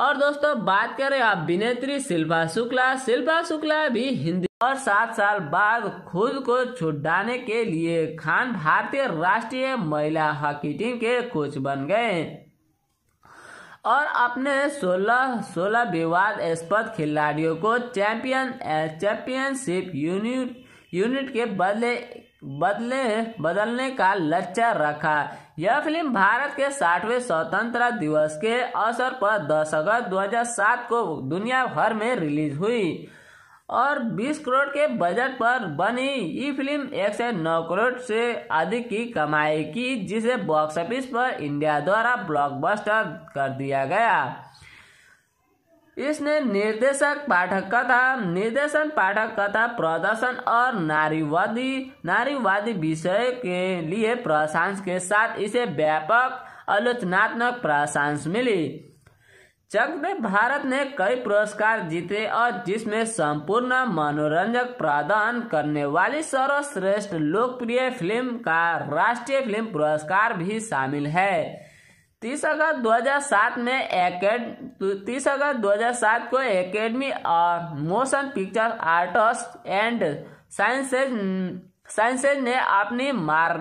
और दोस्तों बात करें अभिनेत्री शिल्पा शुक्ला शिल्पा शुक्ला भी हिंदी और सात साल बाद खुद को छुटाने के लिए खान भारतीय राष्ट्रीय महिला हॉकी टीम के कोच बन गए और अपने 16 16 स्पद खिलाड़ियों को चैंपियन चैंपियनशिप यूनिट यूनिट के बदले बदले बदलने का लक्ष्य रखा यह फिल्म भारत के साठवें स्वतंत्रता दिवस के अवसर पर 10 अगस्त 2007 को दुनिया भर में रिलीज हुई और 20 करोड़ के बजट पर बनी ये फिल्म एक से नौ करोड़ से अधिक की कमाई की जिसे बॉक्स ऑफिस पर इंडिया द्वारा ब्लॉकबस्टर कर दिया गया इसने निर्देशक पाठक कथा निर्देशन पाठक कथा प्रदर्शन और नारीवादी नारीवादी विषय के लिए प्रशांस के साथ इसे व्यापक आलोचनात्मक प्रशांस मिली जगदेव में भारत ने कई पुरस्कार जीते और जिसमें संपूर्ण मनोरंजक प्रदान करने वाली सर्वश्रेष्ठ लोकप्रिय फिल्म का राष्ट्रीय फिल्म पुरस्कार भी शामिल है तीस अगस्त 2007 में एकेड तीस अगस्त 2007 को एकेडमी और motion picture artist and sciences sciences ने अपनी मार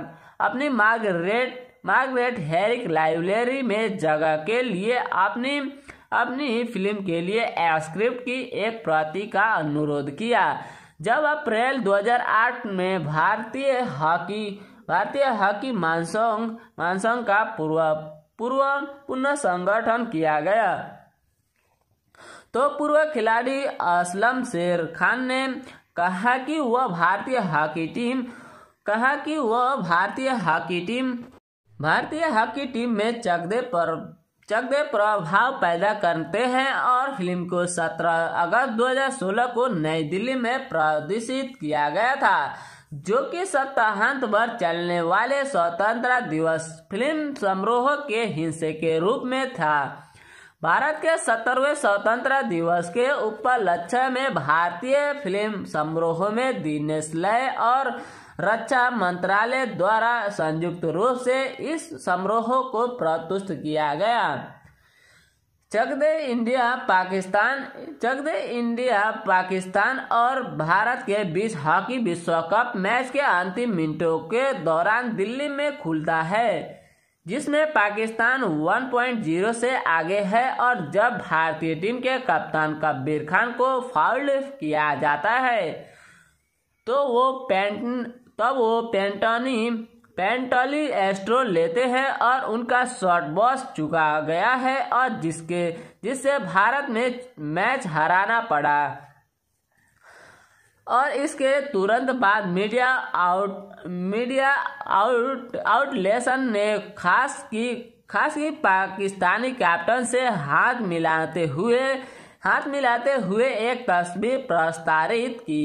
अपनी मार्गरेट मार्गरेट हेरिक लाइब्रेरी में जगह के लिए अपनी अपनी फिल्म के लिए स्क्रिप्ट की एक प्रति का अनुरोध किया जब अप्रैल 2008 में भारतीय हॉकी भारतीय हॉकी मानसोंग मानसोंग का पूर्व पूर्व पुनः संगठन किया गया तो पूर्व खिलाड़ी असलम शेर खान ने कहा कि वह भारतीय हॉकी टीम कहा कि वह भारतीय हॉकी टीम भारतीय हॉकी टीम में चकदे पर चकदे प्रभाव पैदा करते हैं और फिल्म को 17 अगस्त 2016 को नई दिल्ली में प्रदर्शित किया गया था जो कि सप्ताहांत पर चलने वाले स्वतंत्रता दिवस फिल्म समारोह के हिस्से के रूप में था भारत के सत्तरवें स्वतंत्रता दिवस के उपलक्ष्य में भारतीय फिल्म समारोह में लय और रक्षा मंत्रालय द्वारा संयुक्त रूप से इस समारोह को प्रस्तुत किया गया चक दे इंडिया पाकिस्तान चक दे इंडिया पाकिस्तान और भारत के बीच हॉकी विश्व कप मैच के अंतिम मिनटों के दौरान दिल्ली में खुलता है जिसमें पाकिस्तान 1.0 से आगे है और जब भारतीय टीम के कप्तान कब्बीर खान को फाउल किया जाता है तो वो पेंट तब तो वो पेंटोनी पेंटोली एस्ट्रो लेते हैं और उनका शॉर्ट बॉस चुका गया है और जिसके जिससे भारत ने मैच हराना पड़ा और इसके तुरंत बाद मीडिया आउट मीडिया आउट आउटलेसन ने खास की खास की पाकिस्तानी कैप्टन से हाथ मिलाते हुए हाथ मिलाते हुए एक तस्वीर प्रस्तारित की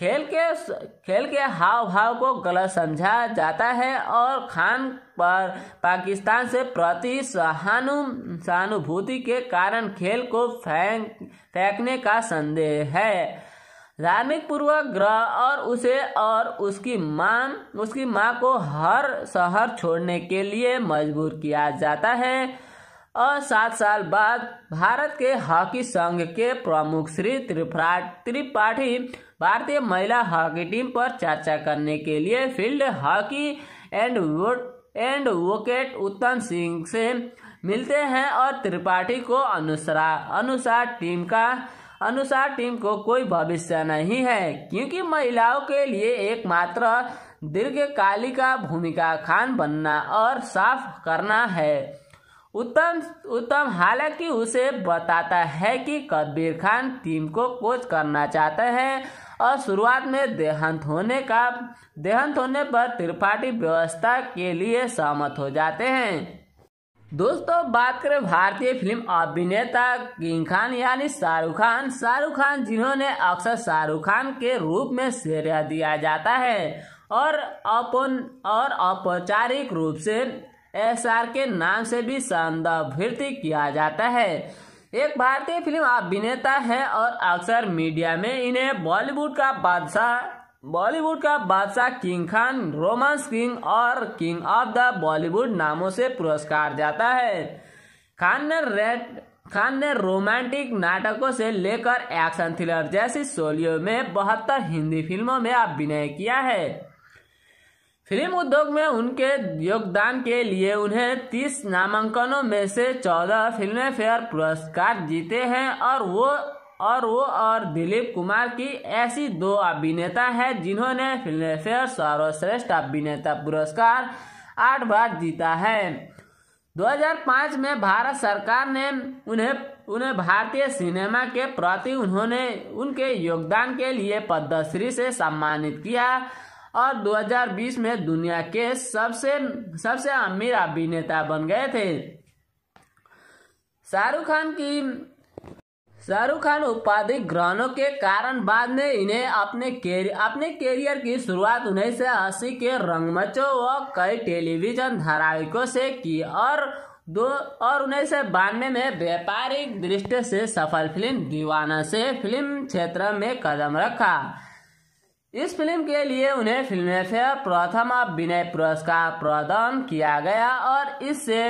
खेल के खेल के हाव भाव को गलत समझा जाता है और खान पर पाकिस्तान से प्रति सहानु सहानुभूति के कारण खेल को फेंक फेंकने का संदेह है धार्मिक ग्रह और उसे और उसकी माँ उसकी माँ को हर शहर छोड़ने के लिए मजबूर किया जाता है और सात साल बाद भारत के हॉकी संघ के प्रमुख श्री त्रिपाठी भारतीय महिला हॉकी टीम पर चर्चा करने के लिए field hockey and advocate Uttam Singh से मिलते हैं और त्रिपाठी को अनुसार अनुसार टीम का अनुसार टीम को कोई भविष्य नहीं है क्योंकि महिलाओं के लिए एकमात्र दीर्घकाली का भूमिका खान बनना और साफ करना है उत्तम उत्तम हालांकि उसे बताता है कि कबीर खान टीम को कोच करना चाहते हैं और शुरुआत में देहांत होने का देहांत होने पर त्रिपाठी व्यवस्था के लिए सहमत हो जाते हैं दोस्तों बात करें भारतीय फिल्म अभिनेता किंग खान यानी शाहरुख खान शाहरुख खान जिन्होंने अक्सर शाहरुख खान के रूप में श्रेय दिया जाता है और अपन और औपचारिक रूप से एस आर के नाम से भी संदर्भित किया जाता है एक भारतीय फिल्म अभिनेता है और अक्सर मीडिया में इन्हें बॉलीवुड का बादशाह बॉलीवुड का बादशाह किंग खान रोमांस किंग और किंग ऑफ द बॉलीवुड नामों से पुरस्कार जाता है खान ने रेड खान ने रोमांटिक नाटकों से लेकर एक्शन थ्रिलर जैसी शोलियों में बहत्तर हिंदी फिल्मों में अभिनय किया है फिल्म उद्योग में उनके योगदान के लिए उन्हें 30 नामांकनों में से 14 फिल्म फेयर पुरस्कार जीते हैं और वो और वो और दिलीप कुमार की ऐसी दो अभिनेता हैं जिन्होंने फिल्म फेयर सर्वश्रेष्ठ अभिनेता पुरस्कार आठ बार जीता है 2005 में भारत सरकार ने उन्हें उन्हें भारतीय सिनेमा के प्रति उन्होंने उनके योगदान के लिए पद्मश्री से सम्मानित किया और 2020 में दुनिया के सबसे सबसे अमीर अभिनेता बन गए थे शाहरुख खान की शाहरुख खान उपाधि ग्रहणों के कारण बाद में इन्हें अपने कैरियर अपने करियर की शुरुआत उन्नीस सौ अस्सी के रंगमचो व कई टेलीविजन धारावाहिकों से की और दो और उन्नीस सौ बानवे में व्यापारिक दृष्टि से सफल फिल्म दीवाना से फिल्म क्षेत्र में कदम रखा इस फिल्म के लिए उन्हें फिल्म फेयर प्रथम अभिनय पुरस्कार प्रदान किया गया और इससे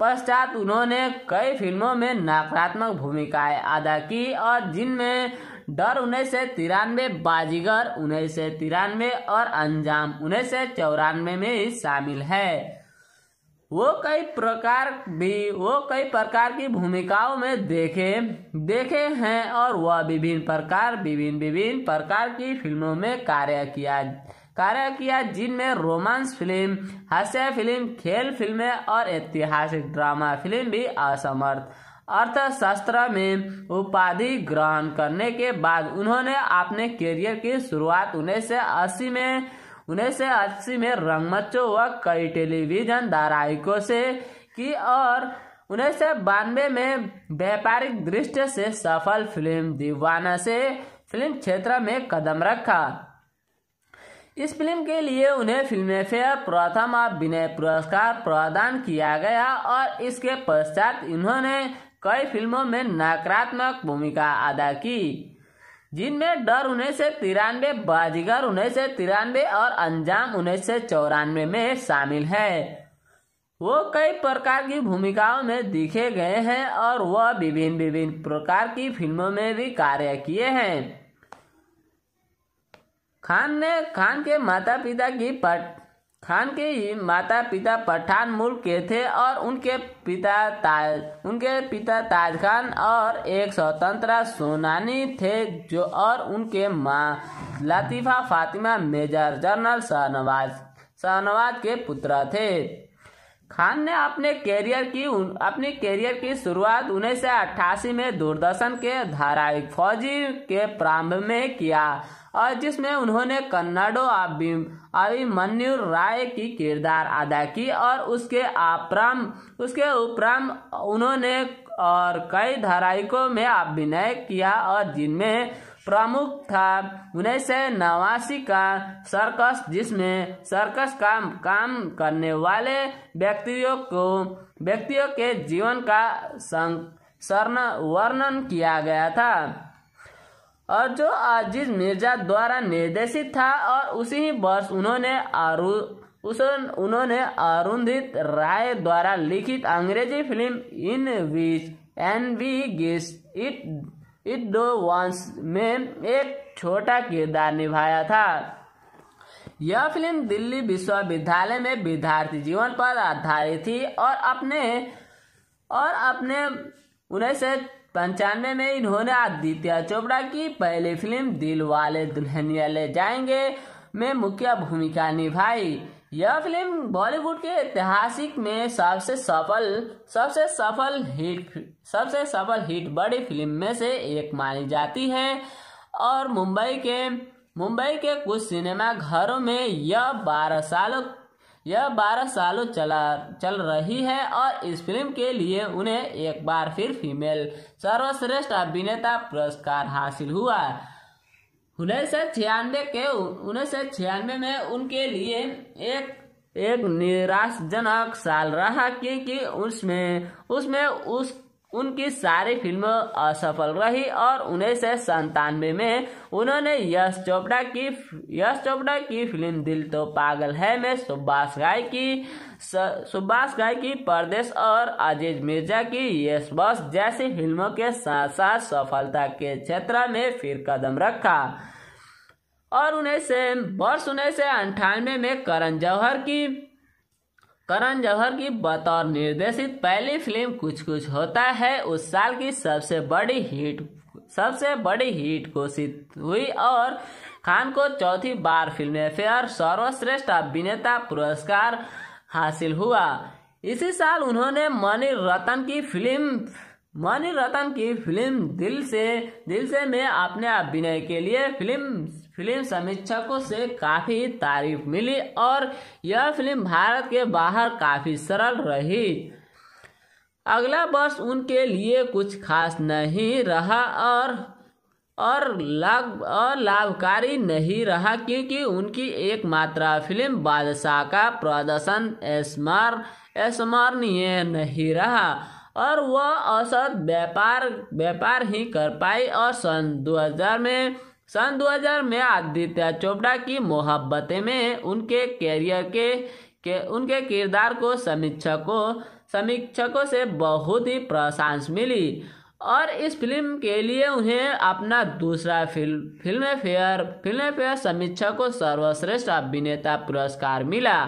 पश्चात उन्होंने कई फिल्मों में नकारात्मक भूमिकाएं अदा की और जिनमें डर उन्नीस सौ तिरानवे बाजीगर उन्नीस सौ तिरानवे और अंजाम उन्नीस सौ चौरानवे में शामिल है वो कई प्रकार भी वो कई प्रकार की भूमिकाओं में देखे देखे हैं और वह विभिन्न प्रकार विभिन्न विभिन्न प्रकार की फिल्मों में कार्य किया कार्य किया जिनमें रोमांस फिल्म हास्य फिल्म खेल फिल्में और ऐतिहासिक ड्रामा फिल्म भी असमर्थ अर्थशास्त्र में उपाधि ग्रहण करने के बाद उन्होंने अपने करियर की शुरुआत उन्नीस सौ अस्सी में उन्नीस में रंगमचो व कई टेलीविजन धारावाहिकों से की और उन्नीस सौ बानवे में व्यापारिक दृष्टि से सफल फिल्म दीवाना से फिल्म क्षेत्र में कदम रखा इस फिल्म के लिए उन्हें फिल्म फेयर प्रथम अभिनय पुरस्कार प्रदान किया गया और इसके पश्चात इन्होंने कई फिल्मों में नकारात्मक भूमिका अदा की जिनमें डर उन्नीस सौ तिरानवे बाजीगर उन्नीस सौ तिरानवे और अंजाम उन्नीस सौ चौरानवे में शामिल है वो कई प्रकार की भूमिकाओं में दिखे गए हैं और वह विभिन्न विभिन्न प्रकार की फिल्मों में भी कार्य किए हैं खान ने खान के माता पिता की पट खान के ही माता पिता पठान मूल के थे और उनके पिता ताज उनके पिता ताज खान और एक स्वतंत्र सोनानी थे जो और उनके माँ लतीफ़ा फातिमा मेजर जनरल शाहनवाज शाहनवाज के पुत्र थे खान ने अपने कैरियर की अपने कैरियर की शुरुआत उन्नीस में दूरदर्शन के धारावाहिक फौजी के प्रारंभ में किया और जिसमें उन्होंने कन्नाडो अभिमन्यु राय की किरदार अदा की और उसके अपराम उसके उपराम उन्होंने और कई धारायकों में अभिनय किया और जिनमें प्रमुख था उन्नीस सौ नवासी का सर्कस जिसमें सर्कस का काम करने वाले व्यक्तियों को व्यक्तियों के जीवन का वर्णन किया गया था और जो आजीज मिर्जा द्वारा निर्देशित था और उसी ही वर्ष उन्होंने उस उन्होंने अरुंधित राय द्वारा लिखित अंग्रेजी film in which Annie gives it it those ones में एक छोटा किरदार निभाया था यह फिल्म दिल्ली विश्वविद्यालय में विद्यार्थी जीवन पर आधारित थी और अपने और अपने उन्नीस सौ पंचानवे में इन्होंने आदित्य चोपड़ा की पहली फिल्म दिल वाले दुल्हनिया ले जाएंगे में मुख्य भूमिका निभाई यह फिल्म बॉलीवुड के ऐतिहासिक में सबसे सफल सबसे सफल हिट सबसे सफल हिट बड़ी फिल्म में से एक मानी जाती है और मुंबई के मुंबई के कुछ सिनेमा घरों में यह बारह सालों यह 12 सालों चला चल रही है और इस फिल्म के लिए उन्हें एक बार फिर फीमेल सर्वश्रेष्ठ अभिनेता पुरस्कार हासिल हुआ उन्नीस सौ छियानवे के उन्नीस सौ छियानवे में उनके लिए एक एक निराशजनक साल रहा क्योंकि उसमें उसमें उस उनकी सारी फिल्म असफल रही और उन्नीस सौ संतानवे में उन्होंने यश चोपड़ा की यश चोपड़ा की फिल्म दिल तो पागल है में सुभाष गाय की सुभाष गाय की परदेश और अजीज मिर्जा की यश बॉस जैसी फिल्मों के साथ साथ सफलता के क्षेत्र में फिर कदम रखा और उन्नीस से वर्ष उन्नीस सौ अंठानवे में करण जौहर की करण जौहर की बतौर निर्देशित पहली फिल्म कुछ कुछ होता है उस साल की सबसे बड़ी हिट सबसे बड़ी हिट घोषित हुई और खान को चौथी बार फिल्म फेयर सर्वश्रेष्ठ अभिनेता पुरस्कार हासिल हुआ इसी साल उन्होंने मनी रतन की फिल्म मनी रतन की फिल्म दिल से दिल से में अपने अभिनय के लिए फिल्म फिल्म समीक्षकों से काफ़ी तारीफ मिली और यह फिल्म भारत के बाहर काफ़ी सरल रही अगला वर्ष उनके लिए कुछ खास नहीं रहा और और लाभ और लाभकारी नहीं रहा क्योंकि उनकी एकमात्र फिल्म बादशाह का प्रदर्शन एस्मार स्मरणीय नहीं रहा और वह औसत व्यापार व्यापार ही कर पाई और सन 2000 में सन 2000 में आदित्य चोपड़ा की मोहब्बतें में उनके कैरियर के, के उनके किरदार को समीक्षकों समीक्षकों से बहुत ही प्रशंस मिली और इस फिल्म के लिए उन्हें अपना दूसरा film Filmfare Filmfare समीक्षा को सर्वश्रेष्ठ अभिनेता पुरस्कार मिला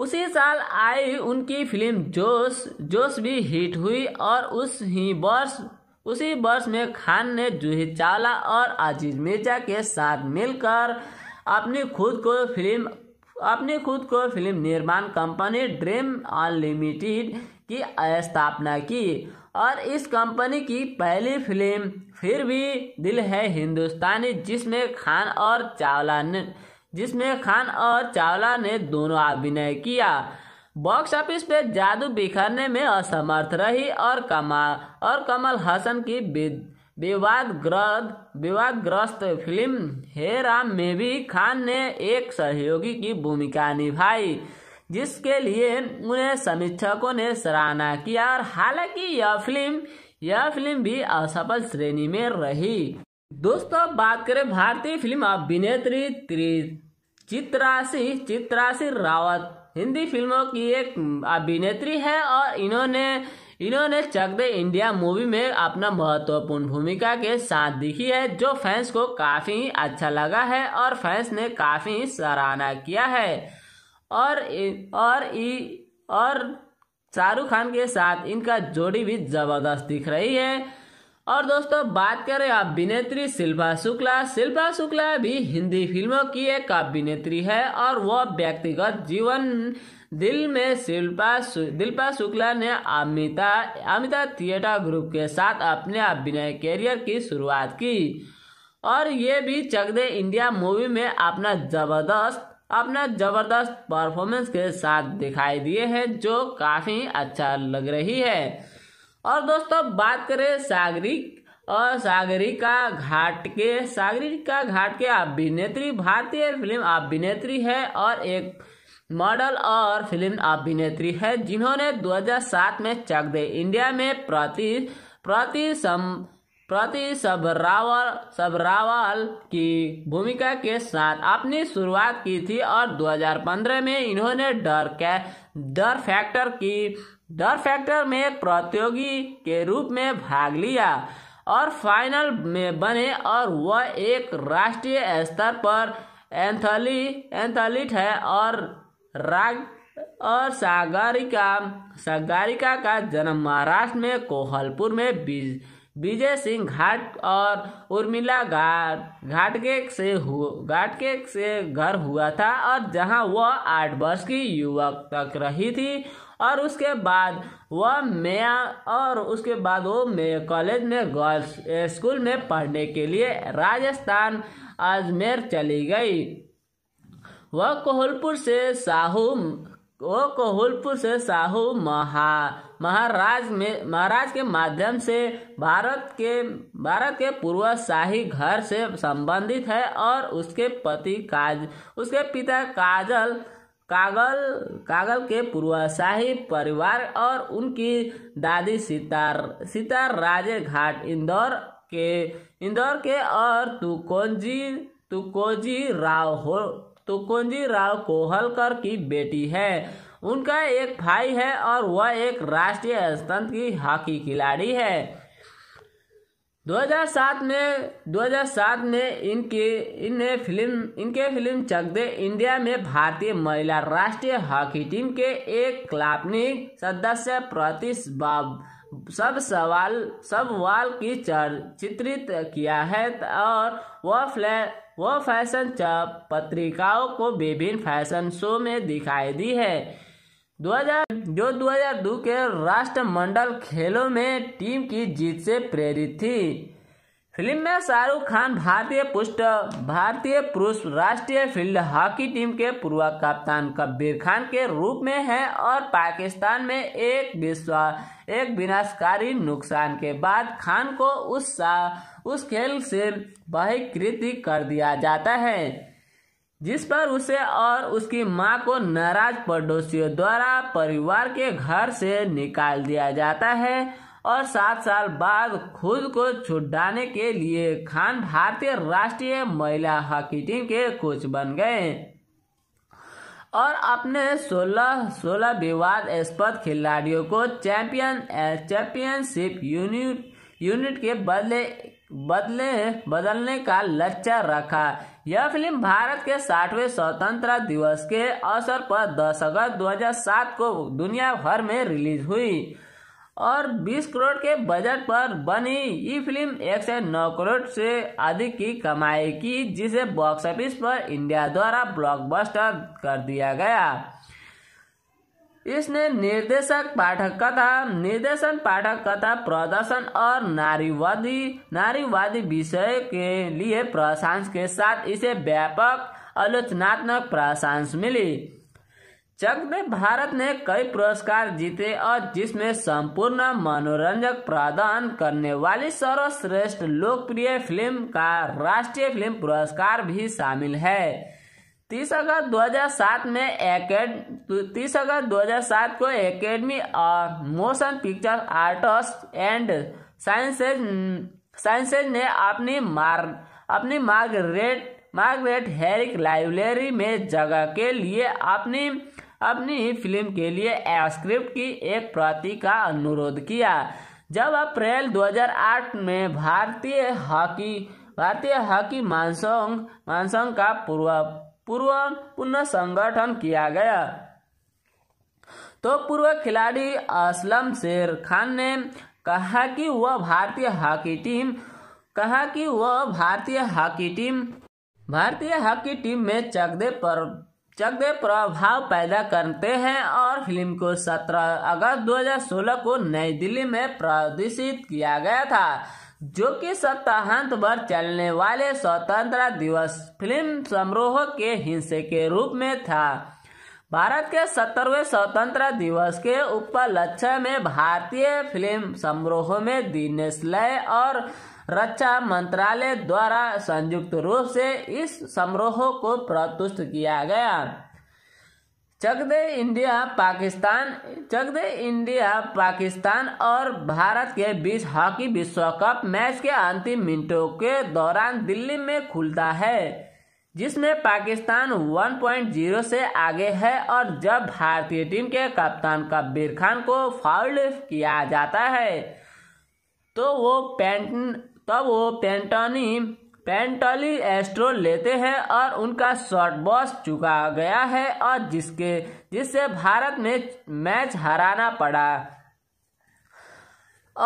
उसी साल आई उनकी फिल्म जोश जोश भी हिट हुई और उस ही वर्ष उसी वर्ष में खान ने जूही चावला और अजीज मिर्जा के साथ मिलकर अपनी खुद को फिल्म अपनी खुद को फिल्म निर्माण कंपनी ड्रीम अनलिमिटेड की स्थापना की और इस कंपनी की पहली फिल्म फिर भी दिल है हिंदुस्तानी जिसमें खान और चावला ने जिसमें खान और चावला ने दोनों अभिनय किया बॉक्स ऑफिस पे जादू बिखरने में असमर्थ रही और कमाल और कमल हसन की विवादग्रस्त विवादग्रस्त फिल्म हे राम में भी खान ने एक सहयोगी की भूमिका निभाई जिसके लिए उन्हें समीक्षकों ने सराहना किया और हालांकि यह फिल्म यह फिल्म भी असफल श्रेणी में रही दोस्तों बात करें भारतीय फिल्म अभिनेत्री चित्रासी चित्रासी रावत हिंदी फिल्मों की एक अभिनेत्री है और इन्होंने इन्होंने चक दे इंडिया मूवी में अपना महत्वपूर्ण भूमिका के साथ दिखी है जो फैंस को काफ़ी अच्छा लगा है और फैंस ने काफ़ी सराहना किया है और और इ, और शाहरुख खान के साथ इनका जोड़ी भी ज़बरदस्त दिख रही है और दोस्तों बात करें अभिनेत्री शिल्पा शुक्ला शिल्पा शुक्ला भी हिंदी फिल्मों की एक अभिनेत्री है और वह व्यक्तिगत जीवन दिल में शिल्पा दिल्पा शुक्ला ने अमिता अमिता थिएटर ग्रुप के साथ अपने अभिनय करियर की शुरुआत की और ये भी चक दे इंडिया मूवी में अपना जबरदस्त अपना जबरदस्त परफॉर्मेंस के साथ दिखाई दिए हैं जो काफ़ी अच्छा लग रही है और दोस्तों बात करें सागरी और सागरिका घाट के सागरिका घाट के अभिनेत्री भारतीय फिल्म अभिनेत्री है और एक मॉडल और फिल्म अभिनेत्री है जिन्होंने 2007 में चक दे इंडिया में प्रति प्रति सम प्रति सबरावल सबरावल की भूमिका के साथ अपनी शुरुआत की थी और 2015 में इन्होंने डर कै डर फैक्टर की डर फैक्टर में एक प्रतियोगी के रूप में भाग लिया और फाइनल में बने और वह एक राष्ट्रीय स्तर पर एंथली एंथलीट है और राग और सागरिका सागरिका का जन्म महाराष्ट्र में कोहलपुर में विजय सिंह घाट और उर्मिला घाट घाटके से घाटके से घर हुआ था और जहां वह आठ वर्ष की युवक तक रही थी और उसके बाद वह मैं और उसके बाद वो मैं कॉलेज में गर्ल्स स्कूल eh, में पढ़ने के लिए राजस्थान अजमेर चली गई वह कोहलपुर से साहू वो कोहलपुर से साहू महा महाराज में महाराज के माध्यम से भारत के भारत के पूर्व शाही घर से संबंधित है और उसके पति काज उसके पिता काजल कागल कागल के पूर्वाशाही परिवार और उनकी दादी सितार सितार राजे घाट इंदौर के इंदौर के और तुकोजी तुकोजी राव हो तुकोजी राव कोहलकर की बेटी है उनका एक भाई है और वह एक राष्ट्रीय स्तंभ की हॉकी खिलाड़ी है 2007 में 2007 में इनके इन्हें फिल्म इनके फिल्म चक दे इंडिया में भारतीय महिला राष्ट्रीय हॉकी टीम के एक क्लापनिक सदस्य बाब सब सवाल सब वाल की चर चित्रित किया है और वह फ्लै वह फैशन पत्रिकाओं को विभिन्न फैशन शो में दिखाई दी है 2000 जो 2002 के राष्ट्रमंडल खेलों में टीम की जीत से प्रेरित थी फिल्म में शाहरुख खान भारतीय पुष्ट भारतीय पुरुष राष्ट्रीय फील्ड हॉकी टीम के पूर्व कप्तान कबीर खान के रूप में है और पाकिस्तान में एक विश्व एक विनाशकारी नुकसान के बाद खान को उस उस खेल से बहिकृत कर दिया जाता है जिस पर उसे और उसकी मां को नाराज पड़ोसियों द्वारा परिवार के घर से निकाल दिया जाता है और सात साल बाद खुद को छुड़ाने के लिए खान भारतीय राष्ट्रीय महिला हॉकी टीम के कोच बन गए और अपने 16 16 स्पद खिलाड़ियों को चैंपियन चैंपियनशिप यूनिट यूनिट के बदले बदले बदलने का लक्ष्य रखा यह फिल्म भारत के साठवें स्वतंत्रता दिवस के अवसर पर 10 अगस्त 2007 को दुनिया भर में रिलीज हुई और 20 करोड़ के बजट पर बनी ये फिल्म 109 करोड़ से अधिक की कमाई की जिसे बॉक्स ऑफिस पर इंडिया द्वारा ब्लॉकबस्टर कर दिया गया इसने निर्देशक पाठक कथा निर्देशन पाठक कथा प्रदर्शन और नारीवादी नारीवादी विषय के लिए प्रशांस के साथ इसे व्यापक आलोचनात्मक प्रशांस मिली चक में भारत ने कई पुरस्कार जीते और जिसमें संपूर्ण मनोरंजक प्रदान करने वाली सर्वश्रेष्ठ लोकप्रिय फिल्म का राष्ट्रीय फिल्म पुरस्कार भी शामिल है तीस अगस्त 2007 में एकेड तीस अगस्त 2007 को academy motion Picture Arts and sciences sciences ने अपनी मार अपनी मार्गरेट मार्गरेट हेरिक लाइब्रेरी में जगह के लिए अपनी अपनी फिल्म के लिए स्क्रिप्ट की एक प्रति का अनुरोध किया जब अप्रैल 2008 में भारतीय हॉकी भारतीय हॉकी मानसोंग मानसोंग का पूर्व पूर्व पुनः संगठन किया गया तो पूर्व खिलाड़ी असलम शेर खान ने कहा कि वह भारतीय हॉकी टीम कहा कि वह भारतीय हॉकी टीम भारतीय हॉकी टीम में चकदे पर चकदे प्रभाव पैदा करते हैं और फिल्म को 17 अगस्त 2016 को नई दिल्ली में प्रदर्शित किया गया था जो कि सप्ताहांत पर चलने वाले स्वतंत्रता दिवस फिल्म समारोह के हिस्से के रूप में था भारत के सत्तरवें स्वतंत्रता दिवस के उपलक्ष्य में भारतीय फिल्म समारोह में दिनेश लय और रक्षा मंत्रालय द्वारा संयुक्त रूप से इस समारोह को प्रस्तुत किया गया चक दे इंडिया पाकिस्तान चक दे इंडिया पाकिस्तान और भारत के बीच हॉकी विश्व कप मैच के अंतिम मिनटों के दौरान दिल्ली में खुलता है जिसमें पाकिस्तान 1.0 से आगे है और जब भारतीय टीम के कप्तान कब्बीर खान को फाउल किया जाता है तो वो पेंट तब तो वो पेंटोनी पेंटोली एस्ट्रो लेते हैं और उनका शॉर्ट बॉस चुका गया है और जिसके जिससे भारत ने मैच हराना पड़ा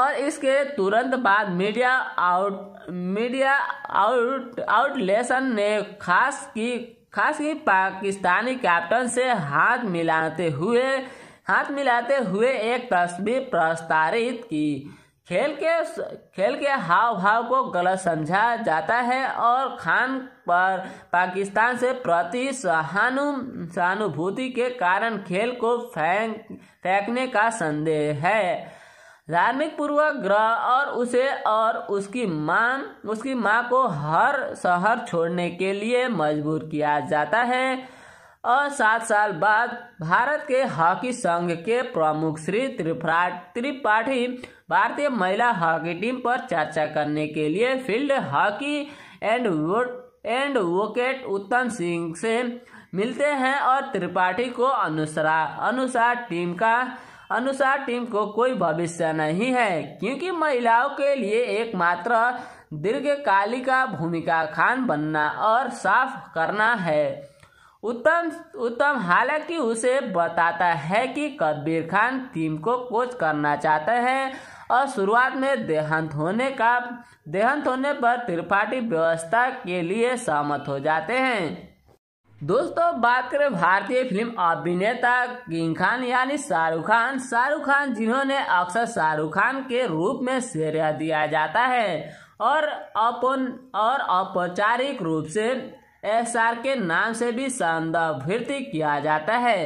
और इसके तुरंत बाद मीडिया आउट मीडिया आउट आउटलेसन ने खास की खास की पाकिस्तानी कैप्टन से हाथ मिलाते हुए हाथ मिलाते हुए एक तस्वीर प्रस्तारित की खेल के खेल के हाव भाव को गलत समझा जाता है और खान पर पाकिस्तान से प्रति सहानु सहानुभूति के कारण खेल को फेंक फेंकने का संदेह है धार्मिक पूर्वक ग्रह और उसे और उसकी माँ उसकी माँ को हर शहर छोड़ने के लिए मजबूर किया जाता है और सात साल बाद भारत के हॉकी संघ के प्रमुख श्री त्रिपाठी भारतीय महिला हॉकी टीम पर चर्चा करने के लिए field hockey and vote advocate Uttam Singh से मिलते हैं और त्रिपाठी को अनुसार अनुसार टीम का अनुसार टीम को कोई भविष्य नहीं है क्योंकि महिलाओं के लिए एकमात्र दीर्घकालिक भूमिका खान बनना और साफ करना है उत्तम उत्तम हालांकि उसे बताता है कि कबीर खान टीम को कोच करना चाहते हैं और शुरुआत में देहांत होने का देहांत होने पर त्रिपाठी व्यवस्था के लिए सहमत हो जाते हैं दोस्तों बात करें भारतीय फिल्म अभिनेता किंग खान यानी शाहरुख खान शाहरुख खान जिन्होंने अक्सर शाहरुख खान के रूप में श्रेय दिया जाता है और अपन और औपचारिक रूप से एस आर के नाम से भी संदर्भित किया जाता है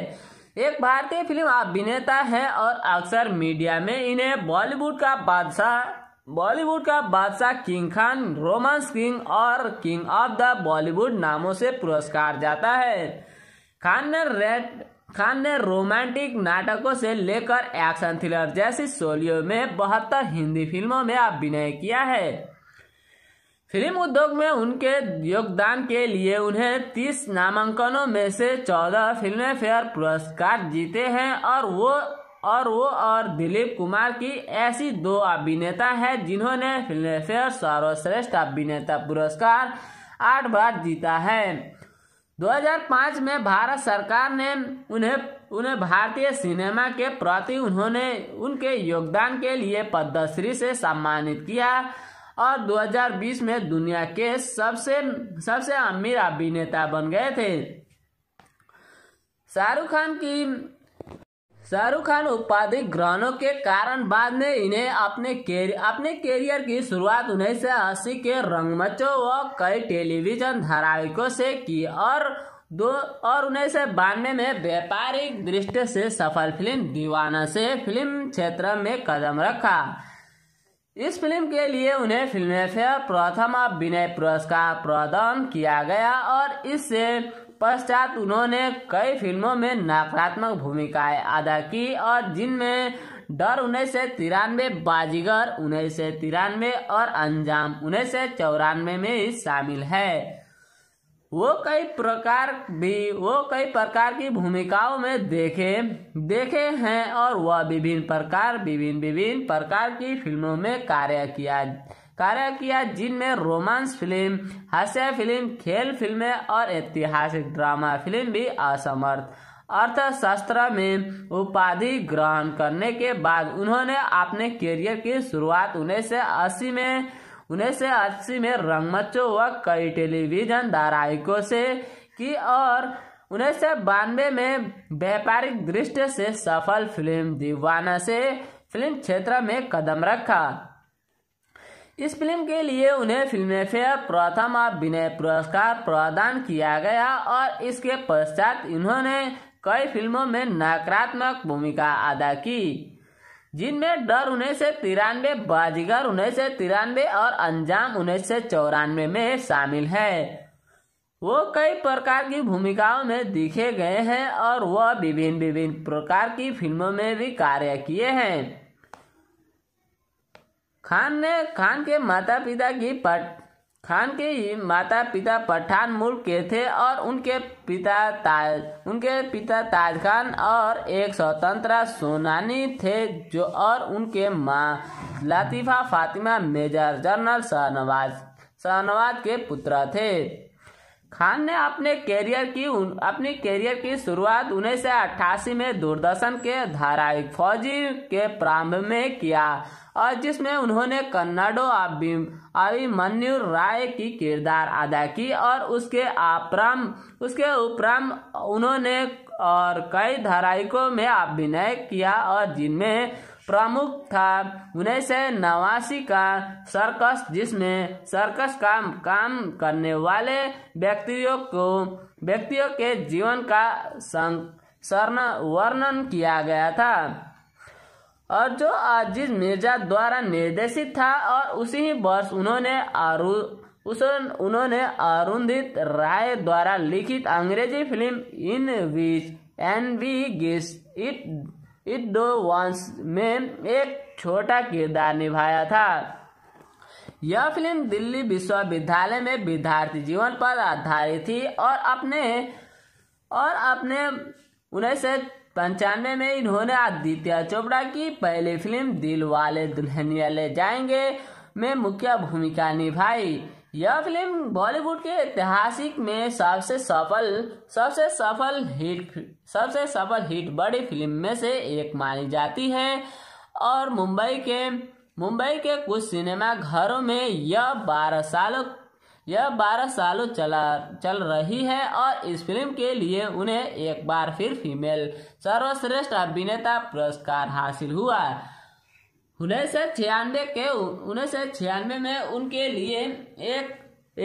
एक भारतीय फिल्म अभिनेता है और अक्सर मीडिया में इन्हें बॉलीवुड का बादशाह बॉलीवुड का बादशाह किंग खान रोमांस किंग और किंग ऑफ द बॉलीवुड नामों से पुरस्कार जाता है खान ने रेड खान ने रोमांटिक नाटकों से लेकर एक्शन थ्रिलर जैसी शोलियों में बहत्तर हिंदी फिल्मों में अभिनय किया है फिल्म उद्योग में उनके योगदान के लिए उन्हें 30 नामांकनों में से 14 फिल्म फेयर पुरस्कार जीते हैं और वो और वो और दिलीप कुमार की ऐसी दो अभिनेता हैं जिन्होंने फिल्म फेयर सर्वश्रेष्ठ अभिनेता पुरस्कार आठ बार जीता है 2005 में भारत सरकार ने उन्हें उन्हें भारतीय सिनेमा के प्रति उन्होंने उनके योगदान के लिए पद्मश्री से सम्मानित किया और 2020 में दुनिया के सबसे सबसे अमीर अभिनेता बन गए थे शाहरुख खान की शाहरुख खान उपाधि ग्रहणों के कारण बाद में इन्हें अपने केर, अपने करियर की शुरुआत उन्नीस सौ अस्सी के रंगमचों व कई टेलीविजन धारावाहिकों से की और दो और उन्नीस सौ बानवे में व्यापारिक दृष्टि से सफल फिल्म दीवाना से फिल्म क्षेत्र में कदम रखा इस फिल्म के लिए उन्हें फिल्मफेयर प्रथम विनय पुरस्कार प्रदान किया गया और इससे पश्चात उन्होंने कई फिल्मों में नकारात्मक भूमिकाएं अदा की और जिनमें डर उन्नीस सौ तिरानवे बाजीगर उन्नीस सौ तिरानवे और अंजाम उन्नीस सौ चौरानवे में शामिल है वो कई प्रकार भी वो कई प्रकार की भूमिकाओं में देखे देखे हैं और वह विभिन्न प्रकार विभिन्न विभिन्न प्रकार की फिल्मों में कार्य किया कार्य किया जिनमें रोमांस फिल्म हास्य फिल्म खेल फिल्में और ऐतिहासिक ड्रामा फिल्म भी असमर्थ अर्थशास्त्र में उपाधि ग्रहण करने के बाद उन्होंने अपने करियर की शुरुआत उन्नीस सौ में उन्नीस सौ अस्सी में रंगमच व कई टेलीविजन धारावाहिकों से की और उन्नीस सौ बानवे में व्यापारिक दृष्टि से सफल फिल्म दीवाना से फिल्म क्षेत्र में कदम रखा इस फिल्म के लिए उन्हें फिल्मफेयर प्रथम अभिनय पुरस्कार प्रदान किया गया और इसके पश्चात इन्होंने कई फिल्मों में नकारात्मक भूमिका अदा की जिनमें डर उन्नीस सौ तिरानवे बाजीगर उन्नीस सौ तिरानवे और अंजाम उन्नीस सौ चौरानवे में शामिल है वो कई प्रकार की भूमिकाओं में दिखे गए हैं और वह विभिन्न विभिन्न प्रकार की फिल्मों में भी कार्य किए हैं खान ने खान के माता पिता की पट खान के ही माता पिता पठान मूल के थे और उनके पिता ताज उनके पिता ताज खान और एक स्वतंत्र सोनानी थे जो और उनके माँ लतीफ़ा फातिमा मेजर जनरल शाहनवाज शाहनवाज के पुत्र थे खान ने अपने कैरियर की अपने कैरियर की शुरुआत उन्नीस में दूरदर्शन के धारावाहिक फौजी के प्रारंभ में किया और जिसमें उन्होंने कन्नाडो अभिमन्यु राय की किरदार अदा की और उसके अपरम उसके उपराम उन्होंने और कई धारावाहिकों में अभिनय किया और जिनमें प्रमुख था उन्नीस सौ नवासी का सर्कस जिसमें सर्कस का काम करने वाले व्यक्तियों को व्यक्तियों के जीवन का वर्णन किया गया था और जो अजीज मिर्जा द्वारा निर्देशित था और उसी ही वर्ष उन्होंने उस उन्होंने अरुंधित राय द्वारा लिखित अंग्रेजी film in which Annie gives it in those ones में एक छोटा किरदार निभाया था यह फिल्म दिल्ली विश्वविद्यालय में विद्यार्थी जीवन पर आधारित थी और अपने और अपने उन्नीस सौ पंचानवे में इन्होंने आदित्य चोपड़ा की पहली फिल्म दिल वाले दुल्हनिया ले जाएंगे में मुख्य भूमिका निभाई यह फिल्म बॉलीवुड के ऐतिहासिक में सबसे सफल सबसे सफल हिट सबसे सफल हिट बड़ी फिल्म में से एक मानी जाती है और मुंबई के मुंबई के कुछ सिनेमा घरों में यह बारह सालों यह बारह सालों चला चल रही है और इस फिल्म के लिए उन्हें एक बार फिर फीमेल सर्वश्रेष्ठ अभिनेता पुरस्कार हासिल हुआ उन्नीस सौ छियानवे के उन्नीस सौ छियानवे में उनके लिए एक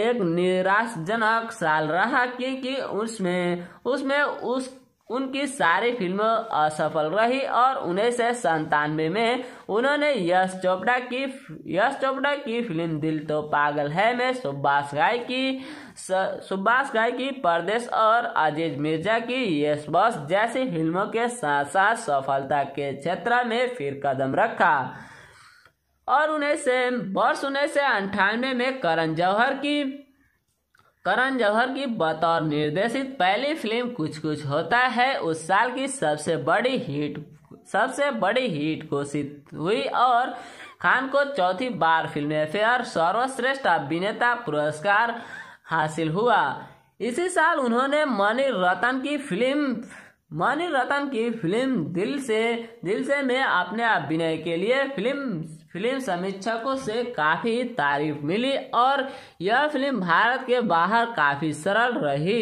एक निराशजनक साल रहा क्योंकि उसमें उसमें उस उनकी सारी फिल्म असफल रही और उन्नीस सौ संतानवे में उन्होंने यश चोपड़ा की यश चोपड़ा की फिल्म दिल तो पागल है में सुभाष राय की सुभाष राय की परदेश और अजीज मिर्जा की यश बॉस जैसी फिल्मों के साथ साथ सफलता के क्षेत्र में फिर कदम रखा और उन्हें से वर्ष उन्नीस सौ अंठानवे में करण जौहर की करण जौहर की बतौर निर्देशित पहली फिल्म कुछ कुछ होता है उस साल की सबसे बड़ी हिट सबसे बड़ी हिट घोषित हुई और खान को चौथी बार फिल्म फेयर सर्वश्रेष्ठ अभिनेता पुरस्कार हासिल हुआ इसी साल उन्होंने मणि रतन की फिल्म मणि रतन की फिल्म दिल से दिल से में अपने अभिनय के लिए फिल्म फिल्म समीक्षकों से काफ़ी तारीफ मिली और यह फिल्म भारत के बाहर काफ़ी सरल रही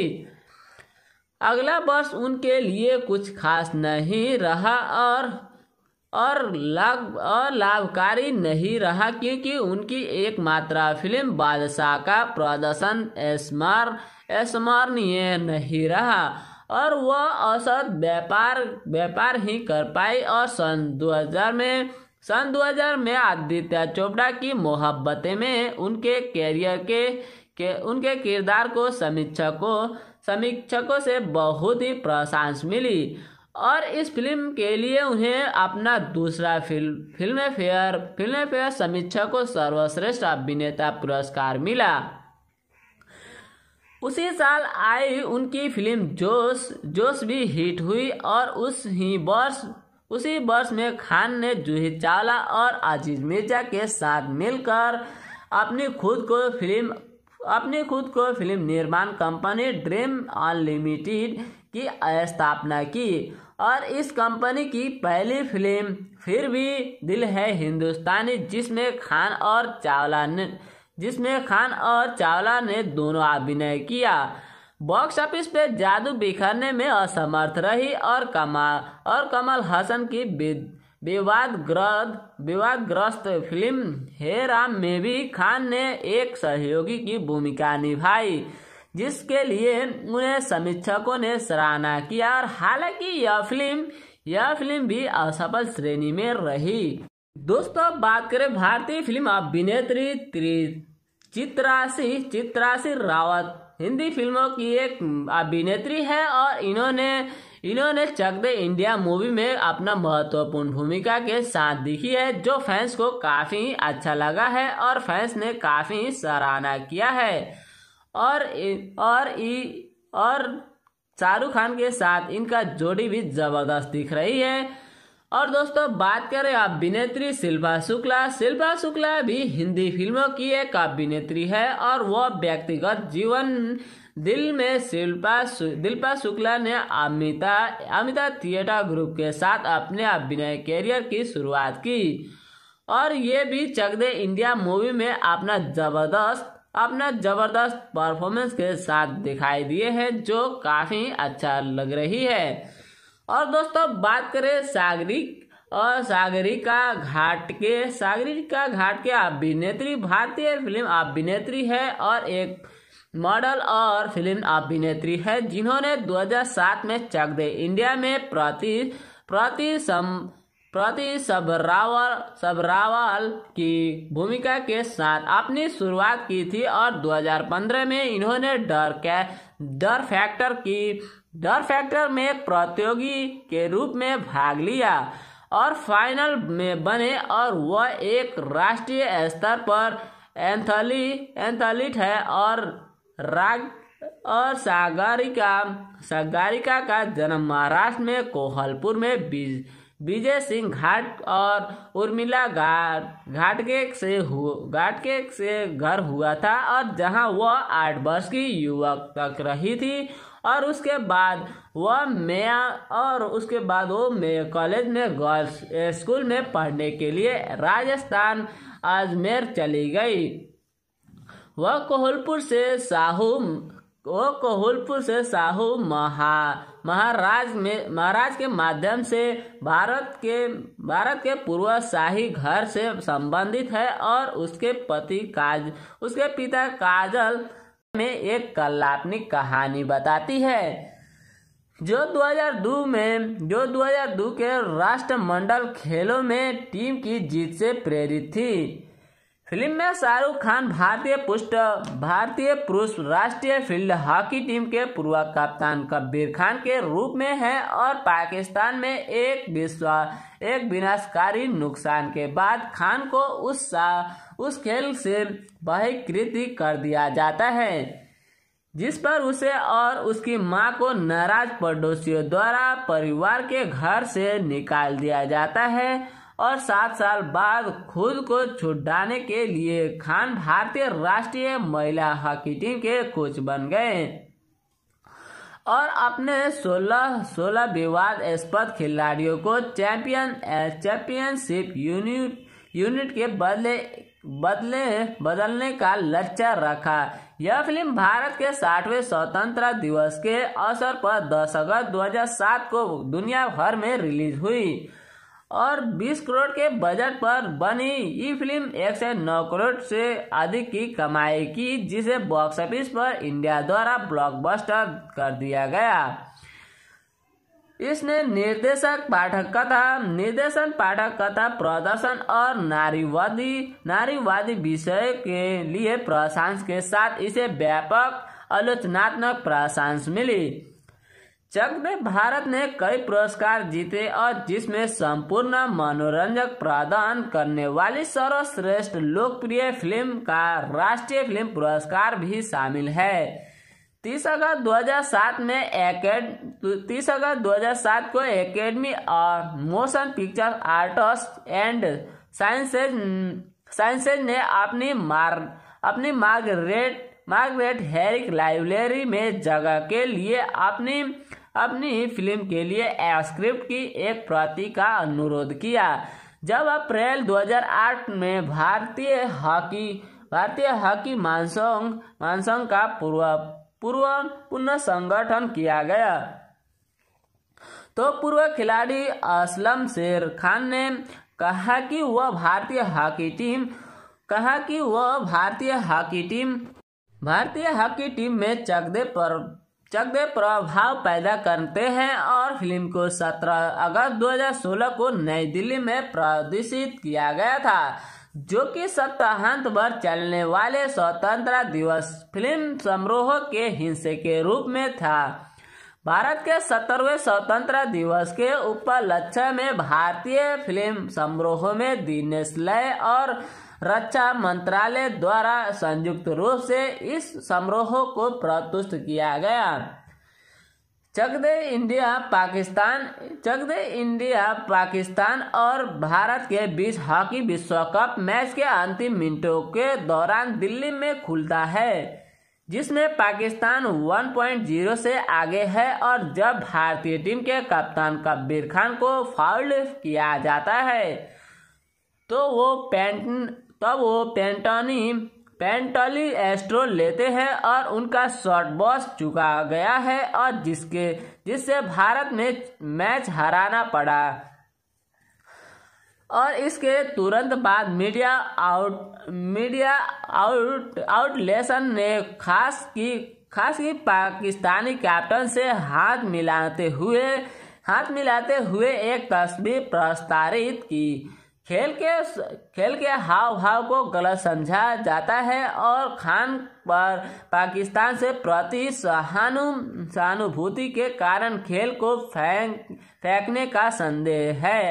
अगला वर्ष उनके लिए कुछ खास नहीं रहा और और लाभ और लाभकारी नहीं रहा क्योंकि उनकी एकमात्र फिल्म बादशाह का प्रदर्शन स्मार स्मरणीय नहीं रहा और वह औसत व्यापार व्यापार ही कर पाई और सन 2000 में सन 2000 में आदित्य चोपड़ा की मोहब्बतें में उनके कैरियर के, के उनके किरदार को समीक्षकों समीक्षकों से बहुत ही प्रशंसा मिली और इस फिल्म के लिए उन्हें अपना दूसरा film Filmfare Filmfare समीक्षा को सर्वश्रेष्ठ अभिनेता पुरस्कार मिला उसी साल आई उनकी फिल्म जोश जोश भी हिट हुई और उस ही वर्ष उसी वर्ष में खान ने जूही चावला और आजीज मिर्जा के साथ मिलकर अपनी खुद को फिल्म अपने खुद को फिल्म निर्माण कंपनी ड्रीम अनलिमिटेड की स्थापना की और इस कंपनी की पहली फिल्म फिर भी दिल है हिंदुस्तानी जिसमें खान और चावला ने जिसमें खान और चावला ने दोनों अभिनय किया बॉक्स ऑफिस पे जादू बिखरने में असमर्थ रही और कमाल और कमल हसन की विवादग्रस्त विवादग्रस्त फिल्म हे राम में भी खान ने एक सहयोगी की भूमिका निभाई जिसके लिए उन्हें समीक्षकों ने सराहना किया और हालांकि यह फिल्म यह फिल्म भी असफल श्रेणी में रही दोस्तों बात करें भारतीय फिल्म अभिनेत्री चित्रासी चित्रासी रावत हिंदी फिल्मों की एक अभिनेत्री है और इन्होंने इन्होंने चक दे इंडिया मूवी में अपना महत्वपूर्ण भूमिका के साथ दिखी है जो फैंस को काफ़ी अच्छा लगा है और फैंस ने काफ़ी सराहना किया है और और और शाहरुख खान के साथ इनका जोड़ी भी ज़बरदस्त दिख रही है और दोस्तों बात करें अभिनेत्री शिल्पा शुक्ला शिल्पा शुक्ला भी हिंदी फिल्मों की एक अभिनेत्री है और वह व्यक्तिगत जीवन दिल में शिल्पा दिल्पा शुक्ला ने अमिता अमिता थिएटर ग्रुप के साथ अपने अभिनय कैरियर की शुरुआत की और ये भी चक दे इंडिया मूवी में अपना जबरदस्त अपना जबरदस्त परफॉर्मेंस के साथ दिखाई दिए हैं जो काफ़ी अच्छा लग रही है और दोस्तों बात करें सागरी और सागरिका घाट के सागरिका घाट के अभिनेत्री भारतीय फिल्म अभिनेत्री है और एक मॉडल और फिल्म अभिनेत्री है जिन्होंने 2007 में चक दे इंडिया में प्रति प्रति सम प्रति सबरावल सबरावल की भूमिका के साथ अपनी शुरुआत की थी और 2015 में इन्होंने डर के डर फैक्टर की डर फैक्टर में एक प्रतियोगी के रूप में भाग लिया और फाइनल में बने और वह एक राष्ट्रीय स्तर पर एंथली एंथलीट है और राग और सागरिका सागरिका का जन्म महाराष्ट्र में कोहलपुर में बीज विजय सिंह घाट और उर्मिला घाट घाटके से घाटके से घर हुआ था और जहां वह आठ वर्ष की युवक तक रही थी और उसके बाद वह मैं और उसके बाद वो मैं कॉलेज में गर्ल्स स्कूल में पढ़ने के लिए राजस्थान अजमेर चली गई वह कोहलपुर से साहू वो कोहलपुर से साहू महा महाराज में महाराज के माध्यम से भारत के भारत के पूर्व शाही घर से संबंधित है और उसके पति काज उसके पिता काजल में एक काल्पनिक कहानी बताती है जो 2002 में जो 2002 के राष्ट्रमंडल खेलों में टीम की जीत से प्रेरित थी फिल्म में शाहरुख खान भारतीय पुष्ट भारतीय पुरुष राष्ट्रीय फील्ड हॉकी टीम के पूर्व कप्तान कबीर खान के रूप में है और पाकिस्तान में एक विश्व एक विनाशकारी नुकसान के बाद खान को उस उस खेल से बहिष्कृत कर दिया जाता है जिस पर उसे और उसकी मां को नाराज पड़ोसियों द्वारा परिवार के घर से निकाल दिया जाता है और सात साल बाद खुद को छुटाने के लिए खान भारतीय राष्ट्रीय महिला हॉकी टीम के कोच बन गए और अपने 16 16 स्पद खिलाड़ियों को चैंपियन चैंपियनशिप यूनिट यूनिट के बदले बदले बदलने का लक्ष्य रखा यह फिल्म भारत के साठवें स्वतंत्रता दिवस के अवसर पर 10 अगस्त 2007 को दुनिया भर में रिलीज हुई और 20 करोड़ के बजट पर बनी ये फिल्म एक से नौ करोड़ से अधिक की कमाई की जिसे बॉक्स ऑफिस पर इंडिया द्वारा ब्लॉकबस्टर कर दिया गया इसने निर्देशक पाठक कथा निर्देशन पाठक कथा प्रदर्शन और नारीवादी नारीवादी विषय के लिए प्रशांस के साथ इसे व्यापक आलोचनात्मक प्रशांस मिली चक में भारत ने कई पुरस्कार जीते और जिसमें संपूर्ण मनोरंजक प्रदान करने वाली सर्वश्रेष्ठ लोकप्रिय फिल्म का राष्ट्रीय फिल्म पुरस्कार भी शामिल है तीस अगस्त 2007 में एकेड तीस अगस्त 2007 को एकेडमी और motion Picture Arts and sciences sciences ने अपनी मार अपनी मार्गरेट मार्गरेट हेरिक लाइब्रेरी में जगह के लिए अपनी अपनी फिल्म के लिए स्क्रिप्ट की एक प्रति का अनुरोध किया जब अप्रैल 2008 में भारतीय हॉकी भारतीय हॉकी मानसोंग मानसोंग का पूर्व पूर्व पुनः संगठन किया गया तो पूर्व खिलाड़ी असलम शेर खान ने कहा कि वह भारतीय हॉकी टीम कहा कि वह भारतीय हॉकी टीम भारतीय हॉकी टीम में चकदे पर चकदे प्रभाव पैदा करते हैं और फिल्म को 17 अगस्त 2016 को नई दिल्ली में प्रदर्शित किया गया था जो कि सप्ताहांत भर चलने वाले स्वतंत्रता दिवस फिल्म समारोह के हिस्से के रूप में था भारत के सत्तरवें स्वतंत्रता दिवस के उपलक्ष्य में भारतीय फिल्म समारोह में दिनेश लय और रक्षा मंत्रालय द्वारा संयुक्त रूप से इस समारोह को प्रस्तुत किया गया चक दे इंडिया पाकिस्तान चक दे इंडिया पाकिस्तान और भारत के बीच हॉकी विश्व कप मैच के अंतिम मिनटों के दौरान दिल्ली में खुलता है जिसमें पाकिस्तान 1.0 से आगे है और जब भारतीय टीम के कप्तान कब्बीर खान को फाउल किया जाता है तो वो पेंट तब तो वो पेंटोनी पेंटली एस्ट्रो लेते हैं और उनका शॉर्ट बॉस चुका गया है और जिसके जिससे भारत ने मैच हराना पड़ा और इसके तुरंत बाद मीडिया आउट मीडिया आउट आउटलेसन ने खास की खास की पाकिस्तानी कैप्टन से हाथ मिलाते हुए हाथ मिलाते हुए एक तस्वीर प्रस्तारित की खेल के खेल के हाव भाव को गलत समझा जाता है और खान पर पाकिस्तान से प्रति सहानु सहानुभूति के कारण खेल को फेंक फेंकने का संदेह है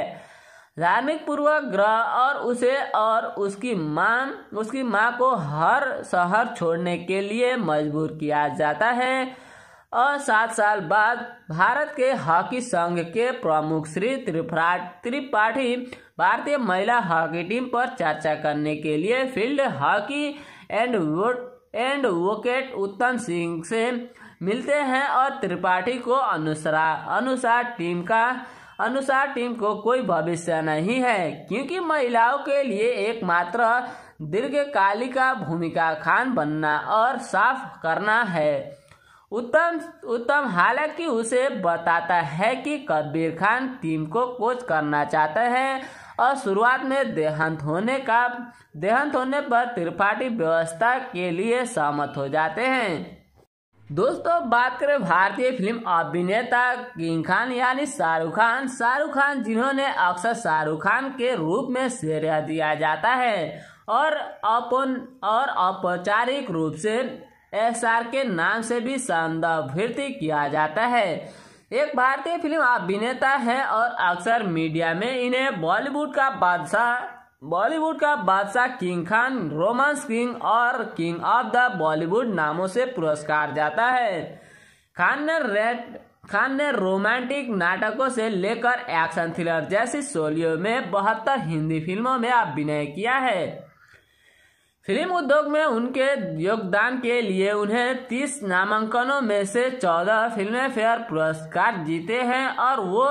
धार्मिक पूर्वक ग्रह और उसे और उसकी माँ उसकी माँ को हर शहर छोड़ने के लिए मजबूर किया जाता है और सात साल बाद भारत के हॉकी संघ के प्रमुख श्री त्रिपाठी भारतीय महिला हॉकी टीम पर चर्चा करने के लिए field hockey and advocate Uttam Singh से मिलते हैं और त्रिपाठी को अनुसार अनुसार टीम का अनुसार टीम को कोई भविष्य नहीं है क्योंकि महिलाओं के लिए एकमात्र दीर्घकालिक भूमिका खान बनना और साफ करना है उत्तम उत्तम हालांकि उसे बताता है कि कबीर खान टीम को कोच करना चाहते हैं और शुरुआत में देहांत होने का देहांत होने पर त्रिपाठी व्यवस्था के लिए सहमत हो जाते हैं दोस्तों बात करें भारतीय फिल्म अभिनेता किंग खान यानी शाहरुख खान शाहरुख खान जिन्होंने अक्सर शाहरुख खान के रूप में श्रेय दिया जाता है और अपन और औपचारिक रूप से एस आर के नाम से भी संदर्भित किया जाता है एक भारतीय फिल्म अभिनेता है और अक्सर मीडिया में इन्हें बॉलीवुड का बादशाह बॉलीवुड का बादशाह किंग खान रोमांस किंग और किंग ऑफ द बॉलीवुड नामों से पुरस्कार जाता है खान ने रेड खान ने रोमांटिक नाटकों से लेकर एक्शन थ्रिलर जैसी शोलियों में बहत्तर हिंदी फिल्मों में अभिनय किया है फिल्म उद्योग में उनके योगदान के लिए उन्हें 30 नामांकनों में से 14 फिल्म फेयर पुरस्कार जीते हैं और वो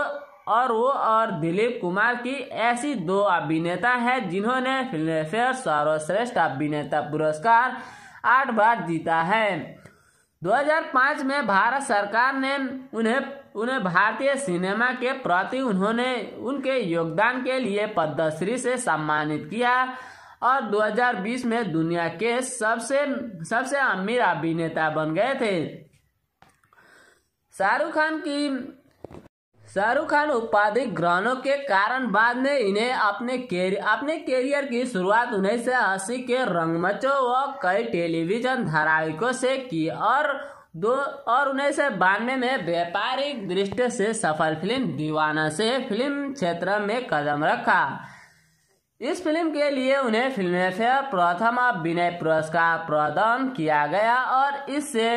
और वो और दिलीप कुमार की ऐसी दो अभिनेता हैं जिन्होंने फिल्म फेयर सर्वश्रेष्ठ अभिनेता पुरस्कार आठ बार जीता है 2005 में भारत सरकार ने उन्हें उन्हें भारतीय सिनेमा के प्रति उन्होंने उनके योगदान के लिए पद्मश्री से सम्मानित किया और 2020 में दुनिया के सबसे सबसे अमीर अभिनेता बन गए थे शाहरुख खान की शाहरुख खान उपाधि ग्रहणों के कारण बाद में इन्हें अपने केरियर अपने कैरियर की शुरुआत उन्नीस सौ अस्सी के रंगमचो व कई टेलीविजन धारावाहिकों से की और दो और उन्नीस सौ बानवे में व्यापारिक दृष्टि से सफल फिल्म दीवाना से फिल्म क्षेत्र में कदम रखा इस फिल्म के लिए उन्हें फिल्म फेयर प्रथम अभिनय पुरस्कार प्रदान किया गया और इससे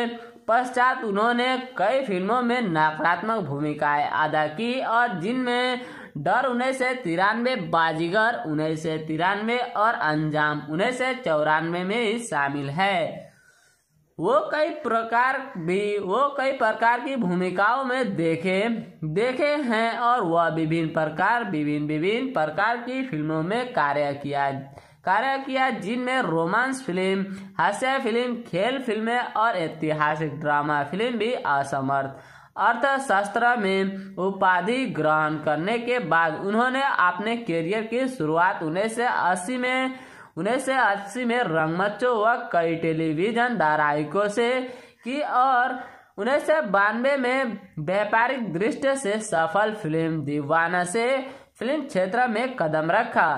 पश्चात उन्होंने कई फिल्मों में नकारात्मक भूमिकाएं अदा की और जिनमें डर उन्नीस सौ तिरानवे बाजीगर उन्नीस सौ तिरानवे और अंजाम उन्नीस सौ चौरानवे में ही शामिल है वो कई प्रकार भी वो कई प्रकार की भूमिकाओं में देखे देखे हैं और वह विभिन्न प्रकार विभिन्न विभिन्न प्रकार की फिल्मों में कार्य किया कार्य किया जिनमें रोमांस फिल्म हास्य फिल्म खेल फिल्में और ऐतिहासिक ड्रामा फिल्म भी असमर्थ अर्थशास्त्र में उपाधि ग्रहण करने के बाद उन्होंने अपने करियर की शुरुआत उन्नीस में उन्नीस सौ अस्सी में रंगमंचों व कई टेलीविजन धारावाहिकों से की और उन्नीस सौ बानवे में व्यापारिक दृष्टि से सफल फिल्म दीवाना से फिल्म क्षेत्र में कदम रखा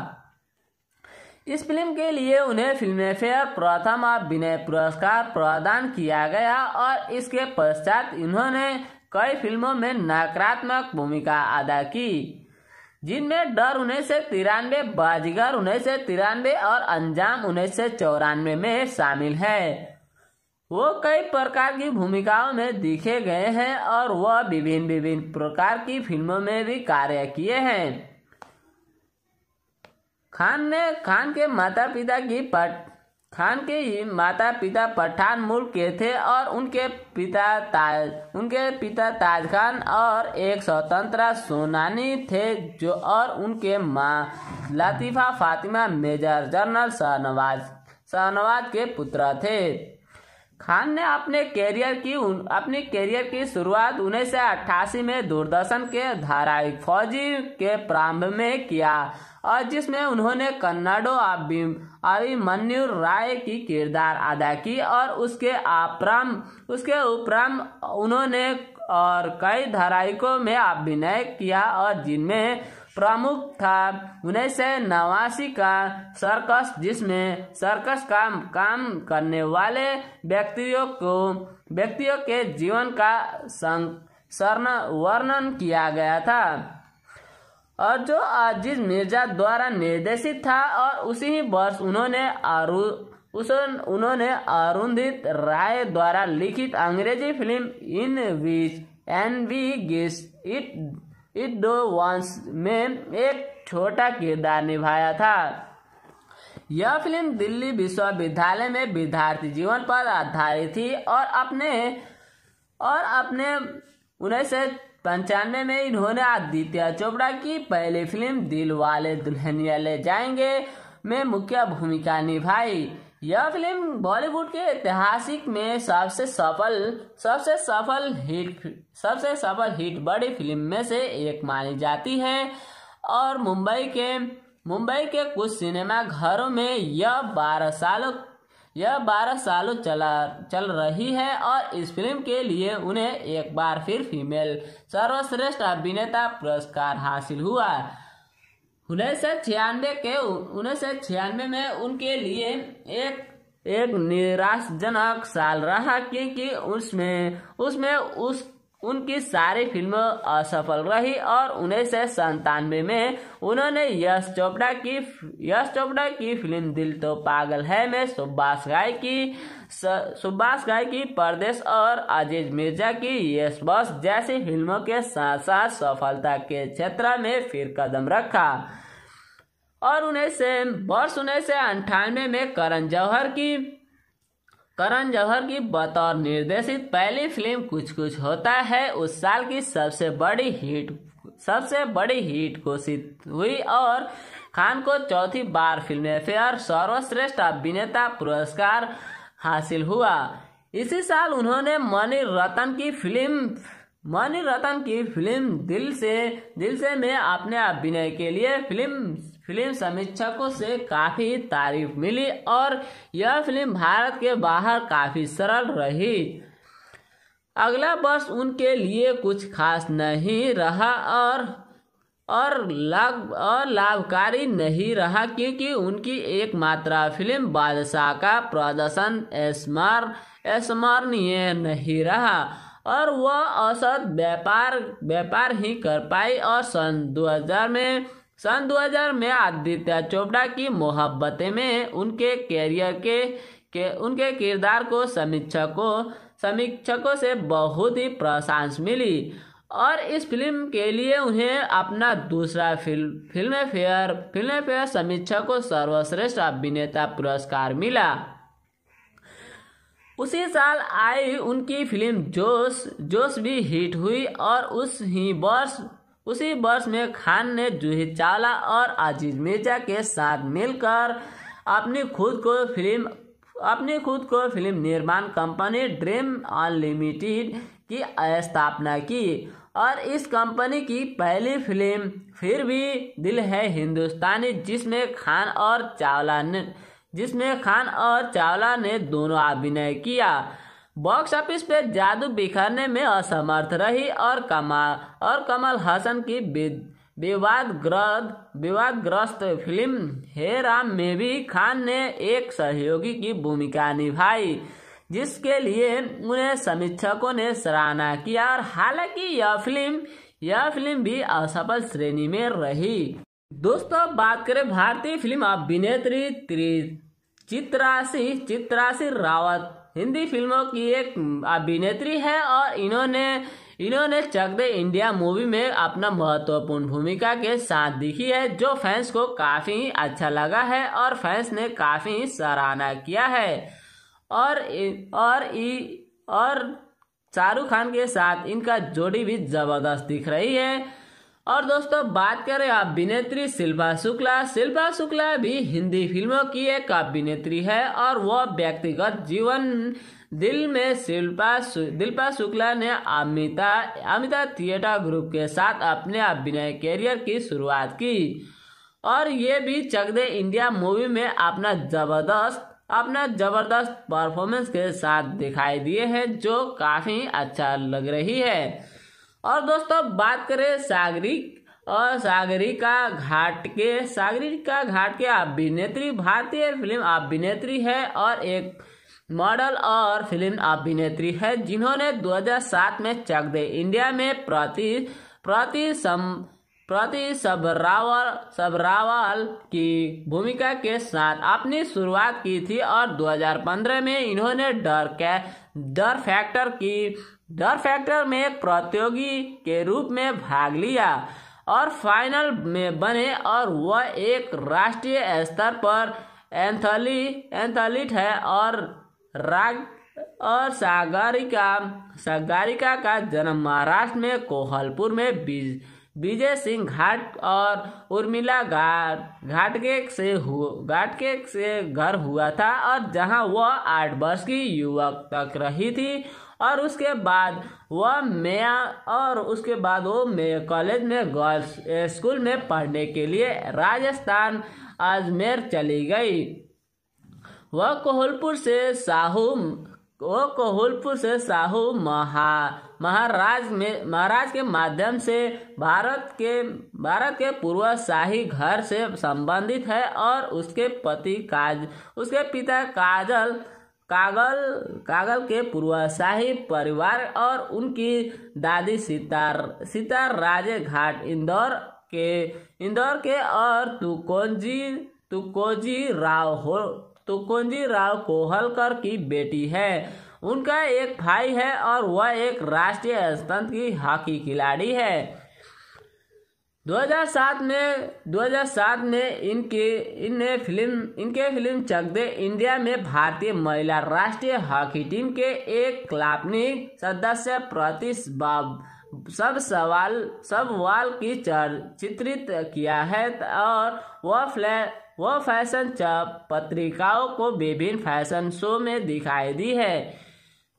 इस फिल्म के लिए उन्हें फिल्मफेयर प्रथम अभिनय पुरस्कार प्रदान किया गया और इसके पश्चात इन्होंने कई फिल्मों में नकारात्मक भूमिका अदा की जिनमें डर उन्नीस सौ तिरानवे बाजीगर उन्नीस सौ तिरानवे और अंजाम उन्नीस सौ चौरानवे में शामिल है वो कई प्रकार की भूमिकाओं में दिखे गए हैं और वह विभिन्न विभिन्न प्रकार की फिल्मों में भी कार्य किए हैं खान ने खान के माता पिता की पट खान के ही माता पिता पठान मूल के थे और उनके पिता ताज उनके पिता ताज खान और एक स्वतंत्र सोनानी थे जो और उनके माँ लतीफ़ा फातिमा मेजर जनरल शाहनवाज शाहनवाज के पुत्र थे खान ने अपने कैरियर की अपने कैरियर की शुरुआत उन्नीस में दूरदर्शन के धारा फौजी के प्रारंभ में किया और जिसमें उन्होंने कन्नाडो अभिमन्यु राय की किरदार अदा की और उसके अपराम उसके उपराम उन्होंने और कई धारायकों में अभिनय किया और जिनमें प्रमुख था उन्नीस सौ नवासी का सर्कस जिसमें सर्कस का काम करने वाले व्यक्तियों को व्यक्तियों के जीवन का वर्णन किया गया था और जो आजिज मिर्जा द्वारा निर्देशित था और उसी ही वर्ष उन्होंने उस उन्होंने अरुंधित राय द्वारा लिखित अंग्रेजी film in which Annie gives it it those ones में एक छोटा किरदार निभाया था यह फिल्म दिल्ली विश्वविद्यालय में विद्यार्थी जीवन पर आधारित थी और अपने और अपने उन्नीस पंचानवे में इन्होंने आदित्य चोपड़ा की पहली फिल्म दिल वाले दुल्हनिया ले जाएंगे में मुख्य भूमिका निभाई यह फिल्म बॉलीवुड के ऐतिहासिक में सबसे सफल सबसे सफल हिट सबसे सफल हिट बड़ी फिल्म में से एक मानी जाती है और मुंबई के मुंबई के कुछ सिनेमा घरों में यह बारह सालों यह 12 सालों चला चल रही है और इस फिल्म के लिए उन्हें एक बार फिर फीमेल सर्वश्रेष्ठ अभिनेता पुरस्कार हासिल हुआ उन्नीस सौ छियानवे के उन्नीस सौ छियानवे में उनके लिए एक एक निराशजनक साल रहा क्योंकि उसमें उसमें उस उनकी सारी फिल्म असफल रही और उन्नीस सौ संतानवे में उन्होंने यश चोपड़ा की यश चोपड़ा की फिल्म दिल तो पागल है में सुभाष राय की सुभाष राय की परदेश और अजीज मिर्जा की यश बॉस जैसी फिल्मों के साथ साथ सफलता के क्षेत्र में फिर कदम रखा और उन्हें से वर्ष उन्नीस सौ अंठानवे में करण जौहर की करण जौहर की बतौर निर्देशित पहली फिल्म कुछ कुछ होता है उस साल की सबसे बड़ी हिट सबसे बड़ी हिट घोषित हुई और खान को चौथी बार फिल्म फेयर सर्वश्रेष्ठ अभिनेता पुरस्कार हासिल हुआ इसी साल उन्होंने मणि रतन की फिल्म मणि रतन की फिल्म दिल से दिल से में अपने अभिनय के लिए फिल्म फिल्म समीक्षकों से काफ़ी तारीफ मिली और यह फिल्म भारत के बाहर काफ़ी सरल रही अगला वर्ष उनके लिए कुछ खास नहीं रहा और और लाभ और लाभकारी नहीं रहा क्योंकि उनकी एकमात्र फिल्म बादशाह का प्रदर्शन स्मार स्मरणीय नहीं रहा और वह औसत व्यापार व्यापार ही कर पाई और सन 2000 में सन 2000 में आदित्य चोपड़ा की मोहब्बतें में उनके कैरियर के, के उनके किरदार को समीक्षकों समीक्षकों से बहुत ही प्रशंस मिली और इस फिल्म के लिए उन्हें अपना दूसरा film Filmfare Filmfare समीक्षा को सर्वश्रेष्ठ अभिनेता पुरस्कार मिला उसी साल आई उनकी फिल्म जोश जोश भी हिट हुई और उस ही वर्ष उसी वर्ष में खान ने जूही चावला और आजीज मिर्जा के साथ मिलकर अपनी खुद को फिल्म अपनी खुद को फिल्म निर्माण कंपनी ड्रीम अनलिमिटेड की स्थापना की और इस कंपनी की पहली फिल्म फिर भी दिल है हिंदुस्तानी जिसमें खान और चावला ने जिसमें खान और चावला ने दोनों अभिनय किया बॉक्स ऑफिस पे जादू बिखरने में असमर्थ रही और कमाल और कमल हासन की विवादग्रस्त विवादग्रस्त फिल्म हे राम में भी खान ने एक सहयोगी की भूमिका निभाई जिसके लिए उन्हें समीक्षकों ने सराहना किया और हालांकि यह फिल्म यह फिल्म भी असफल श्रेणी में रही दोस्तों बात करें भारतीय फिल्म अभिनेत्री चित्रासी चित्रासी रावत हिंदी फिल्मों की एक अभिनेत्री है और इन्होंने इन्होंने चक दे इंडिया मूवी में अपना महत्वपूर्ण भूमिका के साथ दिखी है जो फैंस को काफ़ी अच्छा लगा है और फैंस ने काफ़ी सराहना किया है और और और शाहरुख खान के साथ इनका जोड़ी भी ज़बरदस्त दिख रही है और दोस्तों बात करें अभिनेत्री शिल्पा शुक्ला शिल्पा शुक्ला भी हिंदी फिल्मों की एक अभिनेत्री है और वह व्यक्तिगत जीवन दिल में शिल्पा दिल्पा शुक्ला ने अमिता अमिता थिएटर ग्रुप के साथ अपने अभिनय करियर की शुरुआत की और ये भी चक दे इंडिया मूवी में अपना जबरदस्त अपना जबरदस्त परफॉर्मेंस के साथ दिखाई दिए हैं जो काफ़ी अच्छा लग रही है और दोस्तों बात करें सागरी और सागरिका घाट के सागरिका घाट के अभिनेत्री भारतीय फिल्म अभिनेत्री है और एक मॉडल और फिल्म अभिनेत्री है जिन्होंने 2007 में चक दे इंडिया में प्रति प्रति सम प्रति सबरावल सबरावल की भूमिका के साथ अपनी शुरुआत की थी और 2015 में इन्होंने डर के डर फैक्टर की डर फैक्टर में एक प्रतियोगी के रूप में भाग लिया और फाइनल में बने और वह एक राष्ट्रीय स्तर पर एंथली एंथलीट है और राग और सागरिका सागरिका का जन्म महाराष्ट्र में कोहलपुर में विजय सिंह घाट और उर्मिला घाट घाटके से घाटके से घर हुआ था और जहां वह आठ वर्ष की युवक तक रही थी और उसके बाद वह मैं और उसके बाद वो मैं कॉलेज में गर्ल्स स्कूल में पढ़ने के लिए राजस्थान अजमेर चली गई वह कोहलपुर से साहू वो कोहलपुर से साहू महा महाराज में महाराज के माध्यम से भारत के भारत के पूर्व शाही घर से संबंधित है और उसके पति काज उसके पिता काजल कागल कागल के पूर्वाशाही परिवार और उनकी दादी सितार सितार राजे घाट इंदौर के इंदौर के और तुकोजी तुकोजी राव हो तुकोजी राव कोहलकर की बेटी है उनका एक भाई है और वह एक राष्ट्रीय स्तर की हॉकी खिलाड़ी है 2007 में 2007 में इनके इनने फिल्म इनके फिल्म चक दे इंडिया में भारतीय महिला राष्ट्रीय हॉकी टीम के एक काल्पनिक सदस्य प्रतिस्बा सब सवाल सब वाल की चर चित्रित किया है और वह फ्लै वह फैशन पत्रिकाओं को विभिन्न फैशन शो में दिखाई दी है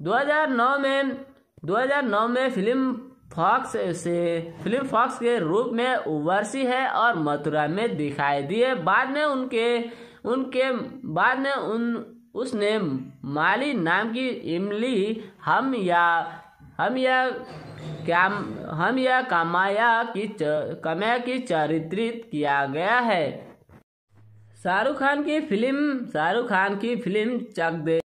2009 में 2009 में फिल्म फॉक्स से फिल्म फॉक्स के रूप में उबरसी है और मथुरा में दिखाई दिए बाद में उनके उनके बाद में उन उसने माली नाम की इमली हम या हम या क्या हम या कामाया की कमाया की चरित्रित किया गया है शाहरुख खान की फिल्म शाहरुख खान की फिल्म चक दे